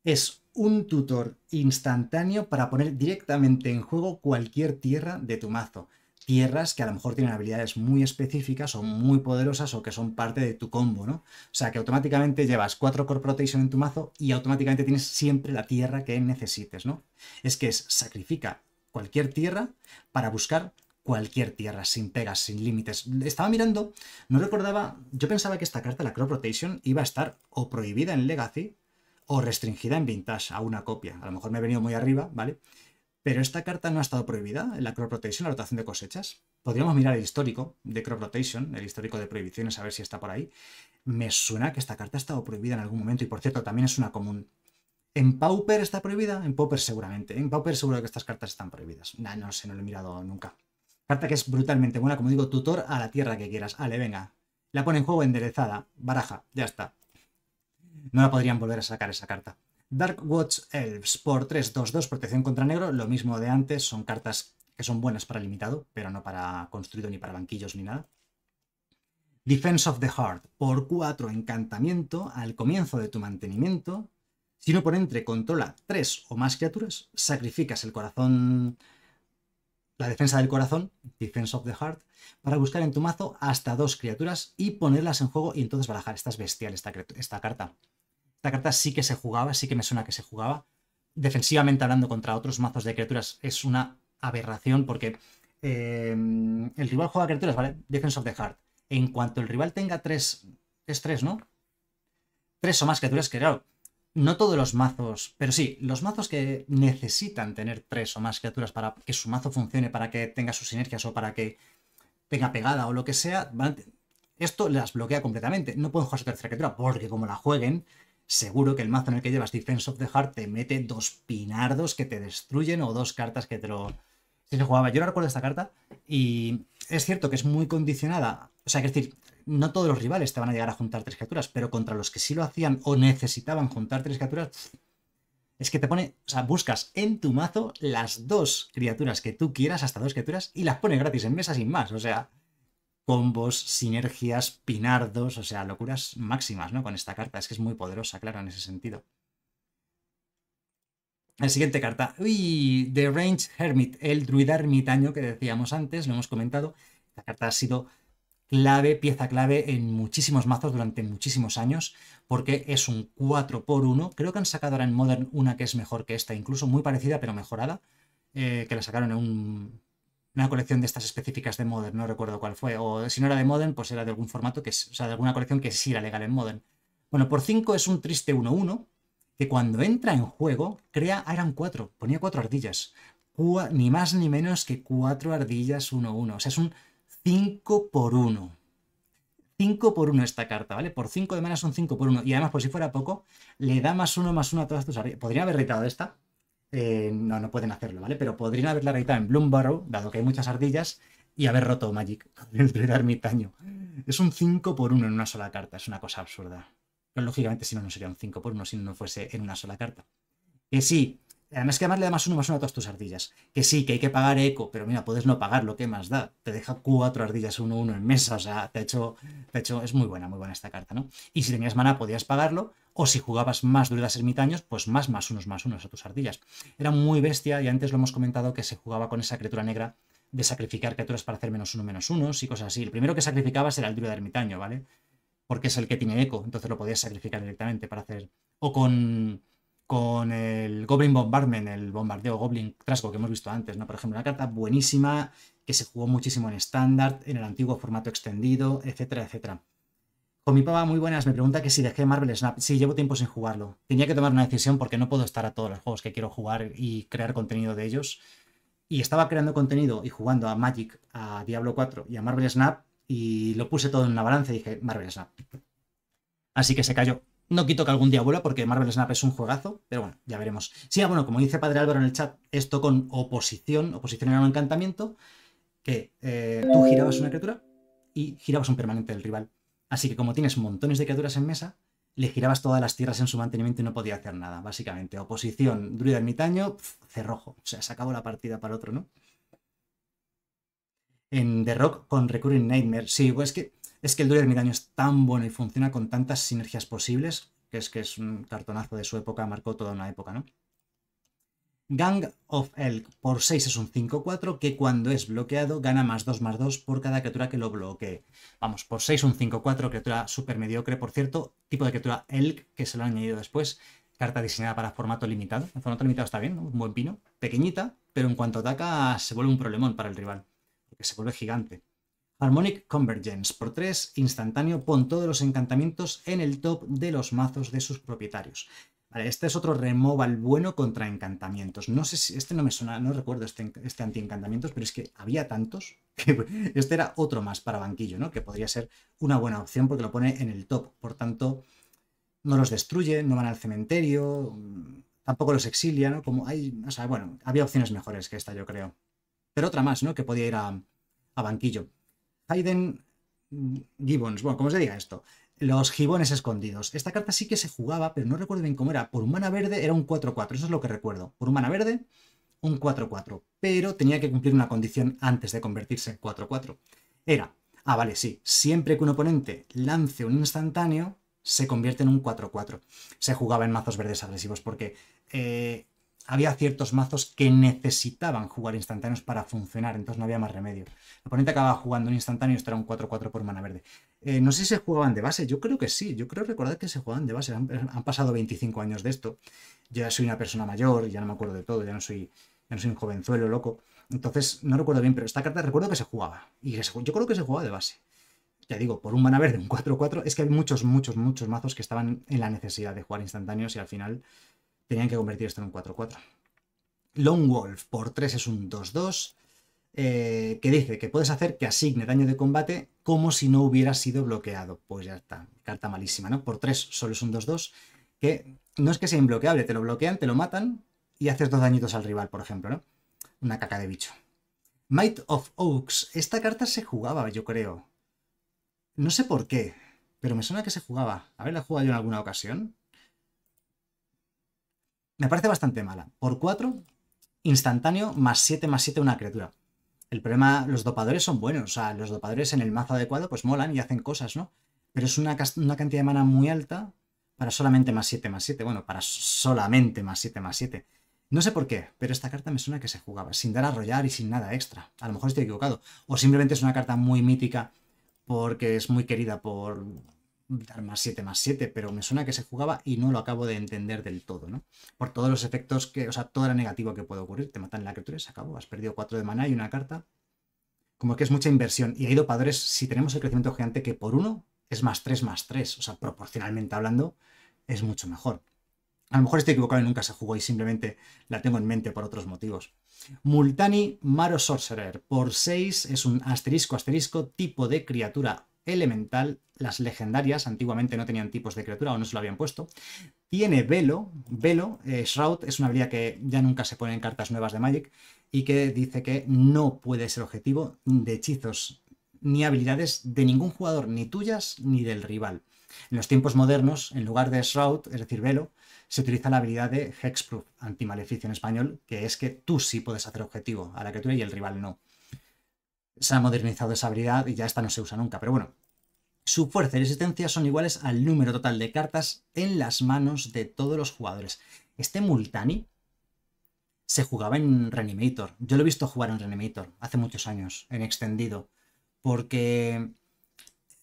Es un tutor instantáneo para poner directamente en juego cualquier tierra de tu mazo. Tierras que a lo mejor tienen habilidades muy específicas o muy poderosas o que son parte de tu combo, ¿no? O sea que automáticamente llevas cuatro Core Protection en tu mazo y automáticamente tienes siempre la tierra que necesites, ¿no? Es que es sacrifica cualquier tierra para buscar cualquier tierra, sin pegas, sin límites. Estaba mirando, no recordaba, yo pensaba que esta carta, la Crop Rotation, iba a estar o prohibida en Legacy o restringida en Vintage a una copia. A lo mejor me he venido muy arriba, ¿vale? Pero esta carta no ha estado prohibida, la Crop Rotation, la rotación de cosechas. Podríamos mirar el histórico de Crop Rotation, el histórico de prohibiciones, a ver si está por ahí. Me suena que esta carta ha estado prohibida en algún momento y, por cierto, también es una común. ¿En Pauper está prohibida? En Pauper seguramente. En Pauper seguro que estas cartas están prohibidas. no sé, no lo he mirado nunca. Carta que es brutalmente buena, como digo, tutor a la tierra que quieras. Ale, venga. La pone en juego enderezada. Baraja, ya está. No la podrían volver a sacar esa carta. Dark Watch Elves por 3-2-2, protección contra negro, lo mismo de antes, son cartas que son buenas para limitado, pero no para construido ni para banquillos ni nada. Defense of the Heart por 4, encantamiento, al comienzo de tu mantenimiento. Si por entre, controla 3 o más criaturas, sacrificas el corazón la defensa del corazón, Defense of the Heart, para buscar en tu mazo hasta dos criaturas y ponerlas en juego y entonces barajar. Esta es bestial, esta, carta. Esta carta sí que se jugaba, sí que me suena que se jugaba. Defensivamente hablando contra otros mazos de criaturas es una aberración porque eh, el rival juega criaturas, ¿vale? Defense of the Heart. En cuanto el rival tenga tres, es tres, ¿no? Tres o más criaturas, que claro, no todos los mazos, pero sí, los mazos que necesitan tener tres o más criaturas para que su mazo funcione, para que tenga sus sinergias o para que tenga pegada o lo que sea, esto las bloquea completamente. No pueden jugar su tercera criatura porque como la jueguen, seguro que el mazo en el que llevas Defense of the Heart te mete dos pinardos que te destruyen o dos cartas que te lo... Si se jugaba, yo no recuerdo esta carta y es cierto que es muy condicionada. O sea, que decir, no todos los rivales te van a llegar a juntar tres criaturas, pero contra los que sí lo hacían o necesitaban juntar tres criaturas, es que te pone, o sea, buscas en tu mazo las dos criaturas que tú quieras, hasta dos criaturas, y las pone gratis en mesa sin más, o sea, combos, sinergias, pinardos, o sea, locuras máximas, ¿no? Con esta carta, es que es muy poderosa, claro, en ese sentido. La siguiente carta, uy, The Range Hermit, el druida ermitaño que decíamos antes, lo hemos comentado, la carta ha sido clave, pieza clave en muchísimos mazos durante muchísimos años, porque es un 4x1. Creo que han sacado ahora en Modern una que es mejor que esta, incluso muy parecida pero mejorada, eh, que la sacaron en una colección de estas específicas de Modern, no recuerdo cuál fue, o si no era de Modern, pues era de algún formato, que o sea, de alguna colección que sí era legal en Modern. Bueno, por 5 es un triste 1-1, que cuando entra en juego crea, ah, eran 4, ponía 4 ardillas, ni más ni menos que 4 ardillas 1-1, o sea, es un 5 por 1. 5 por 1 esta carta, ¿vale? Por 5 de mana son 5 por 1. Y además, por si fuera poco, le da más 1 más 1 a todas tus ardillas. Podrían haber reitado esta. Eh, no, no pueden hacerlo, ¿vale? Pero podrían haberla reitado en Bloom dado que hay muchas ardillas, y haber roto Magic, [LAUGHS] el de Armitaño. Es un 5 por 1 en una sola carta, es una cosa absurda. lógicamente, si no, no sería un 5 por 1 si no fuese en una sola carta. Que sí, Además que además le da más uno más uno a todas tus ardillas. Que sí, que hay que pagar eco, pero mira, puedes no pagar lo que más da. Te deja cuatro ardillas uno uno en mesa. O sea, te ha hecho. Te ha hecho es muy buena, muy buena esta carta, ¿no? Y si tenías mana podías pagarlo. O si jugabas más druidas ermitaños, pues más más unos más unos a tus ardillas. Era muy bestia, y antes lo hemos comentado que se jugaba con esa criatura negra de sacrificar criaturas para hacer menos uno menos unos y cosas así. El primero que sacrificabas era el druida ermitaño, ¿vale? Porque es el que tiene eco, entonces lo podías sacrificar directamente para hacer. O con con el Goblin Bombardment, el bombardeo Goblin Trasgo que hemos visto antes, ¿no? Por ejemplo, una carta buenísima que se jugó muchísimo en estándar, en el antiguo formato extendido, etcétera, etcétera. Con mi papá muy buenas, me pregunta que si dejé Marvel Snap. Sí, llevo tiempo sin jugarlo. Tenía que tomar una decisión porque no puedo estar a todos los juegos que quiero jugar y crear contenido de ellos. Y estaba creando contenido y jugando a Magic, a Diablo 4 y a Marvel Snap y lo puse todo en una balanza y dije Marvel Snap. Así que se cayó. No quito que algún día vuelva porque Marvel Snap es un juegazo, pero bueno, ya veremos. Sí, ah, bueno, como dice Padre Álvaro en el chat, esto con oposición, oposición era un encantamiento, que eh, tú girabas una criatura y girabas un permanente del rival. Así que como tienes montones de criaturas en mesa, le girabas todas las tierras en su mantenimiento y no podía hacer nada, básicamente. Oposición, druida ermitaño, cerrojo. O sea, se acabó la partida para otro, ¿no? En The Rock con Recurring Nightmare. Sí, pues es que es que el de Midaño es tan bueno y funciona con tantas sinergias posibles, que es que es un cartonazo de su época, marcó toda una época, ¿no? Gang of Elk por 6 es un 5-4 que cuando es bloqueado gana más 2 más 2 por cada criatura que lo bloquee. Vamos, por 6 un 5-4, criatura súper mediocre, por cierto, tipo de criatura Elk que se lo han añadido después, carta diseñada para formato limitado. En formato limitado está bien, un buen pino, pequeñita, pero en cuanto ataca se vuelve un problemón para el rival, porque se vuelve gigante. Harmonic Convergence por 3, instantáneo, pon todos los encantamientos en el top de los mazos de sus propietarios. Vale, este es otro removal bueno contra encantamientos. No sé si, este no me suena, no recuerdo este, este anti-encantamientos, pero es que había tantos [LAUGHS] que este era otro más para banquillo, ¿no? Que podría ser una buena opción porque lo pone en el top. Por tanto, no los destruye, no van al cementerio, tampoco los exilia, ¿no? Como hay, o sea, bueno, había opciones mejores que esta, yo creo. Pero otra más, ¿no? Que podía ir a banquillo. Hayden Gibbons, bueno, como se diga esto, los gibones escondidos. Esta carta sí que se jugaba, pero no recuerdo bien cómo era. Por humana verde era un 4-4, eso es lo que recuerdo. Por humana verde, un 4-4, pero tenía que cumplir una condición antes de convertirse en 4-4. Era, ah, vale, sí, siempre que un oponente lance un instantáneo, se convierte en un 4-4. Se jugaba en mazos verdes agresivos porque eh, había ciertos mazos que necesitaban jugar instantáneos para funcionar, entonces no había más remedio. El oponente acababa jugando un instantáneo y esto era un 4-4 por mana verde. Eh, no sé si se jugaban de base, yo creo que sí, yo creo recordar que se jugaban de base. Han, pasado 25 años de esto, ya soy una persona mayor, ya no me acuerdo de todo, ya no soy, no soy un jovenzuelo loco. Entonces, no recuerdo bien, pero esta carta recuerdo que se jugaba. Y yo creo que se jugaba de base. Ya digo, por un mana verde, un 4-4, es que hay muchos, muchos, muchos mazos que estaban en la necesidad de jugar instantáneos y al final Tenían que convertir esto en un 4-4. Lone Wolf por 3 es un 2-2. Eh, que dice que puedes hacer que asigne daño de combate como si no hubiera sido bloqueado. Pues ya está, carta malísima, ¿no? Por 3 solo es un 2-2, que no es que sea imbloqueable, te lo bloquean, te lo matan y haces dos dañitos al rival, por ejemplo, ¿no? Una caca de bicho. Might of Oaks, esta carta se jugaba, yo creo. No sé por qué, pero me suena que se jugaba. A ver, la he jugado yo en alguna ocasión. Me parece bastante mala. Por 4, instantáneo, más 7, más 7 una criatura. El problema, los dopadores son buenos, o sea, los dopadores en el mazo adecuado pues molan y hacen cosas, ¿no? Pero es una, una cantidad de mana muy alta para solamente más 7, más 7. Bueno, para solamente más 7, más 7. No sé por qué, pero esta carta me suena que se jugaba, sin dar a rollar y sin nada extra. A lo mejor estoy equivocado. O simplemente es una carta muy mítica porque es muy querida por dar más 7 más 7, pero me suena que se jugaba y no lo acabo de entender del todo, ¿no? Por todos los efectos que, o sea, toda la negativa que puede ocurrir, te matan la criatura y se acabó, has perdido 4 de maná y una carta. Como que es mucha inversión. Y ha ido padres si tenemos el crecimiento gigante, que por uno es más 3 más 3, o sea, proporcionalmente hablando, es mucho mejor. A lo mejor estoy equivocado y nunca se jugó y simplemente la tengo en mente por otros motivos. Multani Maro Sorcerer, por 6 es un asterisco asterisco tipo de criatura elemental, las legendarias, antiguamente no tenían tipos de criatura o no se lo habían puesto. Tiene Velo, Velo, eh, Shroud, es una habilidad que ya nunca se pone en cartas nuevas de Magic y que dice que no puede ser objetivo de hechizos ni habilidades de ningún jugador, ni tuyas ni del rival. En los tiempos modernos, en lugar de Shroud, es decir, Velo, se utiliza la habilidad de Hexproof, antimaleficio en español, que es que tú sí puedes hacer objetivo a la criatura y el rival no se ha modernizado esa habilidad y ya esta no se usa nunca, pero bueno. Su fuerza y resistencia son iguales al número total de cartas en las manos de todos los jugadores. Este Multani se jugaba en Reanimator. Yo lo he visto jugar en Reanimator hace muchos años, en extendido. Porque...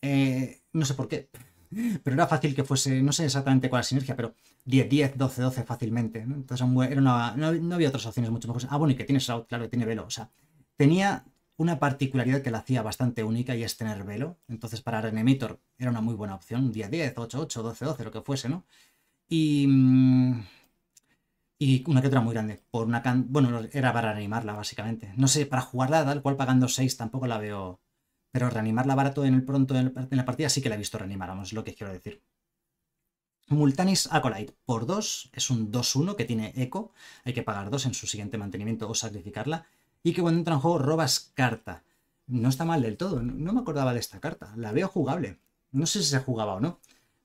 Eh, no sé por qué. [LAUGHS] Pero era fácil que fuese, no sé exactamente cuál es la sinergia, pero 10, 10, 12, 12 fácilmente. ¿no? Entonces era una, no, había otras opciones mucho mejores. Ah, bueno, y que tiene Shroud, claro, que tiene Velo. O sea, tenía una particularidad que la hacía bastante única y es tener velo. Entonces para Renemitor era una muy buena opción, día 10, 8, 8, 12, 12, lo que fuese, ¿no? Y, mm, y una que otra muy grande. Por una Bueno, era para reanimarla, básicamente. No sé, para jugarla tal cual pagando 6 tampoco la veo. Pero reanimarla barato en el pronto en la partida sí que la he visto reanimar, vamos, es lo que quiero decir. Multanis Acolyte por 2 es un 2-1 que tiene eco. Hay que pagar 2 en su siguiente mantenimiento o sacrificarla y que cuando entra en juego robas carta. No está mal del todo, no me acordaba de esta carta, la veo jugable. No sé si se jugaba o no,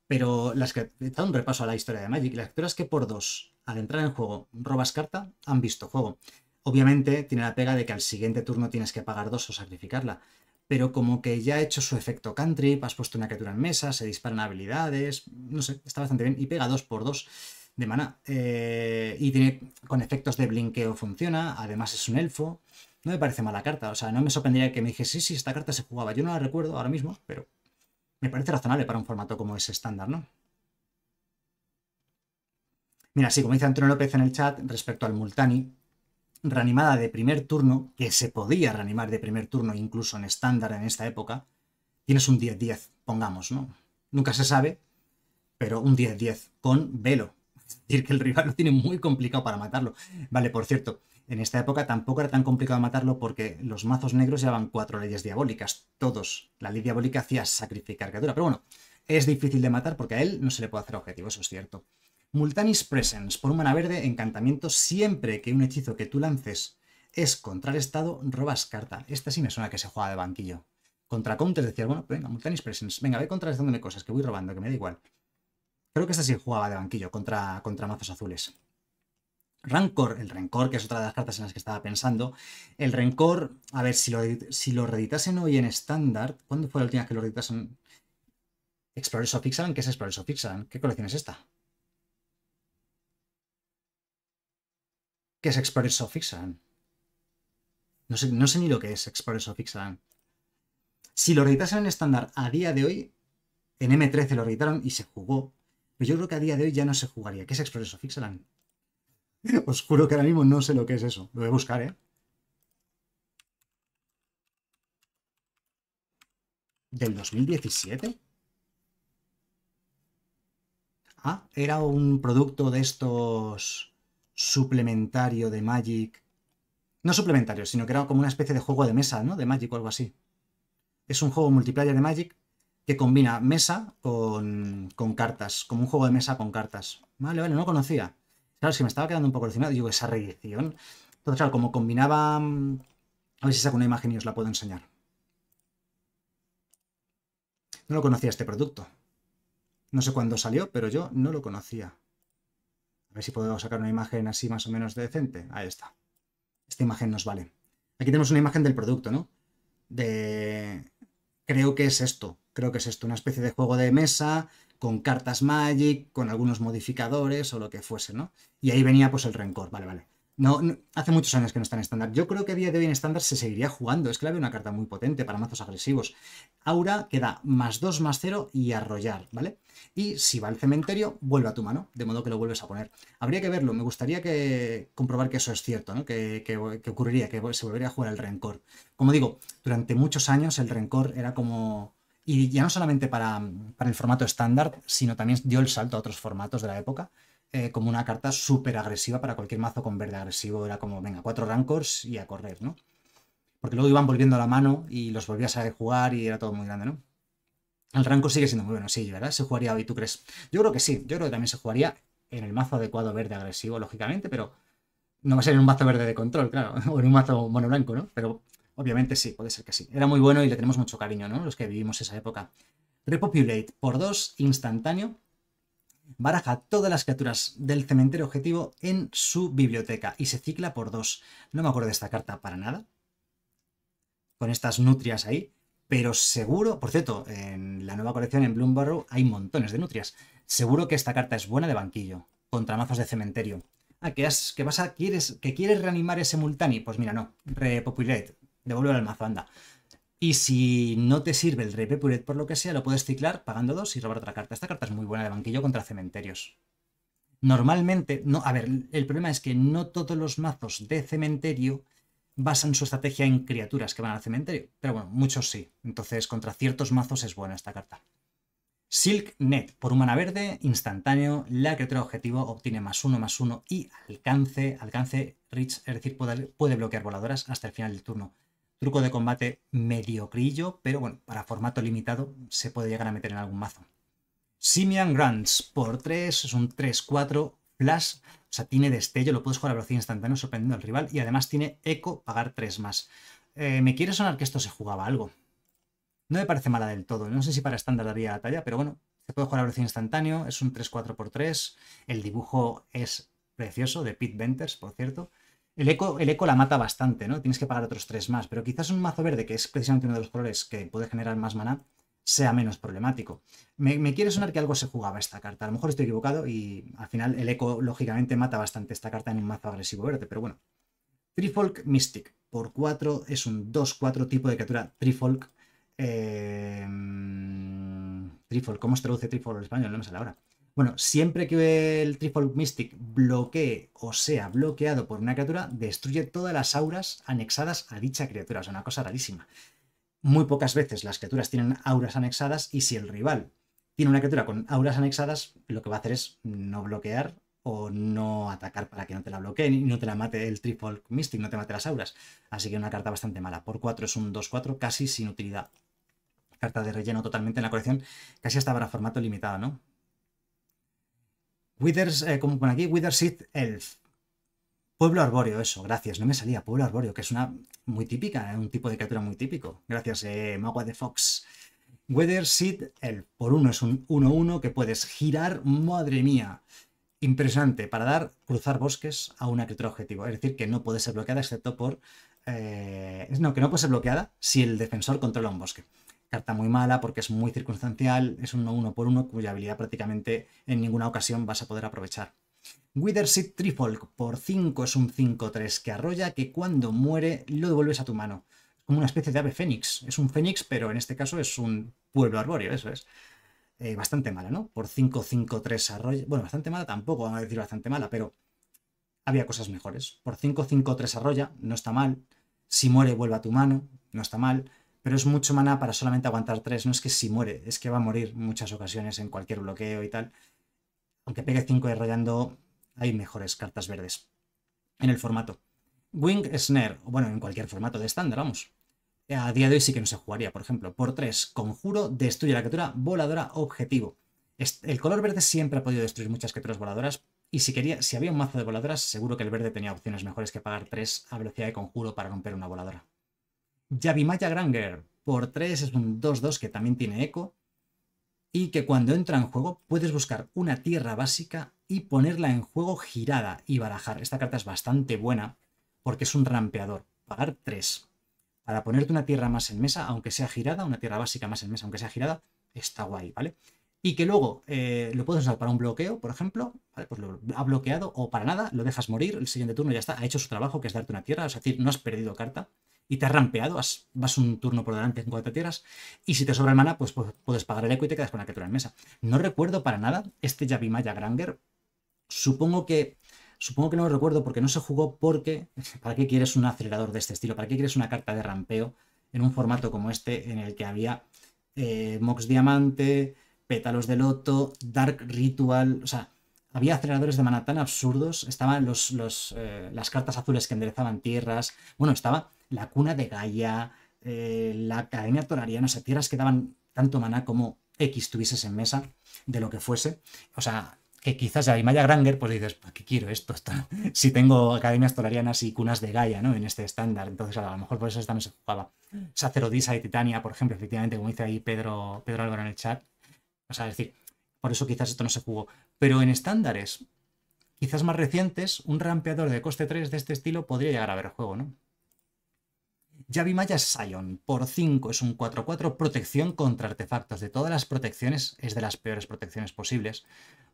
pero las que he dado un repaso a la historia de Magic, las criaturas que por dos, al entrar en juego, robas carta, han visto juego. Obviamente tiene la pega de que al siguiente turno tienes que pagar dos o sacrificarla, pero como que ya ha hecho su efecto country. has puesto una criatura en mesa, se disparan habilidades, no sé, está bastante bien y pega dos por dos de maná. Eh, y tiene con efectos de blinqueo funciona, además es un elfo. No me parece mala carta, o sea, no me sorprendería que me dijese, sí, sí, esta carta se jugaba. Yo no la recuerdo ahora mismo, pero me parece razonable para un formato como ese estándar, ¿no? Mira, sí, como dice Antonio López en el chat, respecto al Multani, reanimada de primer turno, que se podía reanimar de primer turno incluso en estándar en esta época, tienes un 10-10, pongamos, ¿no? Nunca se sabe, pero un 10-10 con velo, decir que el rival lo tiene muy complicado para matarlo. Vale, por cierto, en esta época tampoco era tan complicado matarlo porque los mazos negros llevaban cuatro leyes diabólicas, todos. La ley diabólica hacía sacrificar criatura, pero bueno, es difícil de matar porque a él no se le puede hacer objetivo, eso es cierto. Multanis Presence, por un mana verde, encantamiento, siempre que un hechizo que tú lances es contra el estado, robas carta. Esta sí me suena que se juega de banquillo. Contra counters decía bueno, pues venga, Multanis Presence, venga, ve contrarrestándome cosas que voy robando, que me da igual. Creo que esta sí jugaba de banquillo contra, contra mazos azules. Rancor, el rencor, que es otra de las cartas en las que estaba pensando. El rencor, a ver, si lo, si lo reeditasen hoy en estándar, ¿cuándo fue la última vez que lo reeditasen? Explorers of Ixalan, ¿qué es Explorers of Ixalan? ¿Qué colección es esta? ¿Qué es Explorers of Ixalan? No sé, no sé ni lo que es Explorers of Ixalan. Si lo reeditasen en estándar a día de hoy, en M13 lo reeditaron y se jugó pero pues yo creo que a día de hoy ya no se jugaría. ¿Qué es Expreso Fixelan? Os juro que ahora mismo no sé lo que es eso. Lo voy a buscar, ¿eh? ¿Del 2017? Ah, era un producto de estos suplementario de Magic. No suplementario, sino que era como una especie de juego de mesa, ¿no? De Magic o algo así. Es un juego multiplayer de Magic que combina mesa con, cartas, como un juego de mesa con cartas. Vale, vale, no lo conocía. Claro, si me estaba quedando un poco encima, digo, esa reedición. Entonces, claro, como combinaba... Mm, a ver si saco una imagen y os la puedo enseñar. No lo conocía este producto. No sé cuándo salió, pero yo no lo conocía. A ver si puedo sacar una imagen así más o menos decente. Ahí está. Esta imagen nos vale. Aquí tenemos una imagen del producto, ¿no? De... Creo que es esto creo que es esto, una especie de juego de mesa con cartas Magic, con algunos modificadores o lo que fuese, ¿no? Y ahí venía pues el rencor, vale, vale. No, hace muchos años que no está en estándar. Yo creo que a día de hoy en estándar se seguiría jugando. Es que una carta muy potente para mazos agresivos. Aura queda más 2, más 0 y arrollar, ¿vale? Y si va al cementerio, vuelve a tu mano, de modo que lo vuelves a poner. Habría que verlo, me gustaría que comprobar que eso es cierto, ¿no? que ocurriría, que se volvería a jugar el rencor. Como digo, durante muchos años el rencor era como y ya no solamente para, el formato estándar, sino también dio el salto a otros formatos de la época, eh, como una carta súper agresiva para cualquier mazo con verde agresivo. Era como, venga, cuatro rancors y a correr, ¿no? Porque luego iban volviendo a la mano y los volvías a jugar y era todo muy grande, ¿no? El rancor sigue siendo muy bueno, sí, ¿verdad? ¿Se jugaría hoy, tú crees? Yo creo que sí, yo creo que también se jugaría en el mazo adecuado verde agresivo, lógicamente, pero no va a ser en un mazo verde de control, claro, [LAUGHS] o en un mazo mono blanco, ¿no? Pero Obviamente sí, puede ser que sí. Era muy bueno y le tenemos mucho cariño, ¿no? Los que vivimos esa época. Repopulate por dos instantáneo. Baraja todas las criaturas del cementerio objetivo en su biblioteca y se cicla por dos. No me acuerdo de esta carta para nada. Con estas nutrias ahí. Pero seguro, por cierto, en la nueva colección en Bloomborough hay montones de nutrias. Seguro que esta carta es buena de banquillo, contra mazos de cementerio. Ah, que, que vas a, quieres, que quieres reanimar ese Multani. Pues mira, no. Repopulate devuelve mazo, anda, Y si no te sirve el Rey Puret por lo que sea, lo puedes ciclar pagando dos y robar otra carta. Esta carta es muy buena de banquillo contra cementerios. Normalmente, no, a ver, el problema es que no todos los mazos de cementerio basan su estrategia en criaturas que van al cementerio. Pero bueno, muchos sí. Entonces, contra ciertos mazos es buena esta carta. Silk Net, por humana verde, instantáneo, la criatura objetivo obtiene más uno, más uno y alcance, alcance rich, es decir, puede bloquear voladoras hasta el final del turno. Truco de combate mediocrillo, pero bueno, para formato limitado se puede llegar a meter en algún mazo. Simeon Grants por 3, es un 3-4 flash, o sea, tiene destello, lo puedes jugar a velocidad instantánea sorprendiendo al rival y además tiene eco, pagar 3 más. Eh, me quiere sonar que esto se jugaba algo. No me parece mala del todo, no sé si para estándar daría talla, pero bueno, se puede jugar a velocidad instantánea. es un 3-4 por 3, el dibujo es precioso, de Pete Venters, por cierto. El eco, la mata bastante, ¿no? Tienes que pagar otros tres más, pero quizás un mazo verde, que es precisamente uno de los colores que puede generar más maná, sea menos problemático. Me, quiere sonar que algo se jugaba esta carta. A lo mejor estoy equivocado y al final el eco, lógicamente, mata bastante esta carta en un mazo agresivo verde, pero bueno. Trifolk Mystic por 4 es un 2-4 tipo de criatura Trifolk. Eh, mm, Trifolk, ¿cómo se traduce Trifolk en español? No me sale ahora. Bueno, siempre que el Trifolk Mystic bloquee o sea bloqueado por una criatura, destruye todas las auras anexadas a dicha criatura. Es una cosa rarísima. Muy pocas veces las criaturas tienen auras anexadas y si el rival tiene una criatura con auras anexadas, lo que va a hacer es no bloquear o no atacar para que no te la bloqueen y no te la mate el Trifolk Mystic, no te mate las auras. Así que una carta bastante mala. Por 4 es un 2-4 casi sin utilidad. Carta de relleno totalmente en la colección, casi hasta para formato limitado, ¿no? Withers, eh, como pone aquí, Elf. Pueblo Arborio, eso, gracias. No me salía Pueblo Arborio, que es una muy típica, eh, un tipo de criatura muy típico. Gracias, eh, Magua de Fox. Weather Elf el por uno es un 1-1 que puedes girar, madre mía. Impresionante, para dar, cruzar bosques a una criatura objetivo. Es decir, que no puede ser bloqueada excepto por... Eh, no, que no puede ser bloqueada si el defensor controla un bosque carta muy mala porque es muy circunstancial, es un 1-1 por 1 cuya habilidad prácticamente en ninguna ocasión vas a poder aprovechar. Witherseed Trifolk por 5 es un 5-3 que arrolla que cuando muere lo devuelves a tu mano. Es como una especie de ave fénix. Es un fénix, pero en este caso es un pueblo arbóreo, eso es. Eh, bastante mala, ¿no? Por 5-5-3 arrolla. Bueno, bastante mala tampoco, vamos a decir bastante mala, pero había cosas mejores. Por 5-5-3 arrolla, no está mal. Si muere, vuelve a tu mano, no está mal pero es mucho mana para solamente aguantar 3. No es que si muere, es que va a morir muchas ocasiones en cualquier bloqueo y tal. Aunque pegue 5 rayando, hay mejores cartas verdes en el formato. Wing Snare, bueno, en cualquier formato de estándar, vamos. A día de hoy sí que no se jugaría, por ejemplo. Por 3, conjuro, destruye la criatura, voladora, objetivo. El color verde siempre ha podido destruir muchas criaturas voladoras, y si quería, si había un mazo de voladoras, seguro que el verde tenía opciones mejores que pagar 3 a velocidad de conjuro para romper una voladora. Yavimaya Granger por 3 es un 2-2 que también tiene eco y que cuando entra en juego puedes buscar una tierra básica y ponerla en juego girada y barajar. Esta carta es bastante buena porque es un rampeador. Pagar 3. Para ponerte una tierra más en mesa, aunque sea girada, una tierra básica más en mesa, aunque sea girada, está guay, ¿vale? Y que luego eh, lo puedes usar para un bloqueo, por ejemplo, Pues lo ha bloqueado o para nada, lo dejas morir, el siguiente turno ya está, ha hecho su trabajo, que es darte una tierra, es decir, no has perdido carta y te has rampeado, vas, un turno por delante en cuatro tierras, y si te sobra el mana, pues, pues puedes pagar el eco y te quedas con la criatura en mesa. No recuerdo para nada este Yavimaya Granger, supongo que... Supongo que no lo recuerdo porque no se jugó porque... [LAUGHS] ¿Para qué quieres un acelerador de este estilo? ¿Para qué quieres una carta de rampeo en un formato como este en el que había eh, Mox Diamante, Pétalos de Loto, Dark Ritual? O sea, había aceleradores de mana tan absurdos, estaban los, eh, las cartas azules que enderezaban tierras, bueno, estaba la cuna de Gaia, eh, la academia tolariana, o sea, tierras que daban tanto maná como X tuvieses en mesa, de lo que fuese. O sea, que quizás hay Maya Granger, pues dices, qué quiero esto? [LAUGHS] Si tengo academias tolarianas y cunas de Gaia, ¿no? En este estándar. Entonces, a lo mejor por eso no se jugaba. Sacerdotisa y Titania, por ejemplo, efectivamente, como dice ahí Pedro, Pedro Álvaro en el chat. O sea, decir, por eso quizás esto no se jugó. Pero en estándares, quizás más recientes, un rampeador de coste 3 de este estilo podría llegar a ver el juego, ¿no? Yavi Maya Sion por 5 es un 4-4, protección contra artefactos. De todas las protecciones es de las peores protecciones posibles,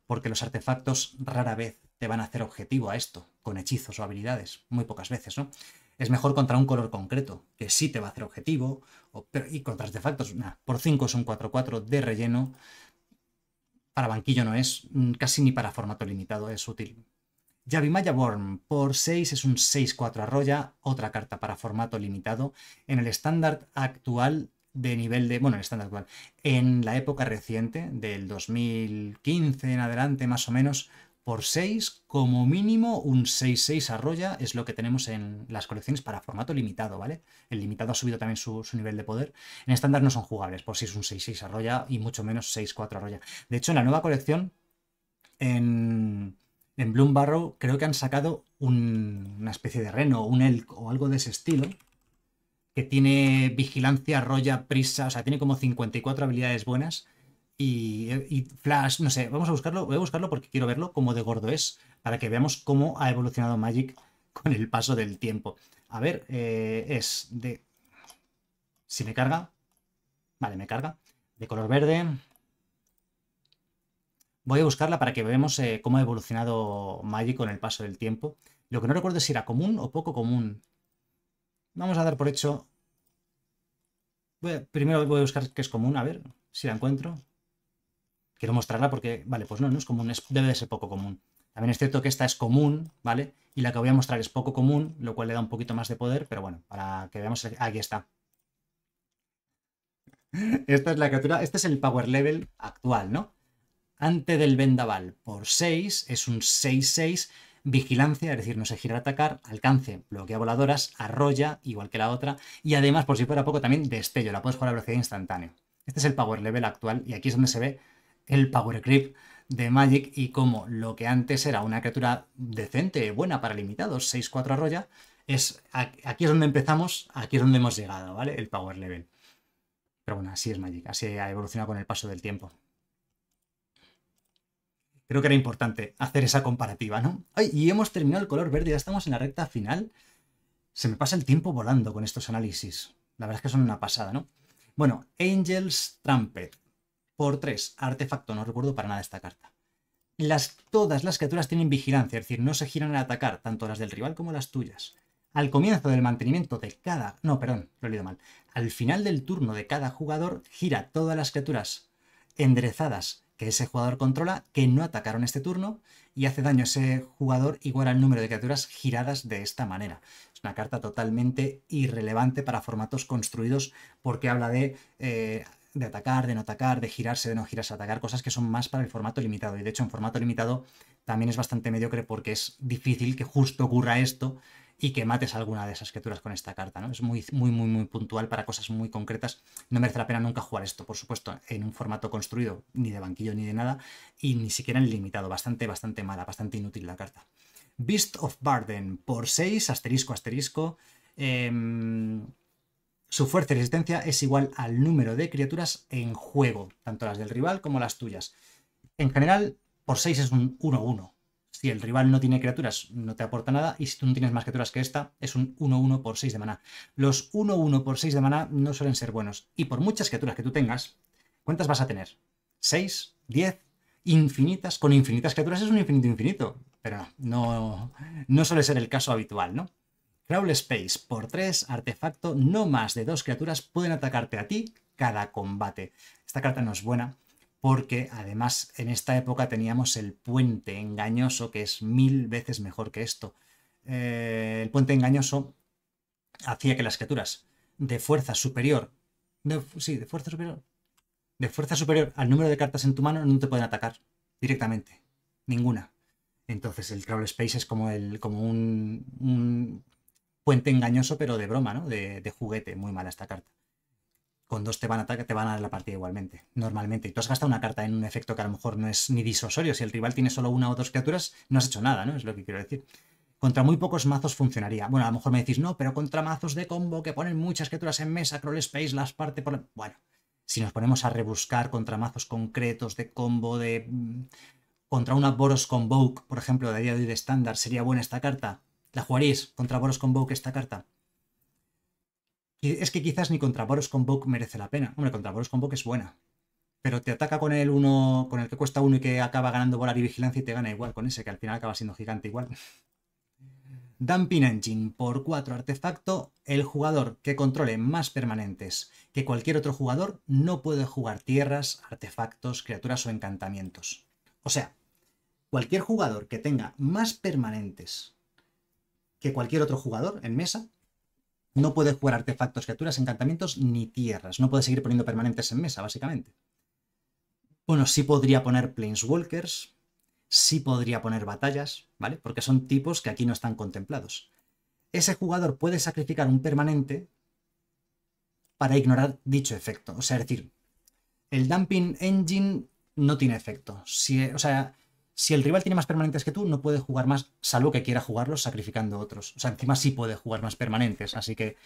porque los artefactos rara vez te van a hacer objetivo a esto, con hechizos o habilidades, muy pocas veces, ¿no? Es mejor contra un color concreto, que sí te va a hacer objetivo, y contra artefactos, nada, por 5 es un 4-4 de relleno, para banquillo no es, mm, casi ni para formato limitado es útil, Yavimaya Born por 6 es un 6-4 arroya, otra carta para formato limitado. En el estándar actual de nivel de. Bueno, en el estándar actual. En la época reciente, del 2015 en adelante, más o menos, por 6, como mínimo un 6-6 arroya es lo que tenemos en las colecciones para formato limitado, ¿vale? El limitado ha subido también su, su nivel de poder. En estándar no son jugables, por si es un 6-6 arroya y mucho menos 6-4 arroya. De hecho, en la nueva colección, en en Bloom Barrow creo que han sacado una especie de reno, un elk o algo de ese estilo, que tiene vigilancia, roya, prisa, o sea, tiene como 54 habilidades buenas y, flash, no sé, vamos a buscarlo, voy a buscarlo porque quiero verlo como de gordo es, para que veamos cómo ha evolucionado Magic con el paso del tiempo. A ver, eh, es de... Si me carga... Vale, me carga. De color verde, Voy a buscarla para que veamos eh, cómo ha evolucionado Magic con el paso del tiempo. Lo que no recuerdo es si era común o poco común. Vamos a dar por hecho... primero voy a buscar qué es común, a ver si la encuentro. Quiero mostrarla porque... Vale, pues no, no es común, debe de ser poco común. También es cierto que esta es común, ¿vale? Y la que voy a mostrar es poco común, lo cual le da un poquito más de poder, pero bueno, para que veamos... Aquí está. Esta es la criatura, este es el power level actual, ¿no? Ante del vendaval por 6 es un 6-6, vigilancia, es decir, no se gira a atacar, alcance, bloquea voladoras, arrolla, igual que la otra, y además, por si fuera poco, también destello, la puedes jugar a velocidad instantánea. Este es el power level actual y aquí es donde se ve el power creep de Magic y cómo lo que antes era una criatura decente, buena para limitados, 6-4 arrolla, es, aquí es donde empezamos, aquí es donde hemos llegado, ¿vale? El power level. Pero bueno, así es Magic, así ha evolucionado con el paso del tiempo creo que era importante hacer esa comparativa, ¿no? Ay, y hemos terminado el color verde, ya estamos en la recta final. Se me pasa el tiempo volando con estos análisis. La verdad es que son una pasada, ¿no? Bueno, Angel's Trumpet. Por 3, artefacto, no recuerdo para nada esta carta. Las, todas las criaturas tienen vigilancia, es decir, no se giran al atacar, tanto las del rival como las tuyas. Al comienzo del mantenimiento de cada... No, perdón, lo he leído mal. Al final del turno de cada jugador, gira todas las criaturas enderezadas que ese jugador controla, que no atacaron este turno y hace daño ese jugador igual al número de criaturas giradas de esta manera. Es una carta totalmente irrelevante para formatos construidos porque habla de, eh, de atacar, de no atacar, de girarse, de no girarse, atacar, cosas que son más para el formato limitado. Y de hecho en formato limitado también es bastante mediocre porque es difícil que justo ocurra esto y que mates alguna de esas criaturas con esta carta, ¿no? Es muy, muy, muy, muy puntual para cosas muy concretas. No merece la pena nunca jugar esto, por supuesto, en un formato construido, ni de banquillo ni de nada, y ni siquiera en limitado. Bastante, bastante mala, bastante inútil la carta. Beast of Barden, por 6, asterisco, asterisco. Em, su fuerza y resistencia es igual al número de criaturas en juego, tanto las del rival como las tuyas. En general, por 6 es un 1-1 si el rival no tiene criaturas, no te aporta nada. Y si tú no tienes más criaturas que esta, es un 1-1 por 6 de maná. Los 1-1 por 6 de maná no suelen ser buenos. Y por muchas criaturas que tú tengas, ¿cuántas vas a tener? ¿6? ¿10? Infinitas. Con infinitas criaturas es un infinito infinito. Pero no, no, suele ser el caso habitual, ¿no? Crawl Space, por 3, artefacto, no más de dos criaturas pueden atacarte a ti cada combate. Esta carta no es buena porque además en esta época teníamos el puente engañoso, que es mil veces mejor que esto. Eh, el puente engañoso hacía que las criaturas de fuerza superior, sí, de fuerza superior, de fuerza superior al número de cartas en tu mano no te pueden atacar directamente, ninguna. Entonces el Travel Space es como, el, como un, puente engañoso, pero de broma, ¿no? de juguete, muy mala esta carta con dos te van a te van a dar la partida igualmente, normalmente. Y tú has gastado una carta en un efecto que a lo mejor no es ni disuasorio. Si el rival tiene solo una o dos criaturas, no has hecho nada, ¿no? Es lo que quiero decir. Contra muy pocos mazos funcionaría. Bueno, a lo mejor me decís, no, pero contra mazos de combo que ponen muchas criaturas en mesa, Crawl Space, las parte por... Bueno, si nos ponemos a rebuscar contra mazos concretos de combo, de... Mm, contra una Boros Convoke, por ejemplo, de día de hoy de estándar, ¿sería buena esta carta? ¿La jugaríais contra Boros Convoke esta carta? Es que quizás ni contra Boros Convoke merece la pena. Hombre, contra Boros Convoke es buena. Pero te ataca con el uno, con el que cuesta uno y que acaba ganando volar y vigilancia y te gana igual con ese, que al final acaba siendo gigante igual. Dumping Engine por 4 artefacto. El jugador que controle más permanentes que cualquier otro jugador no puede jugar tierras, artefactos, criaturas o encantamientos. O sea, cualquier jugador que tenga más permanentes que cualquier otro jugador en mesa no puede jugar artefactos, criaturas, encantamientos ni tierras. No puede seguir poniendo permanentes en mesa, básicamente. Bueno, sí podría poner Planeswalkers, sí podría poner batallas, ¿vale? Porque son tipos que aquí no están contemplados. Ese jugador puede sacrificar un permanente para ignorar dicho efecto. O sea, es decir, el Dumping Engine no tiene efecto. Si, o sea, si el rival tiene más permanentes que tú, no puede jugar más, salvo que quiera jugarlos sacrificando otros. O sea, encima sí puede jugar más permanentes, así que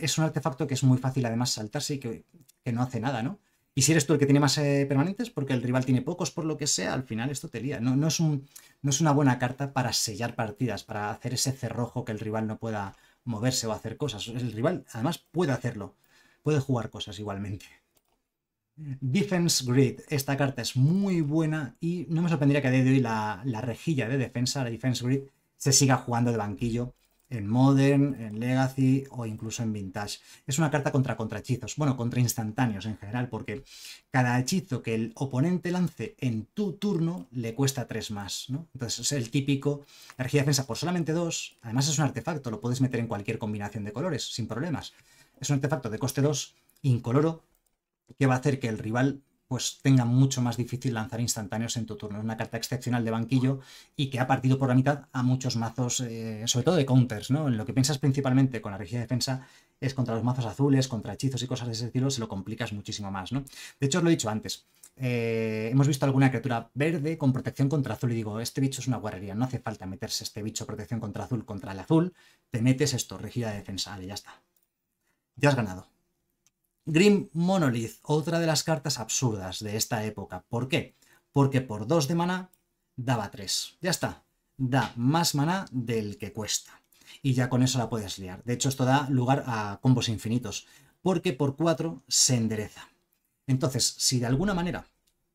es un artefacto que es muy fácil además saltarse y que, no hace nada, ¿no? Y si eres tú el que tiene más eh, permanentes, porque el rival tiene pocos, por lo que sea, al final esto te lía. No, no, es un, no es una buena carta para sellar partidas, para hacer ese cerrojo que el rival no pueda moverse o hacer cosas. El rival además puede hacerlo, puede jugar cosas igualmente. Defense Grid. Esta carta es muy buena y no me sorprendería que a día de hoy la, rejilla de defensa, la Defense Grid, se siga jugando de banquillo en Modern, en Legacy o incluso en Vintage. Es una carta contra contrahechizos, bueno, contra instantáneos en general, porque cada hechizo que el oponente lance en tu turno le cuesta 3 más, ¿no? Entonces es el típico energía defensa por solamente 2, además es un artefacto, lo puedes meter en cualquier combinación de colores, sin problemas. Es un artefacto de coste 2, incoloro, que va a hacer que el rival pues tenga mucho más difícil lanzar instantáneos en tu turno. Es una carta excepcional de banquillo y que ha partido por la mitad a muchos mazos, eh, sobre todo de counters, ¿no? En lo que piensas principalmente con la regía de defensa es contra los mazos azules, contra hechizos y cosas de ese estilo, se lo complicas muchísimo más, ¿no? De hecho, os lo he dicho antes, eh, hemos visto alguna criatura verde con protección contra azul y digo, este bicho es una guarrería, no hace falta meterse este bicho protección contra azul contra el azul, te metes esto, regía de defensa, vale, ya está. Ya has ganado. Grim Monolith, otra de las cartas absurdas de esta época. ¿Por qué? Porque por 2 de maná daba 3. Ya está. Da más maná del que cuesta. Y ya con eso la puedes liar. De hecho, esto da lugar a combos infinitos. Porque por 4 se endereza. Entonces, si de alguna manera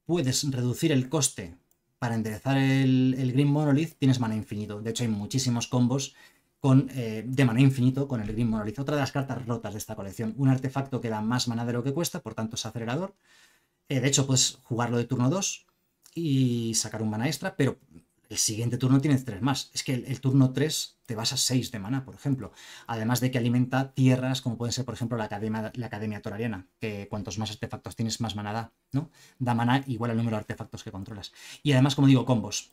puedes reducir el coste para enderezar el, Grim Monolith, tienes mana infinito. De hecho, hay muchísimos combos con, eh, de maná infinito con el Green Monolith, otra de las cartas rotas de esta colección. Un artefacto que da más maná de lo que cuesta, por tanto es acelerador. Eh, de hecho, puedes jugarlo de turno 2 y sacar un maná extra, pero el siguiente turno tienes 3 más. Es que el, turno 3 te vas a 6 de maná, por ejemplo. Además de que alimenta tierras, como pueden ser, por ejemplo, la Academia, la academia Torariana, que cuantos más artefactos tienes, más maná da, ¿no? Da maná igual al número de artefactos que controlas. Y además, como digo, combos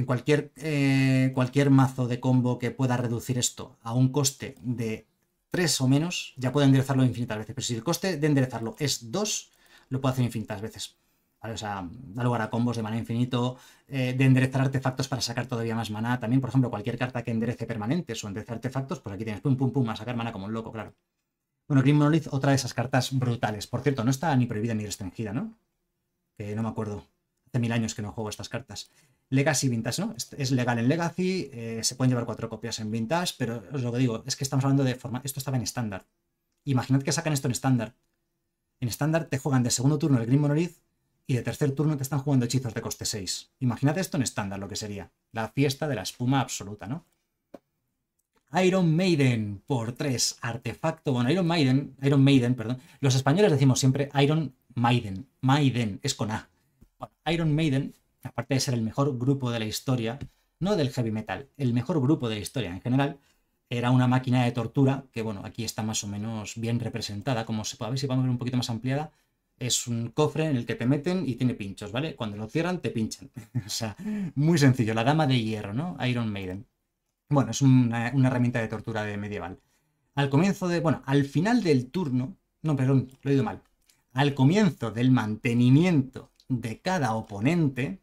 en cualquier, eh, cualquier mazo de combo que pueda reducir esto a un coste de 3 o menos, ya puede enderezarlo infinitas veces. Pero si el coste de enderezarlo es 2, lo puedo hacer infinitas veces. ¿Vale? O sea, da lugar a combos de mana infinito, eh, de enderezar artefactos para sacar todavía más mana. También, por ejemplo, cualquier carta que enderece permanentes o enderece artefactos, pues aquí tienes pum pum pum a sacar mana como un loco, claro. Bueno, Green Monolith, otra de esas cartas brutales. Por cierto, no está ni prohibida ni restringida, ¿no? Que no me acuerdo hace mil años que no juego estas cartas. Legacy Vintage, ¿no? Es legal en Legacy, eh, se pueden llevar cuatro copias en Vintage, pero os lo que digo, es que estamos hablando de forma. Esto estaba en estándar. Imaginad que sacan esto en estándar. En estándar te juegan de segundo turno el Green Monolith y de tercer turno te están jugando hechizos de coste 6. Imaginad esto en estándar, lo que sería. La fiesta de la espuma absoluta, ¿no? Iron Maiden por 3, artefacto. Bueno, Iron Maiden, Iron Maiden, perdón. Los españoles decimos siempre Iron Maiden. Maiden es con A. Iron Maiden, aparte de ser el mejor grupo de la historia, no del heavy metal, el mejor grupo de la historia en general, era una máquina de tortura que, bueno, aquí está más o menos bien representada, como se puede ver si vamos a ver un poquito más ampliada. Es un cofre en el que te meten y tiene pinchos, ¿vale? Cuando lo cierran, te pinchan. [LAUGHS] o sea, muy sencillo, la dama de hierro, ¿no? Iron Maiden. Bueno, es una, herramienta de tortura de medieval. Al comienzo de. Bueno, al final del turno. No, perdón, lo he ido mal. Al comienzo del mantenimiento de cada oponente,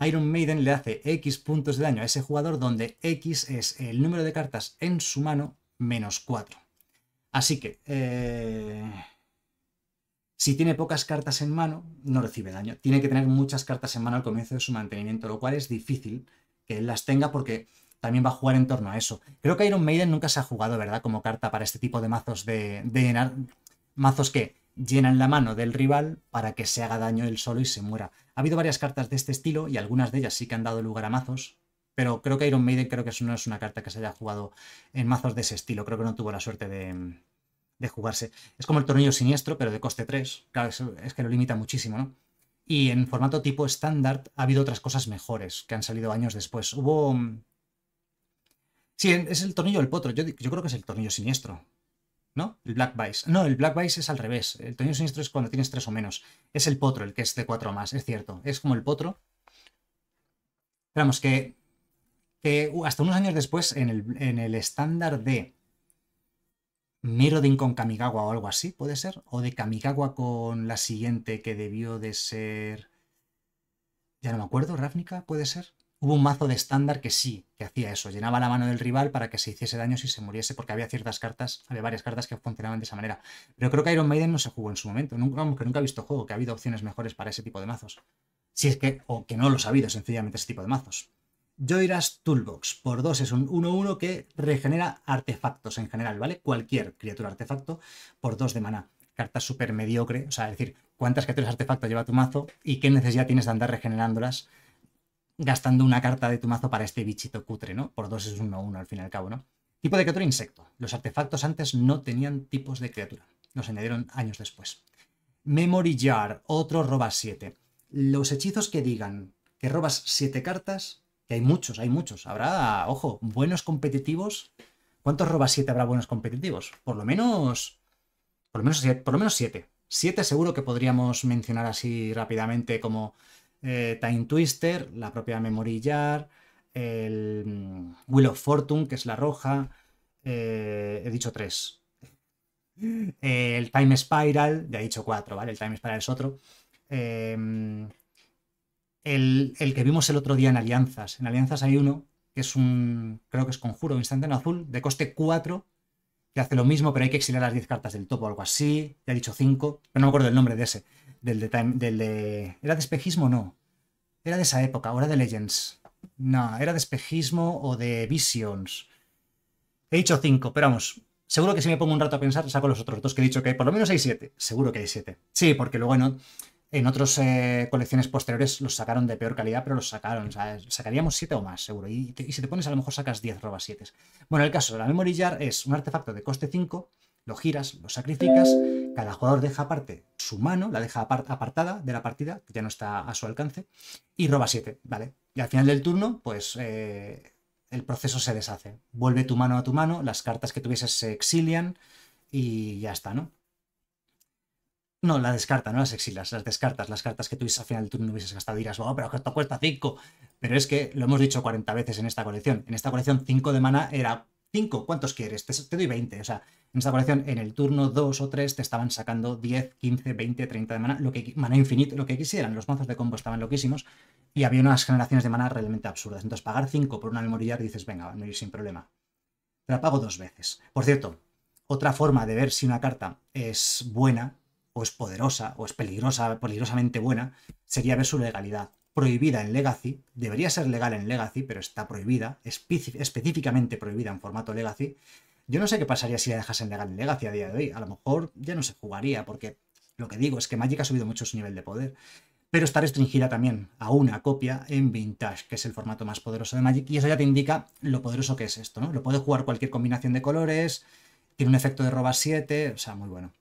Iron Maiden le hace X puntos de daño a ese jugador, donde X es el número de cartas en su mano menos 4. Así que, eh, si tiene pocas cartas en mano, no recibe daño. Tiene que tener muchas cartas en mano al comienzo de su mantenimiento, lo cual es difícil que él las tenga porque también va a jugar en torno a eso. Creo que Iron Maiden nunca se ha jugado, ¿verdad?, como carta para este tipo de mazos de, de mazos que llenan la mano del rival para que se haga daño él solo y se muera. Ha habido varias cartas de este estilo y algunas de ellas sí que han dado lugar a mazos, pero creo que Iron Maiden creo que no es una carta que se haya jugado en mazos de ese estilo, creo que no tuvo la suerte de, de jugarse. Es como el tornillo siniestro, pero de coste 3, claro, es que lo limita muchísimo, ¿no? Y en formato tipo estándar ha habido otras cosas mejores que han salido años después. Hubo... Mm, sí, es el tornillo del potro, yo creo que es el tornillo siniestro, ¿no? El Black Vice. No, el Black Vice es al revés. El Toño Sinistro es cuando tienes tres o menos. Es el potro el que es de cuatro más, es cierto. Es como el potro. Esperamos que, que hasta unos años después, en el, estándar de Mirodin con Kamigawa o algo así, puede ser. O de Kamigawa con la siguiente que debió de ser. Ya no me acuerdo, Ravnica, puede ser hubo un mazo de estándar que sí, que hacía eso, llenaba la mano del rival para que se hiciese daño si se muriese, porque había ciertas cartas, había varias cartas que funcionaban de esa manera. Pero creo que Iron Maiden no se jugó en su momento, nunca, que nunca he visto juego, que ha habido opciones mejores para ese tipo de mazos. Si es que, o que no los ha habido, sencillamente, ese tipo de mazos. Joyras Toolbox, por dos es un 1-1 que regenera artefactos en general, ¿vale? Cualquier criatura artefacto, por dos de maná. Carta súper mediocre, o sea, es decir, cuántas criaturas artefacto lleva tu mazo y qué necesidad tienes de andar regenerándolas gastando una carta de tu mazo para este bichito cutre, ¿no? Por dos es uno, uno al fin y al cabo, ¿no? Tipo de criatura insecto. Los artefactos antes no tenían tipos de criatura. Los añadieron años después. Memory Jar, otro roba 7. Los hechizos que digan que robas 7 cartas, que hay muchos, hay muchos. Habrá, ojo, buenos competitivos. ¿Cuántos robas 7 habrá buenos competitivos? Por lo menos. Por lo menos Por lo menos 7. 7 seguro que podríamos mencionar así rápidamente como eh, Time Twister, la propia Memory Jar, el mm, Wheel of Fortune, que es la roja, eh, he dicho tres. El Time Spiral, ya he dicho cuatro, ¿vale? El Time Spiral es otro. Em, el, que vimos el otro día en Alianzas. En Alianzas hay uno, que es un, creo que es Conjuro, instantáneo azul, de coste 4, que hace lo mismo, pero hay que exiliar las 10 cartas del topo o algo así. Ya he dicho 5, pero no me acuerdo el nombre de ese. Del de, del de... ¿Era de espejismo? No. Era de esa época, era de Legends. No, era de espejismo o de Visions. He dicho 5, pero vamos. Seguro que si me pongo un rato a pensar, saco los otros dos que he dicho que hay. Por lo menos hay 7. Seguro que hay siete Sí, porque luego en, otros otras eh, colecciones posteriores los sacaron de peor calidad, pero los sacaron. sacaríamos siete o más, seguro. Y, si te pones, a lo mejor sacas 10 robas 7. Bueno, el caso, de la Memory Jar es un artefacto de coste 5 lo giras, lo sacrificas, cada jugador deja aparte su mano, la deja apartada de la partida, que ya no está a su alcance, y roba 7, ¿vale? Y al final del turno, pues eh, el proceso se deshace. Vuelve tu mano a tu mano, las cartas que tuvieses se exilian y ya está, ¿no? No, la descarta, no las exilas, las descartas, las cartas que tuvieses al final del turno no hubieses gastado dirás, oh, pero esto cuesta 5. Pero es que lo hemos dicho 40 veces en esta colección. En esta colección 5 de mana era 5, ¿cuántos quieres? te doy 20, o sea, en esta colección, en el turno 2 o 3, te estaban sacando 10, 15, 20, 30 de mana, lo que, infinito, lo que quisieran. Los mazos de combo estaban loquísimos y había unas generaciones de mana realmente absurdas. Entonces, pagar 5 por una memoria dices, venga, no ir sin problema. Te la pago dos veces. Por cierto, otra forma de ver si una carta es buena o es poderosa o es peligrosa, peligrosamente buena, sería ver su legalidad. Prohibida en Legacy, debería ser legal en Legacy, pero está prohibida, específicamente prohibida en formato Legacy, yo no sé qué pasaría si la dejasen de Galen Legacy a día de hoy. A lo mejor ya no se jugaría, porque lo que digo es que Magic ha subido mucho su nivel de poder. Pero está restringida también a una copia en Vintage, que es el formato más poderoso de Magic. Y eso ya te indica lo poderoso que es esto, ¿no? Lo puede jugar cualquier combinación de colores, tiene un efecto de roba 7, o sea, muy bueno.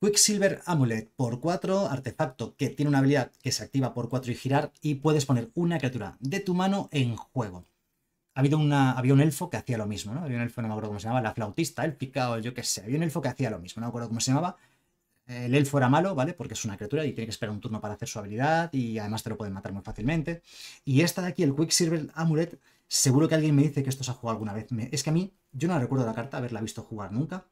Quicksilver Amulet por 4, artefacto que tiene una habilidad que se activa por 4 y girar y puedes poner una criatura de tu mano en juego habido una, había un elfo que hacía lo mismo, ¿no? Había un elfo, no me acuerdo cómo se llamaba, la flautista, el picao, yo qué sé. Había un elfo que hacía lo mismo, no me acuerdo cómo se llamaba. El elfo era malo, ¿vale? Porque es una criatura y tiene que esperar un turno para hacer su habilidad y además te lo pueden matar muy fácilmente. Y esta de aquí, el Quicksilver Amulet, seguro que alguien me dice que esto se ha jugado alguna vez. es que a mí, yo no recuerdo la carta, haberla visto jugar nunca,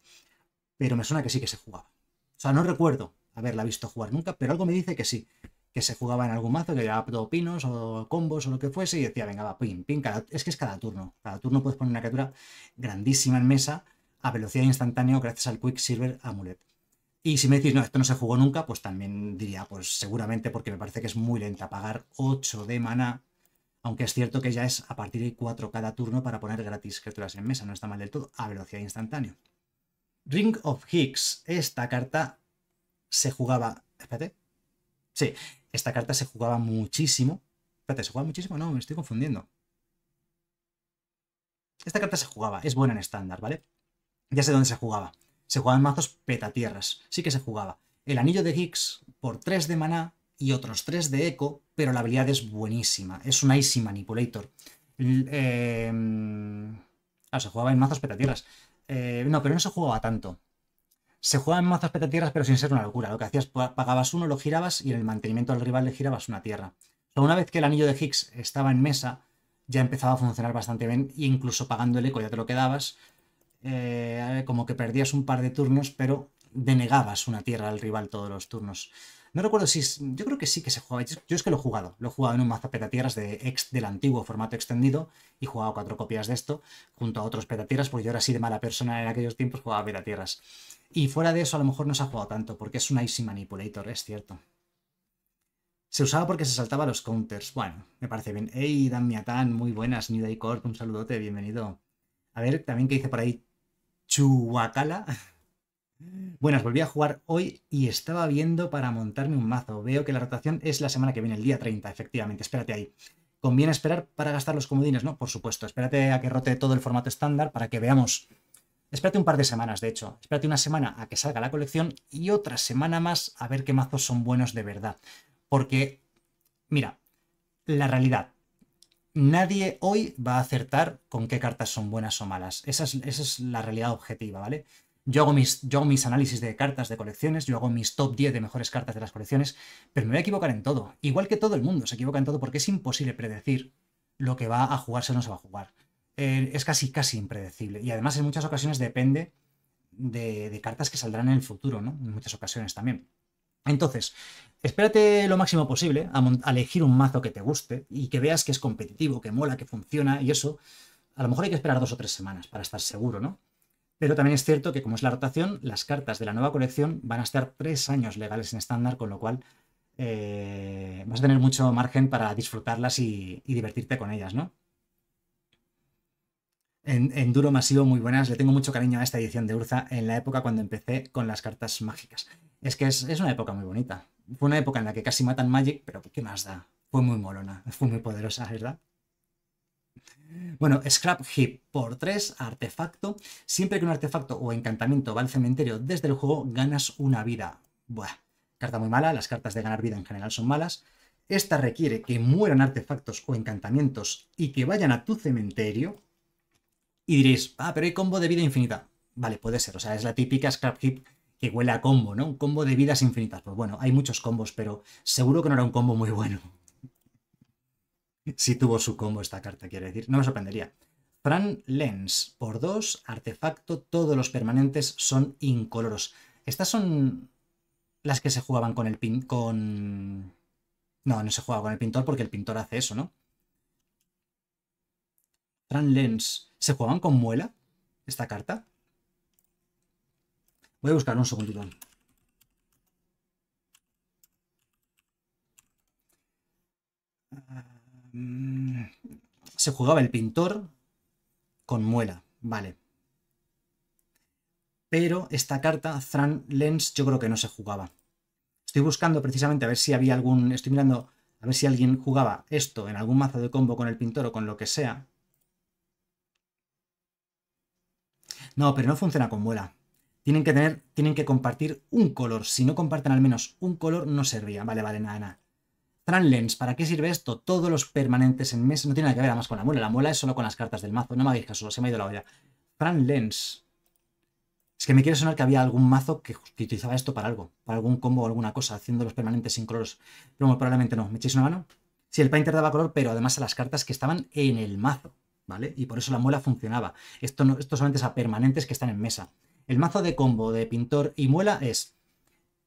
pero me suena que sí que se jugaba. O sea, no recuerdo haberla visto jugar nunca, pero algo me dice que sí que se jugaba en algún mazo, que todo pinos o combos o lo que fuese, y decía, venga, va, pin, pin, cada... es que es cada turno. Cada turno puedes poner una criatura grandísima en mesa a velocidad instantánea gracias al quick Quicksilver Amulet. Y si me decís, no, esto no se jugó nunca, pues también diría, pues seguramente porque me parece que es muy lenta pagar 8 de mana aunque es cierto que ya es a partir de 4 cada turno para poner gratis criaturas en mesa, no está mal del todo, a velocidad instantánea. Ring of Hicks esta carta se jugaba, espérate, sí, esta carta se jugaba muchísimo. Espérate, ¿se jugaba muchísimo? No, me estoy confundiendo. Esta carta se jugaba, es buena en estándar, ¿vale? Ya sé dónde se jugaba. Se jugaba en mazos petatierras, sí que se jugaba. El anillo de Higgs por 3 de maná y otros 3 de eco, pero la habilidad es buenísima. Es un Icy Manipulator. Ah, se jugaba en mazos petatierras. Eh, no, pero no se jugaba tanto se en mazas petatierras, pero sin ser una locura. Lo que hacías, pagabas uno, lo girabas y en el mantenimiento al rival le girabas una tierra. una vez que el anillo de Higgs estaba en mesa, ya empezaba a funcionar bastante bien, e incluso pagando el eco ya te lo quedabas. Eh, como que perdías un par de turnos, pero denegabas una tierra al rival todos los turnos. No recuerdo si. yo creo que sí que se jugaba. Yo es que lo he jugado. Lo he jugado en un mazo petatierras de ex, del antiguo formato extendido y he jugado cuatro copias de esto junto a otros petatierras, porque yo era así de mala persona en aquellos tiempos, jugaba petatierras. Y fuera de eso, a lo mejor no se ha jugado tanto, porque es un Icy Manipulator, es cierto. Se usaba porque se saltaba los counters. Bueno, me parece bien. Hey, Dan muy buenas. New y Corp, un saludote, bienvenido. A ver, también que dice por ahí ¡Chuacala! [LAUGHS] Buenas, volví a jugar hoy y estaba viendo para montarme un mazo. Veo que la rotación es la semana que viene, el día 30, efectivamente. Espérate ahí. ¿Conviene esperar para gastar los comodines? No, por supuesto. Espérate a que rote todo el formato estándar para que veamos Espérate un par de semanas, de hecho. Espérate una semana a que salga la colección y otra semana más a ver qué mazos son buenos de verdad. Porque, mira, la realidad. Nadie hoy va a acertar con qué cartas son buenas o malas. Esa es, la realidad objetiva, ¿vale? Yo hago, mis, yo hago, mis, análisis de cartas de colecciones, yo hago mis top 10 de mejores cartas de las colecciones, pero me voy a equivocar en todo. Igual que todo el mundo se equivoca en todo porque es imposible predecir lo que va a jugarse o no se va a jugar. Eh, es casi, casi impredecible. Y además en muchas ocasiones depende de, cartas que saldrán en el futuro, ¿no? En muchas ocasiones también. Entonces, espérate lo máximo posible a, elegir un mazo que te guste y que veas que es competitivo, que mola, que funciona y eso. A lo mejor hay que esperar dos o tres semanas para estar seguro, ¿no? Pero también es cierto que como es la rotación, las cartas de la nueva colección van a estar tres años legales en estándar, con lo cual eh, vas a tener mucho margen para disfrutarlas y divertirte con ellas, ¿no? en, duro masivo muy buenas. Le tengo mucho cariño a esta edición de Urza en la época cuando empecé con las cartas mágicas. Es que es, una época muy bonita. Fue una época en la que casi matan Magic, pero ¿qué más da? Fue muy molona, [LAUGHS] fue muy poderosa, ¿verdad? Bueno, Scrap Heap por 3, artefacto. Siempre que un artefacto o encantamiento va al cementerio desde el juego, ganas una vida. Buah, carta muy mala, las cartas de ganar vida en general son malas. Esta requiere que mueran artefactos o encantamientos y que vayan a tu cementerio. Y diréis, ah, pero hay combo de vida infinita. Vale, puede ser. O sea, es la típica scrap hip que huele a combo, ¿no? Un combo de vidas infinitas. Pues bueno, hay muchos combos, pero seguro que no era un combo muy bueno. si [LAUGHS] tuvo su combo esta carta, quiero decir. No me sorprendería. Fran Lens, por dos, artefacto, todos los permanentes son incoloros. Estas son las que se jugaban con el pin... con... No, no se jugaba con el pintor porque el pintor hace eso, ¿no? Fran Lens, ¿Se jugaban con muela esta carta? Voy a buscar un segundito. Se jugaba el pintor con muela, vale. Pero esta carta, Thran Lens, yo creo que no se jugaba. Estoy buscando precisamente a ver si había algún... Estoy mirando a ver si alguien jugaba esto en algún mazo de combo con el pintor o con lo que sea. No, pero no funciona con muela. Tienen que tener, tienen que compartir un color. Si no comparten al menos un color, no servía. Vale, vale, nada, nada. Tranlens, ¿para qué sirve esto? Todos los permanentes en mesa no tiene nada que ver además con la muela. La muela es solo con las cartas del mazo. No me hagáis caso, se me ha ido la olla. Tranlens. Es que me quiere sonar que había algún mazo que utilizaba esto para algo, para algún combo o alguna cosa, haciendo los permanentes sin colores. Pero bueno, probablemente no. ¿Me echéis una mano? Sí, el Painter daba color, pero además a las cartas que estaban en el mazo. Y por eso la muela funcionaba. Esto, solamente es a permanentes que están en mesa. El mazo de combo de pintor y muela es...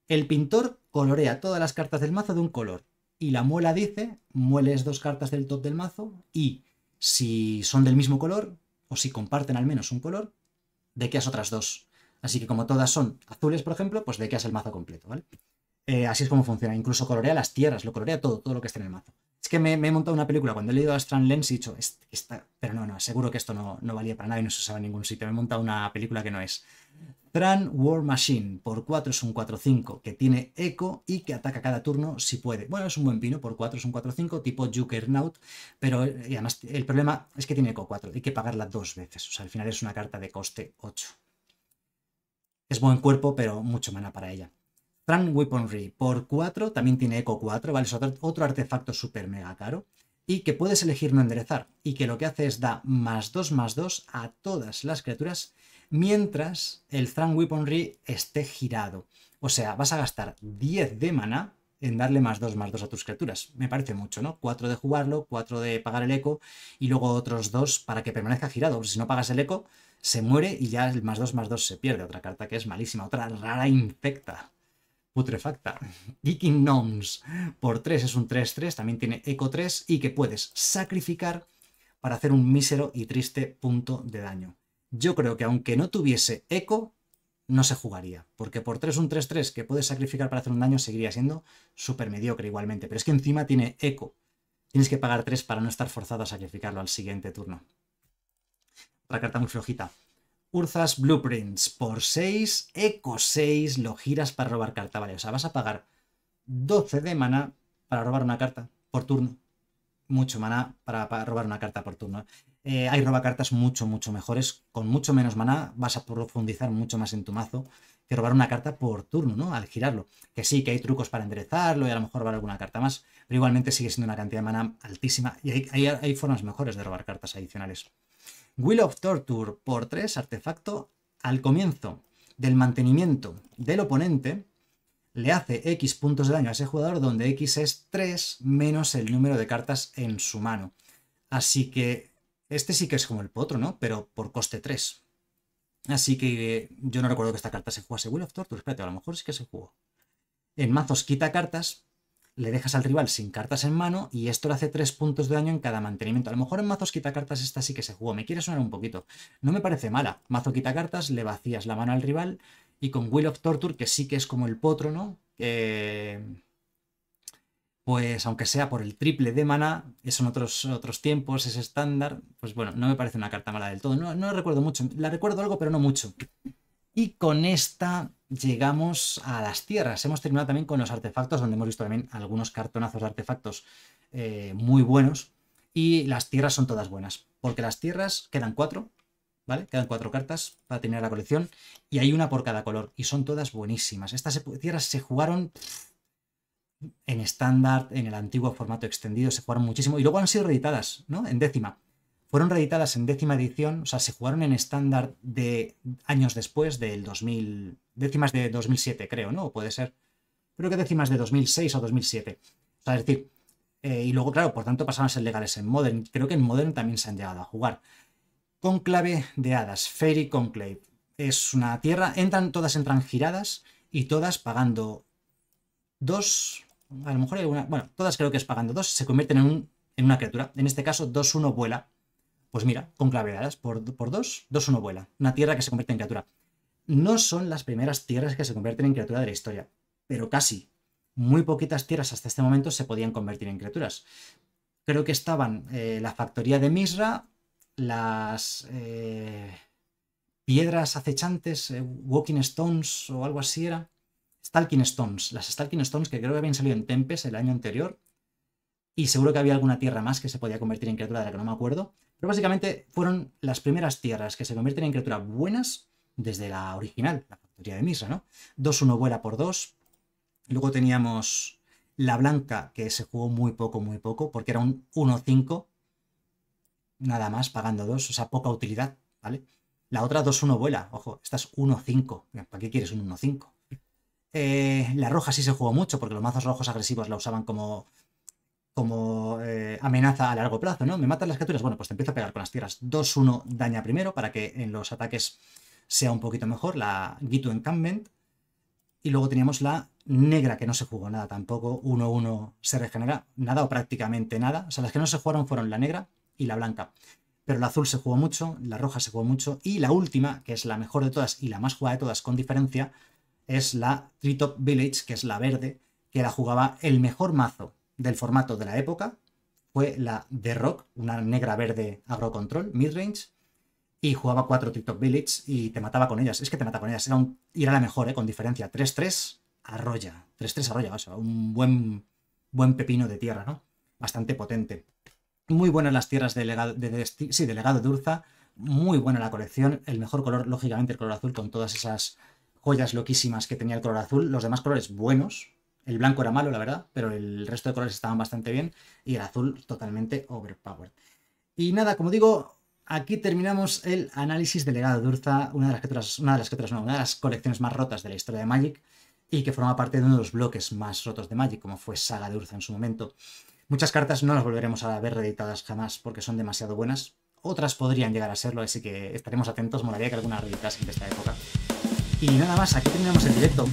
El pintor colorea todas las cartas del mazo de un color. Y la muela dice, mueles dos cartas del top del mazo y si son del mismo color, o si comparten al menos un color, de dequeas otras dos. Así que como todas son azules, por ejemplo, pues de dequeas el mazo completo, eh, así es como funciona. Incluso colorea las tierras, lo colorea todo, todo lo que esté en el mazo. Es que me, he montado una película, cuando he leído a Strand Lens he dicho, pero no, no, seguro que esto no, valía para nada y no se usaba en ningún sitio. Me he montado una película que no es. Tran War Machine por 4 es un 4-5 que tiene eco y que ataca cada turno si puede. Bueno, es un buen pino, por 4 es un 4-5 tipo Naut pero además el problema es que tiene eco 4, hay que pagarla dos veces, o sea, al final es una carta de coste 8. Es buen cuerpo, pero mucho mana para ella. Tran Weaponry por 4, también tiene Eco 4, ¿vale? Es otro, artefacto súper mega caro y que puedes elegir no enderezar y que lo que hace es da más 2 más 2 a todas las criaturas mientras el Tran Weaponry esté girado. O sea, vas a gastar 10 de mana en darle más 2 más 2 a tus criaturas. Me parece mucho, ¿no? 4 de jugarlo, 4 de pagar el eco y luego otros 2 para que permanezca girado. si no pagas el eco, se muere y ya el más 2 más 2 se pierde. Otra carta que es malísima, otra rara infecta putrefacta. Geeking Gnomes por 3 es un 3-3, también tiene eco 3 y que puedes sacrificar para hacer un mísero y triste punto de daño. Yo creo que aunque no tuviese eco, no se jugaría, porque por 3 un 3-3 que puedes sacrificar para hacer un daño seguiría siendo súper mediocre igualmente, pero es que encima tiene eco. Tienes que pagar 3 para no estar forzado a sacrificarlo al siguiente turno. La carta muy flojita. Urzas Blueprints por 6, Eco 6, lo giras para robar carta. Vale, o sea, vas a pagar 12 de mana para robar una carta por turno. Mucho maná para, robar una carta por turno. Eh. eh, hay robacartas mucho, mucho mejores. Con mucho menos mana, vas a profundizar mucho más en tu mazo que robar una carta por turno, ¿no? Al girarlo. Que sí, que hay trucos para enderezarlo y a lo mejor robar alguna carta más, pero igualmente sigue siendo una cantidad de mana altísima y hay formas mejores de robar cartas adicionales. Will of Torture por 3 artefacto al comienzo del mantenimiento del oponente le hace X puntos de daño a ese jugador donde X es 3 menos el número de cartas en su mano. Así que este sí que es como el potro, ¿no? Pero por coste 3. Así que eh, yo no recuerdo que esta carta se jugase Will of Torture. Espérate, a lo mejor sí que se jugó. En mazos quita cartas, le dejas al rival sin cartas en mano y esto le hace 3 puntos de daño en cada mantenimiento. A lo mejor en mazos quita cartas esta sí que se jugó, me quiere sonar un poquito. No me parece mala. Mazo quita cartas le vacías la mano al rival y con Will of Torture, que sí que es como el potro, ¿no? Eh, pues aunque sea por el triple de mana, maná, eh, son otros, otros tiempos, es estándar, pues bueno, no me parece una carta mala del todo. No, no recuerdo mucho, la recuerdo algo, pero no mucho. Y con esta llegamos a las tierras. Hemos terminado también con los artefactos, donde hemos visto también algunos cartonazos de artefactos eh, muy buenos. Y las tierras son todas buenas, porque las tierras quedan cuatro, ¿vale? Quedan cuatro cartas para tener la colección y hay una por cada color y son todas buenísimas. Estas tierras se jugaron en estándar, en el antiguo formato extendido, se jugaron muchísimo y luego han sido reeditadas, ¿no? En décima. Fueron reeditadas en décima edición, o sea, se jugaron en estándar de años después, del 2000, décimas de 2007, creo, ¿no? puede ser. Creo que décimas de 2006 o 2007. O sea, es decir, eh, y luego, claro, por tanto pasaron a ser legales en Modern. Creo que en Modern también se han llegado a jugar. Conclave de hadas, Fairy Conclave. Es una tierra, entran, todas entran giradas y todas pagando dos, a lo mejor hay una. bueno, todas creo que es pagando dos, se convierten en, una criatura. En este caso, 2-1 vuela. Pues mira, conclave de hadas, por, por dos, 2-1 vuela. Una tierra que se convierte en criatura. No son las primeras tierras que se convierten en criatura de la historia, pero casi. Muy poquitas tierras hasta este momento se podían convertir en criaturas. Creo que estaban eh, la factoría de Misra, las eh, piedras acechantes, eh, Walking Stones o algo así era. Stalking Stones, las Stalking Stones que creo que habían salido en Tempest el año anterior. Y seguro que había alguna tierra más que se podía convertir en criatura de la que no me acuerdo. Pero básicamente fueron las primeras tierras que se convierten en criaturas buenas desde la original, la factoría de Misa, ¿no? 2-1 vuela por 2. Luego teníamos la blanca, que se jugó muy poco, muy poco, porque era un 1-5, nada más, pagando 2, o sea, poca utilidad, ¿vale? La otra 2-1 vuela, ojo, esta es 1-5, ¿para qué quieres un 1-5? Eh, la roja sí se jugó mucho, porque los mazos rojos agresivos la usaban como, como eh, amenaza a largo plazo, ¿no? Me matan las criaturas, bueno, pues te empiezo a pegar con las tierras. 2-1 daña primero, para que en los ataques sea un poquito mejor, la G2 Encampment. Y luego teníamos la negra, que no se jugó nada tampoco. 1-1 se regenera nada o prácticamente nada. O sea, las que no se jugaron fueron la negra y la blanca. Pero la azul se jugó mucho, la roja se jugó mucho. Y la última, que es la mejor de todas y la más jugada de todas con diferencia, es la Top Village, que es la verde, que la jugaba el mejor mazo del formato de la época. Fue la The Rock, una negra verde agrocontrol, midrange, y jugaba cuatro TikTok Village y te mataba con ellas. Es que te mataba con ellas. Era un, y era la mejor, ¿eh? con diferencia. 3-3 arroya. 3-3 arroya, un buen, buen pepino de tierra, ¿no? Bastante potente. Muy buenas las tierras de legado de, de, legado de Urza. Muy buena la colección. El mejor color, lógicamente, el color azul con todas esas joyas loquísimas que tenía el color azul. Los demás colores buenos. El blanco era malo, la verdad, pero el resto de colores estaban bastante bien. Y el azul totalmente overpowered. Y nada, como digo, Aquí terminamos el análisis del legado de Urza, una de las una que colecciones más rotas de la historia de Magic y que forma parte de uno de los bloques más rotos de Magic, como fue Saga de Urza en su momento. Muchas cartas no las volveremos a ver reeditadas jamás porque son demasiado buenas. Otras podrían llegar a serlo, así que estaremos atentos. Molaría que alguna reeditasen de esta época. Y nada más, aquí terminamos el directo.